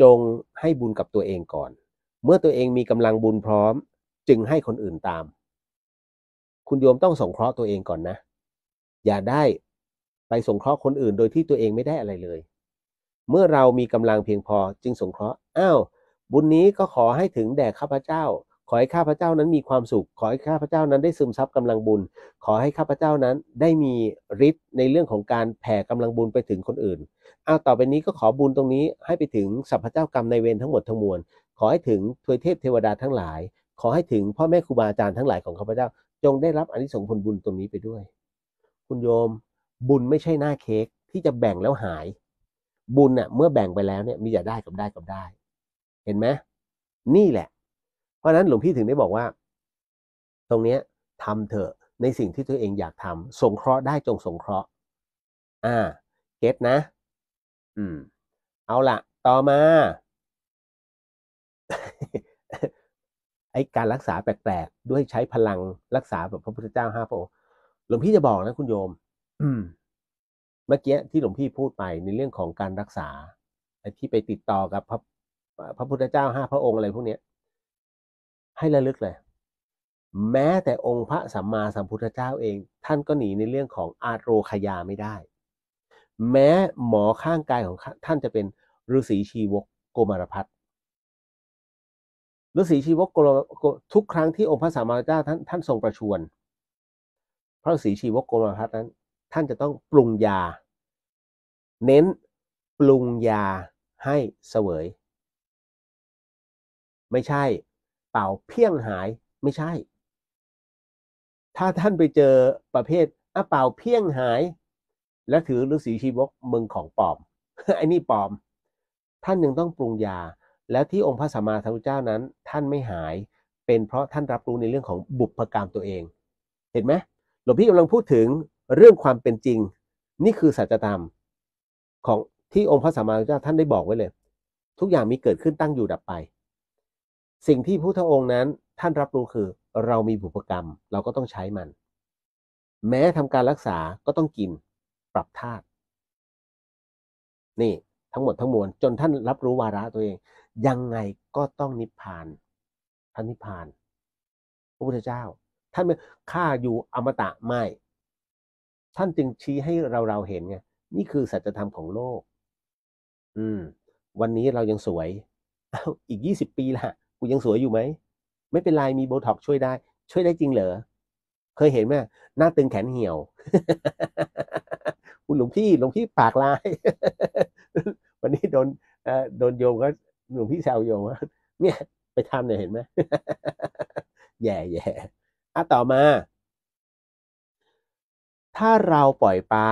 จงให้บุญกับตัวเองก่อน เมื่อตัวเองมีกำลังบุญพร้อม จึงให้คนอื่นตาม คุณโยมต้องสงเคราะห์ตัวเองก่อนนะ อย่าได้ไปสงเคราะห์คนอื่นโดยที่ตัวเองไม่ได้อะไรเลย เมื่อเรามีกำลังเพียงพอ จึงสงเคราะห์อ้าวบุญนี้ก็ขอให้ถึงแด่ข้าพเจ้าขอให้ข้าพเจ้านั้นมีความสุข ขอให้ข้าพเจ้านั้น ได้ซึมซับกำลังบุญ ขอให้ข้าพเจ้านั้นได้มีฤทธิ์ในเรื่องของการแผ่กำลังบุญไปถึงคนอื่น เอาต่อไปนี้ก็ขอบุญตรงนี้ ให้ไปถึงสัพพเจ้ากรรมในเวรทั้งหมดทั้งมวล ขอให้ถึงทวยเทพเทวดาทั้งหลาย ขอให้ถึงพ่อแม่ครูบาอาจารย์ทั้งหลายของข้าพเจ้า จงได้รับอนิสงส์ผลบุญตรงนี้ไปด้วย คุณโยม บุญไม่ใช่หน้าเค้กที่จะแบ่งแล้วหาย บุญเน่ะเมื่อแบ่งไปแล้วเนี่ยมีแต่ได้กับได้กับได้ เห็นไหมนี่แหละราะนั้น หลวงพี่ถึงได้บอกว่า ตรงเนี้ยทำเถอะในสิ่งที่ตัวเองอยากทำสงเคราะห์ได้จงสงเคราะห์ อ่า เก็ตนะ อืม เอาละต่อมา ไอ้การรักษาแปลกๆด้วยใช้พลังรักษาแบบพระพุทธเจ้าห้าพระองค์หลวงพี่จะบอกนะคุณโยมเมื่อกี้ที่หลวงพี่พูดไปในเรื่องของการรักษา ไอ้ที่ไปติดต่อกับพระพระพุทธเจ้าห้าพระองค์อะไรพวกเนี้ยให้ระลึกเลยแม้แต่องค์พระสัมมาสัมพุทธเจ้าเอง ท่านก็หนีในเรื่องของอาโรคยาไม่ได้ แม้หมอข้างกายของท่านจะเป็นฤาษีชีวกโกมารพัทฤาษีชีวกทุกครั้งที่องค์พระสัมมาสัมพุทธเจ้าท่านท่านทรงประชวรพระฤาษีชีวกโกมารพัทนั้นท่านจะต้องปรุงยา เน้นปรุงยาให้เสวย ไม่ใช่เป่าเพี้ยงหายไม่ใช่ ถ้าท่านไปเจอประเภทอ่ะเป่าเพี้ยงหาย และถือฤาษีชีวกมึงของปลอมไอ้นี่ปลอม ท่านยังต้องปรุงยา และที่องค์พระสัมมาสัมพุทธเจ้านั้นท่านไม่หาย เป็นเพราะท่านรับรู้ในเรื่องของบุพกรรมตัวเอง เห็นไหมหลวงพี่กำลังพูดถึงเรื่องความเป็นจริง นี่คือสัจธรรมของที่องค์พระสัมมาสัมพุทธเจ้าท่านได้บอกไว้เลย ทุกอย่างมีเกิดขึ้นตั้งอยู่ดับไปสิ่งที่พุทธองค์นั้น ท่านรับรู้คือ เรามีบุพกรรม เราก็ต้องใช้มัน แม้ทำการรักษาก็ต้องกินปรับธาตุนี่ ทั้งหมดทั้งมวลจนท่านรับรู้วาระตัวเอง ยังไงก็ต้องนิพพาน ท่านนิพพานพระพุทธเจ้า ท่านไม่ข้าอยู่อมตะไม่ ท่านจึงชี้ให้เราเราเห็นไงนี่คือสัจธรรมของโลก อืม วันนี้เรายังสวยออีกยี่สิบปีละกูยังสวยอยู่ไหม ไม่เป็นไรมีโบท็อกช่วยได้ ช่วยได้จริงเหรอเคยเห็นไหมหน้าตึงแขนเหี่ยว คุณหลวงพี่หลวงพี่ปากลาย วันนี้โดนโดนโยมก็หลวงพี่แซวโยมว่าเนี่ย ไปทำเนี่ยเห็นไหมแย่แย่อ่ะต่อมา ถ้าเราปล่อยปลา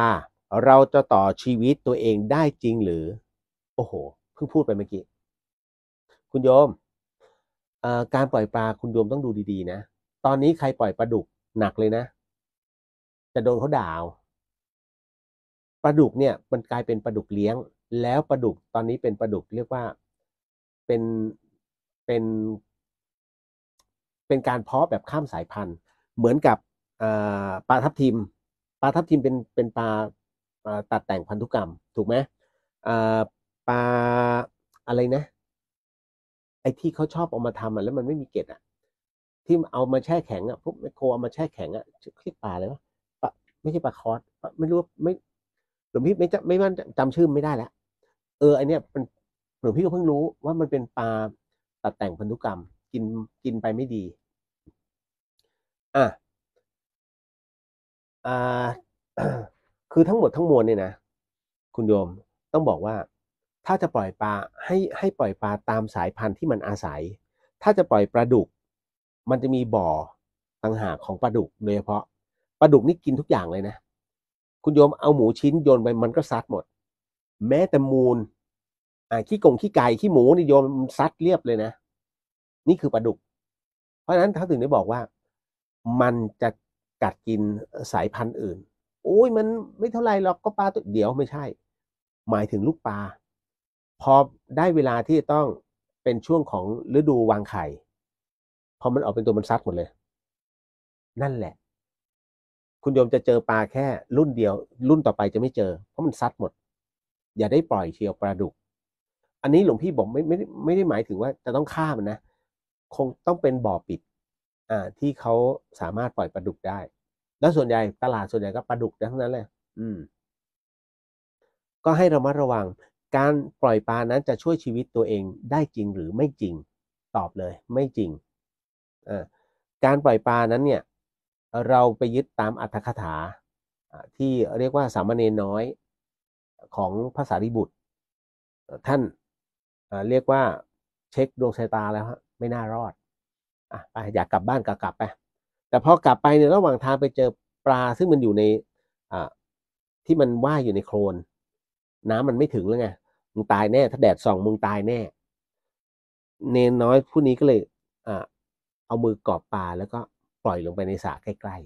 เราจะต่อชีวิตตัวเองได้จริงหรือ โอ้โหเพิ่งพูดไปเมื่อกี้คุณโยมการปล่อยปลาคุณโยมต้องดูดีๆ นะ ตอนนี้ใครปล่อยปลาดุกหนักเลยนะ จะโดนเขาด่าวปลาดุกเนี่ย มันกลายเป็นปลาดุกเลี้ยง แล้วปลาดุก ตอนนี้เป็นปลาดุกเรียกว่าเป็นเป็น เป็นการเพาะแบบข้ามสายพันธุ์ เหมือนกับปลาทับทิม ปลาทับทิมเป็นเป็นปลาตัดแต่งพันธุกรรม ถูกไหมปลาอะไรนะไอ้ที่เขาชอบเอามาทำอ่ะแล้วมันไม่มีเกตอ่ะ ที่เอามาแช่แข็งอ่ะพวกไมโครเอามาแช่แข็งอ่ะคลิปปลาอะไรวะปลาไม่ใช่ปลาคอสไม่รู้ไม่หลวงพี่ไม่จำไม่มั่นจาชื่อไม่ได้แล้วเออไอเนี้ยมันหลวงพี่ก็เพิ่งรู้ว่ามันเป็นปลาตัดแต่งพันธุกรรม กินกินไปไม่ดี อ่ะอ่าคือทั้งหมดทั้งมวลเนี่ยนะคุณโยมต้องบอกว่าถ้าจะปล่อยปลาให้ให้ปล่อยปลาตามสายพันธุ์ที่มันอาศัย ถ้าจะปล่อยปลาดุก มันจะมีบ่อต่างหากของปลาดุกโดยเฉพาะ ปลาดุกนี่กินทุกอย่างเลยนะ คุณโยมเอาหมูชิ้นโยนไปมันก็ซัดหมด แม้แต่มูลขี้กงขี้ไก่ขี้หมูนี่โยมซัดเรียบเลยนะ นี่คือปลาดุก เพราะฉะนั้นเขาถึงได้บอกว่า มันจะกัดกินสายพันธุ์อื่น โอ้ยมันไม่เท่าไรหรอกก็ปลาตัวเดียวไม่ใช่ หมายถึงลูกปลาพอ ได้เวลาที่ต้องเป็นช่วงของฤดูวางไข่พอมันออกเป็นตัวมันซัดหมดเลยนั่นแหละ คุณโยมจะเจอ ปลาแค่ รุ่นเดียว รุ่นต่อไปจะไม่เจอ เพราะมันซัดหมด อย่าได้ปล่อยเชียวปลาดุก อันนี้หลวงพี่บอกไม่ไม่ไม่ได้หมายถึงว่า จะต้องฆ่ามันนะคงต้องเป็นบ่อปิด อ่า ที่เขาสามารถปล่อยปลาดุกได้ แล้วส่วนใหญ่ตลาดส่วนใหญ่ก็ปลาดุกทั้งนั้นเลยอืม ก็ให้ระมัดระวังการปล่อยปลานั้นจะช่วยชีวิตตัวเองได้จริงหรือไม่จริงตอบเลยไม่จริงการปล่อยปลานั้นเนี่ย เราไปยึดตามอัธคถาที่เรียกว่าสามเณรน้อยของภาษาริบุตร ท่านเรียกว่าเช็คดวงชะตาแล้วฮะไม่น่ารอดอ่ะไปอยากกลับบ้านก็กลับไป แต่พอกลับไปในระหว่างทางไปเจอปลาซึ่งมันอยู่ในอ่าที่มันว่ายอยู่ในโคลนน้ำมันไม่ถึงแล้วไงมึงตายแน่ถ้าแดดส่อง มึงตายแน่ เนนน้อยผู้นี้ก็เลยเอามือกอบปลาแล้วก็ปล่อยลงไปในสระใกล้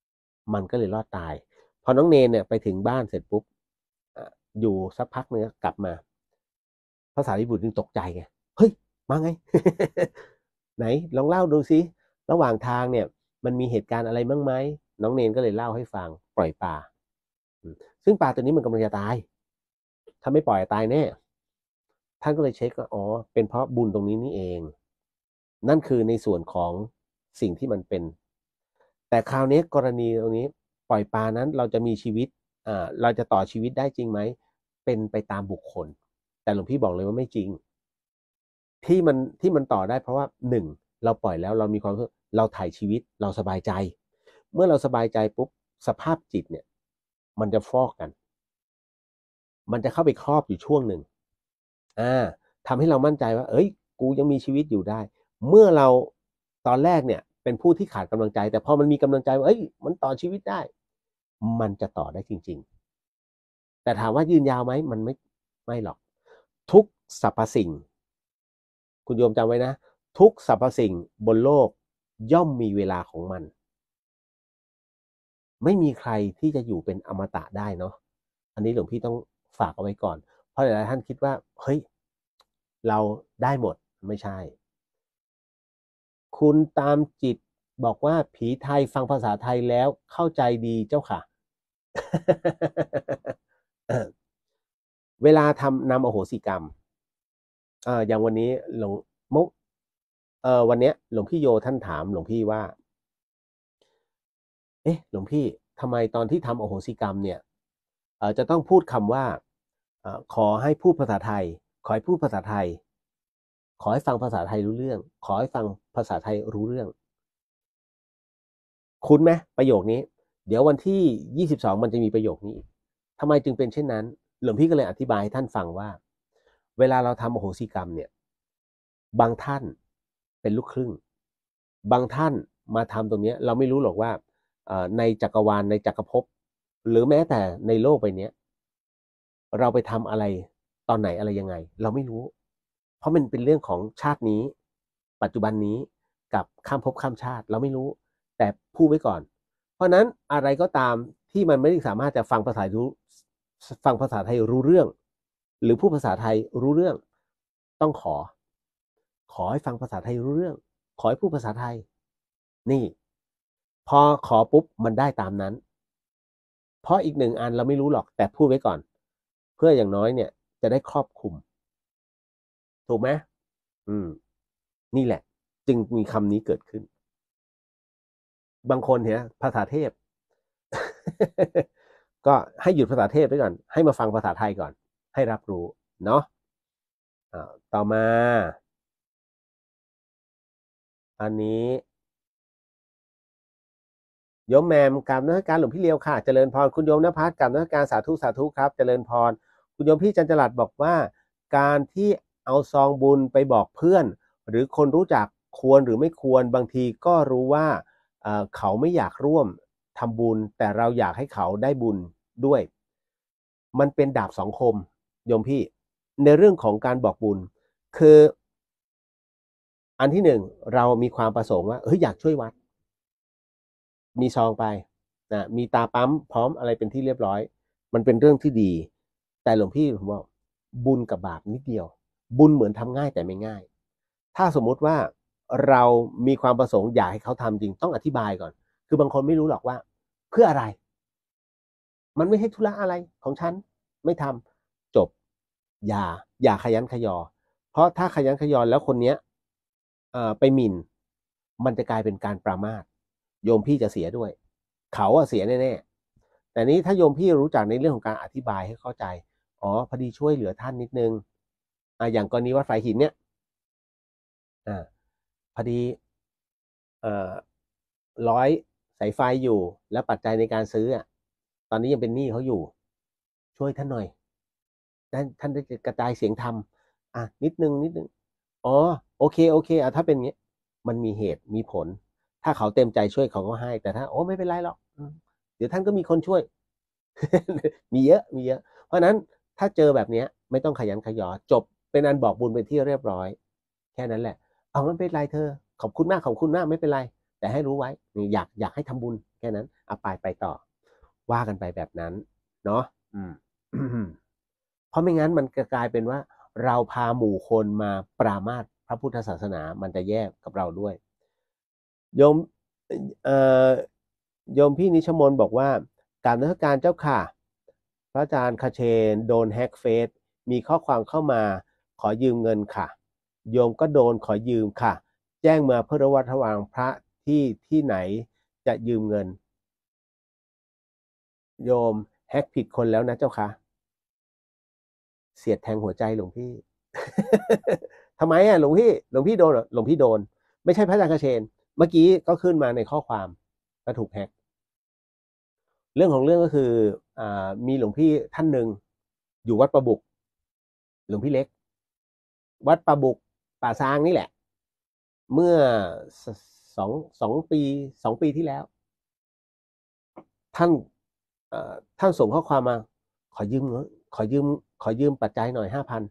ๆ มันก็เลยรอดตาย พอ น้องเนนเนี่ยไปถึงบ้านเสร็จปุ๊บอยู่สักพักนึงกลับมาภาษาญี่ปุ่นจึงตกใจไงเฮ้ย มาไง ไหน ลองเล่าดูซิระหว่างทางเนี่ย มันมีเหตุการณ์อะไรบ้างไหม น้องเนนก็เลยเล่าให้ฟัง ปล่อยปลาซึ่งปลาตัวนี้มันกำลังจะตายถ้าไม่ปล่อยตายแน่ท่านก็เลยเช็คว่าอ๋อ เป็นเพราะบุญตรงนี้นี่เอง นั่นคือในส่วนของสิ่งที่มันเป็น แต่คราวนี้กรณีตรงนี้ปล่อยปลานั้นเราจะมีชีวิต อ่า เราจะต่อชีวิตได้จริงไหม เป็นไปตามบุคคล แต่หลวงพี่บอกเลยว่าไม่จริง ที่มันที่มันต่อได้เพราะว่าหนึ่งเราปล่อยแล้วเรามีความเราถ่ายชีวิต เราสบายใจ เมื่อเราสบายใจปุ๊บสภาพจิตเนี่ย มันจะฟอกกันมันจะเข้าไปครอบอยู่ช่วงหนึ่งอ่าทำให้เรามั่นใจว่า เอ้ย กูยังมีชีวิตอยู่ได้ เมื่อเราตอนแรกเนี่ย เป็นผู้ที่ขาดกำลังใจ แต่พอมันมีกำลังใจว่า เอ้ย มันต่อชีวิตได้ มันจะต่อได้จริง ๆ แต่ถามว่ายืนยาวไหม มันไม่ ไม่หรอก ทุกสรรพสิ่ง คุณโยมจำไว้นะ ทุกสรรพสิ่งบนโลกย่อมมีเวลาของมัน ไม่มีใครที่จะอยู่เป็นอมตะได้เนาะ อันนี้หลวงพี่ต้องฝากเอาไว้ก่อน เพราะหลายท่านคิดว่า เฮ้ย เราได้หมด ไม่ใช่ คุณตามจิตบอกว่าผีไทยฟังภาษาไทยแล้วเข้าใจดีเจ้าค่ะ เวลาทำนำโอโหสิกรรมออย่างวันนี้หลวงมุกวันนี้หลวงพี่โยท่านถามหลวงพี่ว่า เอ๊ะ หลวงพี่ ทำไมตอนที่ทำโอโหสิกรรมเนี่ยจะต้องพูดคำว่า ขอให้พูดภาษาไทย ขอให้พูดภาษาไทย ขอให้ฟังภาษาไทยรู้เรื่อง ขอให้ฟังภาษาไทยรู้เรื่อง คุ้นไหมประโยคนี้ เดี๋ยววันที่ 22 มันจะมีประโยคนี้ทำไมจึงเป็นเช่นนั้นหลวงพี่ก็เลยอธิบายให้ท่านฟังว่า เวลาเราทำโอโหสิกรรมเนี่ย บางท่านเป็นลูกครึ่ง บางท่านมาทำตรงนี้เราไม่รู้หรอกว่าในจักรวาลในจักรภพหรือแม้แต่ในโลกใบนี้เราไปทำอะไรตอนไหนอะไรยังไง เราไม่รู้ เพราะมันเป็นเรื่องของชาตินี้ ปัจจุบันนี้กับข้ามภพข้ามชาติเราไม่รู้ แต่พูดไว้ก่อน เพราะนั้นอะไรก็ตามที่มันไม่สามารถจะฟังภาษารู้ ฟังภาษาไทยรู้เรื่อง หรือผู้ภาษาไทยรู้เรื่อง ต้องขอ ขอให้ฟังภาษาไทยรู้เรื่อง ขอให้ผู้ภาษาไทย นี่ พอขอปุ๊บมันได้ตามนั้นเพราะอีกหนึ่งอันเราไม่รู้หรอกแต่พูดไว้ก่อน เพื่ออย่างน้อยเนี่ย จะได้ครอบคลุม ถูกไหมอืม นี่แหละ จึงมีคำนี้เกิดขึ้น บางคนเนี่ย ภาษาเทพ ก็ให้หยุดภาษาเทพไว้ก่อน ให้มาฟังภาษาไทยก่อน ให้รับรู้เนาะะต่อมา อันนี้โยมแมมกับนักการหลวงพี่เลียวค่ะ เจริญพร คุณโยมนภัสกับนักการสาธุสาธุครับ เจริญพร คุณโยมพี่จันจรัดบอกว่า การที่เอาซองบุญไปบอกเพื่อน หรือคนรู้จักควรหรือไม่ควรบางทีก็รู้ว่าเขาไม่อยากร่วมทำบุญ แต่เราอยากให้เขาได้บุญด้วย มันเป็นดาบสองคมโยมพี่ในเรื่องของการบอกบุญ คือ อันที่หนึ่งเรามีความประสงค์ว่าเฮ้ยอยากช่วยวัดมีซองไปนะมีตาปั๊มพร้อมอะไรเป็นที่เรียบร้อย มันเป็นเรื่องที่ดี แต่หลวงพี่ผมบอกบุญกับบาปนิดเดียว บุญเหมือนทำง่ายแต่ไม่ง่าย ถ้าสมมุติว่าเรามีความประสงค์อยากให้เขาทำจริงต้องอธิบายก่อน คือบางคนไม่รู้หรอกว่าเพื่ออะไร มันไม่ใช่ธุระอะไรของฉัน ไม่ทำจบ อย่า อย่าขยันขยอ เพราะถ้าขยันขยอแล้วคนเนี้ยไปหมิ่น มันจะกลายเป็นการประมาทโยมพี่จะเสียด้วย เขาอะเสียแน่ๆ แต่นี้ถ้าโยมพี่รู้จักในเรื่องของการอธิบายให้เข้าใจ อ๋อ พอดีช่วยเหลือท่านนิดนึง อ่าอย่างกรณีวัดไฟหินเนี่ย อ่า พอดีเอ่อร้อยสายไฟอยู่ และปัจจัยในการซื้ออะตอนนี้ยังเป็นหนี้เขาอยู่ ช่วยท่านหน่อย ท่านท่านได้กระจายเสียงธรรม อ่ะ นิดนึงนิดนึง อ๋อ โอเค โอเค อ่ะถ้าเป็นเงี้ยมันมีเหตุมีผลถ้าเขาเต็มใจช่วยเขาก็ให้ แต่ถ้าโอ้ไม่เป็นไรหรอกเดี๋ยวท่านก็มีคนช่วย มีเยอะ มีเยอะ เพราะนั้นถ้าเจอแบบนี้ไม่ต้องขยันขยอ จบเป็นอันบอกบุญเป็นที่เรียบร้อย แค่นั้นแหละ เอาไม่เป็นไรเธอ ขอบคุณมากขอบคุณมากไม่เป็นไรแต่ให้รู้ไว้นี่อยากอยากให้ทำบุญ แค่นั้นเอาไปไปต่อ ว่ากันไปแบบนั้นเนาะเพราะไม่งั้นมันกลายเป็นว่า เราพาหมู่คนมาปรามาสพระพุทธศาสนามันจะแย่กับเราด้วยโยมโยมพี่นิชมนบอกว่า การนักการเจ้าค่ะ พระอาจารย์คาเชนโดนแฮกเฟซมีข้อความเข้ามาขอยืมเงินค่ะ โยมก็โดนขอยืมค่ะ แจ้งมาเพื่อระวัดระวังพระที่ที่ไหนจะยืมเงิน โยมแฮกผิดคนแล้วนะเจ้าค่ะ เสียดแทงหัวใจหลวงพี่ทำไมอ่ะหลวงพี่หลวงพี่โดนหลวงพี่โดน ไม่ใช่พระอาจารย์คาเชนมื่อกี้ ก็ขึ้นมาในข้อความก็ถูกแฮกเรื่องของเรื่องก็คืออมีหลวงพี่ท่านหนึ่ง อยู่วัดประบุกหลวงพี่เล็ก วัดประบุกป่าซางนี่แหละ เมื่อสองสองปีสองปีที่แล้วท่านท่านส่งข้อความมา ขอยืมขอยืม ขอยืมปัจจัยหน่อยห้าพัน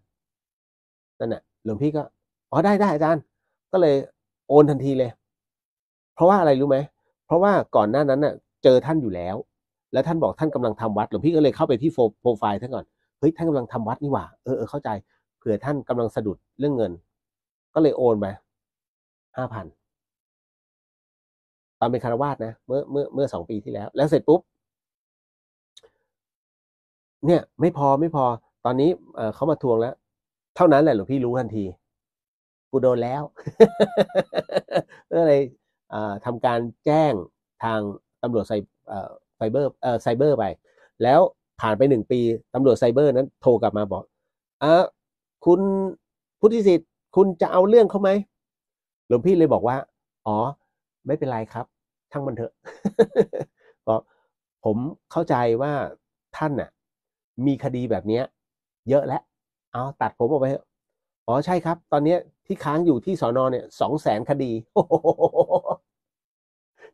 นั่นแหละหลวงพี่ก็อ๋อได้ได้อาจารย์ ก็เลยโอนทันทีเลยเพราะว่าอะไรรู้ไหม เพราะว่าก่อนหน้านั้นน่ะ เจอท่านอยู่แล้ว แล้ว ท่านบอกท่านกำลังทำวัดหลวงพี่ก็เลยเข้าไปที่โปรไฟล์ท่านก่อน เฮ้ยท่านกำลังทำวัดนี่หว่าเออเออเข้าใจ เผื่อท่านกำลังสะดุดเรื่องเงิน ก็เลยโอนไปห้าพัน ตอนเป็นคารวาสนะเมื่อเมื่อเมื่อสองปีที่แล้ว แล้วเสร็จปุ๊บ เนี่ย ไม่พอไม่พอ ตอนนี้เขามาทวงแล้ว เท่านั้นแหละหลวงพี่รู้ทันที กูโดนแล้วก็เลยทำการแจ้งทางตำรวจไซไเบอร์ไซเบอร์ไป แล้วผ่านไปหนึ่งปีตำรวจไซเบอร์นั้นโทรกลับมาบอก อ่คุณพุทธิสิทธิ์ คุณจะเอาเรื่องเขาไหม หลวงพี่เลยบอกว่า อ๋อไม่เป็นไรครับช่างมันเถอะ บอกผมเข้าใจว่าท่านน่ะมีคดีแบบนี้เยอะแล้ว เอาตัดผมออกไปอ๋อใช่ครับ ตอนนี้ที่ค้างอยู่ที่สอนอเนี่ยสองแสนคดี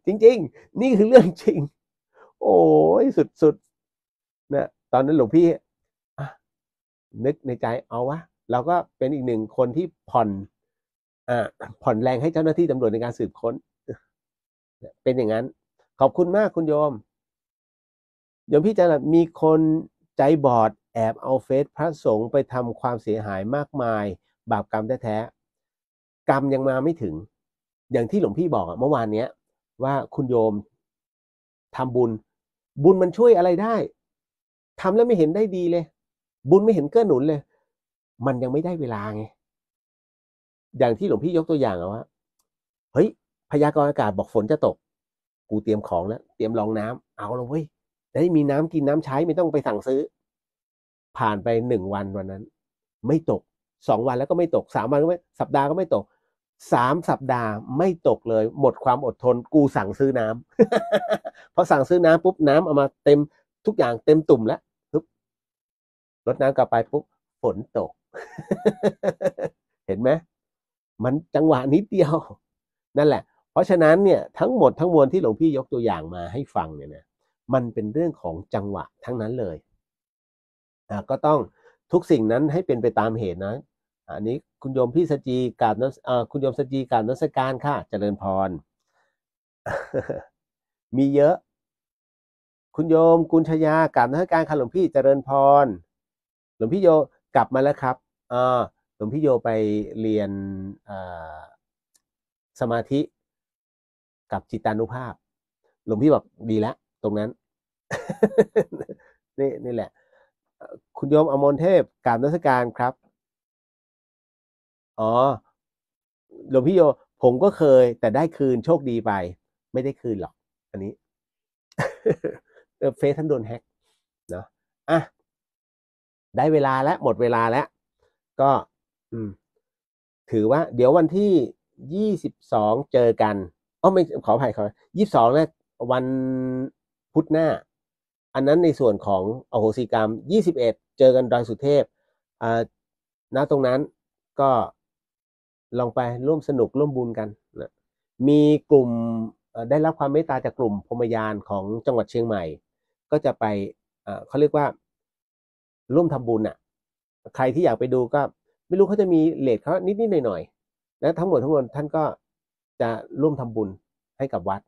จริง ๆ นี่คือเรื่องจริง โอ้ยสุดๆเนะตอนนั้นหลวงพี่นึกในใจเอาวะเราก็เป็นอีกหนึ่งคนที่ผ่อนอ่าผ่อนแรงให้เจ้าหน้าที่ตำรวจในการสืบค้นเป็นอย่างนั้น ขอบคุณมากคุณโยมโยมพี่จันมีคนใจบอดแอบเอาเฟซพระสงฆ์ไปทำความเสียหายมากมายบาปกรรมแท้ๆกรรมยังมาไม่ถึงอย่างที่หลวงพี่บอกเมื่อวานเนี้ย ว่าคุณโยม ทำบุญ บุญมันช่วยอะไรได้ ทำแล้วไม่เห็นได้ดีเลย บุญไม่เห็นเกื้อหนุนเลย มันยังไม่ได้เวลาไง อย่างที่หลวงพี่ยกตัวอย่างอะว่าเฮ้ย พยากรณ์อากาศบอกฝนจะตก กูเตรียมของแล้วเตรียมรองน้ำเอาละเว้ยได้มีน้ำกินน้ำใช้ไม่ต้องไปสั่งซื้อ ผ่านไปหนึ่งวันวันนั้น ไม่ตกสองวันแล้วก็ไม่ตกสามวันก็ไม่สัปดาห์ก็ไม่ตกสามสัปดาห์ไม่ตกเลย หมดความอดทนกูสั่งซื้อน้ำเพอสั่งซื้อน้ำปุ๊บน้ำเอามาเต็มทุกอย่างเต็มตุ่มแล้วปุ๊บลดน้ำกลับไปปุ๊บฝนตก เห็นไหมมันจังหวะนิดเดียว นั่นแหละ เพราะฉะนั้นเนี่ย ทั้งหมดทั้งมวลที่หลวงพี่ยกตัวอย่างมาให้ฟังเนี่ยนะมันเป็นเรื่องของจังหวะทั้งนั้นเลยก็ต้องทุกสิ่งนั้นให้เป็นไปตามเหตุนะอันนี้คุณโยมพี่สจีกาบนัคุณโยมสจีกาบนัสการค่ะ เจริญพร มีเยอะ คุณโยมกุญชยากาบนัสการค่ะหลวงพี่เจริญพร หลวงพี่โยกลับมาแล้วครับอ่าหลวงพี่โยไปเรียนสมาธิ กับจิตานุภาพหลวงพี่บอกดีแล้วตรงนั้น นี่นี่แหละ คุณโยมอมรเทพกาบนัสการครับอ๋อหลวงพี่โย ผมก็เคย แต่ได้คืนโชคดีไป ไม่ได้คืนหรอก อันนี้เฟซท่านโดนแฮกเนาะอ่ะ ได้เวลาแล้วหมดเวลาแล้ว ก็ถือว่า เดี๋ยววันที่ยี่สิบสองเจอกันอ๋อไม่ ขออภัยขอยี่สิบสองนะวันพุธหน้า อันนั้นในส่วนของอโหสิกรรมยี่สิบเอ็ดเจอกันดอยสุเทพอ่าณตรงนั้นก็ลองไปร่วมสนุกร่วมบุญกันนะ มีกลุ่มได้รับความเมตตาจากกลุ่มพรมยานของจังหวัดเชียงใหม่ ก็จะไปเขาเรียกว่า ร่วมทำบุญอ่ะ ใครที่อยากไปดูก็ ไม่รู้เขาจะมีเลทเขานิดดหน่อยๆ แล้วทั้งหมดทั้งมวลท่านก็จะร่วมทำบุญให้กับวัด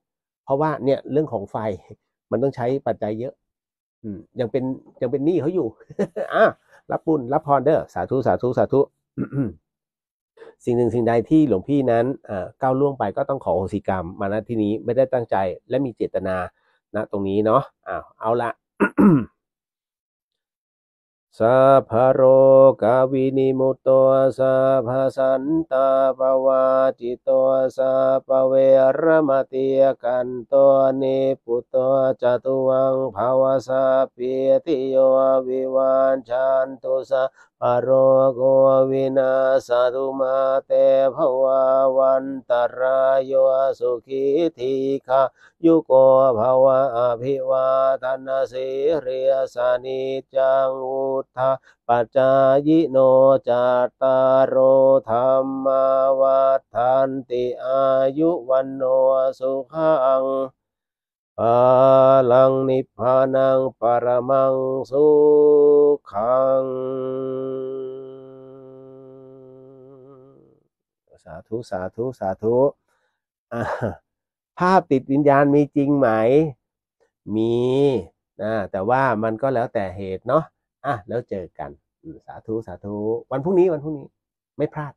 เพราะว่าเนี่ยเรื่องของไฟมันต้องใช้ปัจจัยเยอะ อืม ยังเป็นยังเป็นหนี้เขาอยู่อ่ะรับบุญรับพรเด้อสาธุสาธุสาธุสิ่งหนึ่งสิ่งใดที่หลวงพี่นั้นก้าวล่วงไปก็ต้องขอโหสิกรรม มาณที่นี้ไม่ได้ตั้งใจและมีเจตนาณตรงนี้เนาะอ้าวเอาละสัพพโรกาวินิมุตโตสัพพสันตาปวาจิตโตสัพเวรมติยกันโตนิุตโตจตุวังภาวสัพพิติโยวิวานชันตุสัอโรโกวินาสตุมาเตภวาวันตรายโยสุขีทีขายุโกภวะอภิวาทนาสิเรียสานิจังอุทธาปัจจายิโนจัตตารโอธรรมาวัฏทันติอายุวันโนสุขังอาลังนิพพานังปรมังสุขัง สาธุ สาธุ สาธุภาพติดวิญญาณมีจริงไหม มีนะแต่ว่ามันก็แล้วแต่เหตุเนาะอ่ะแล้วเจอกัน สาธุ สาธุ วันพรุ่งนี้ วันพรุ่งนี้ ไม่พลาด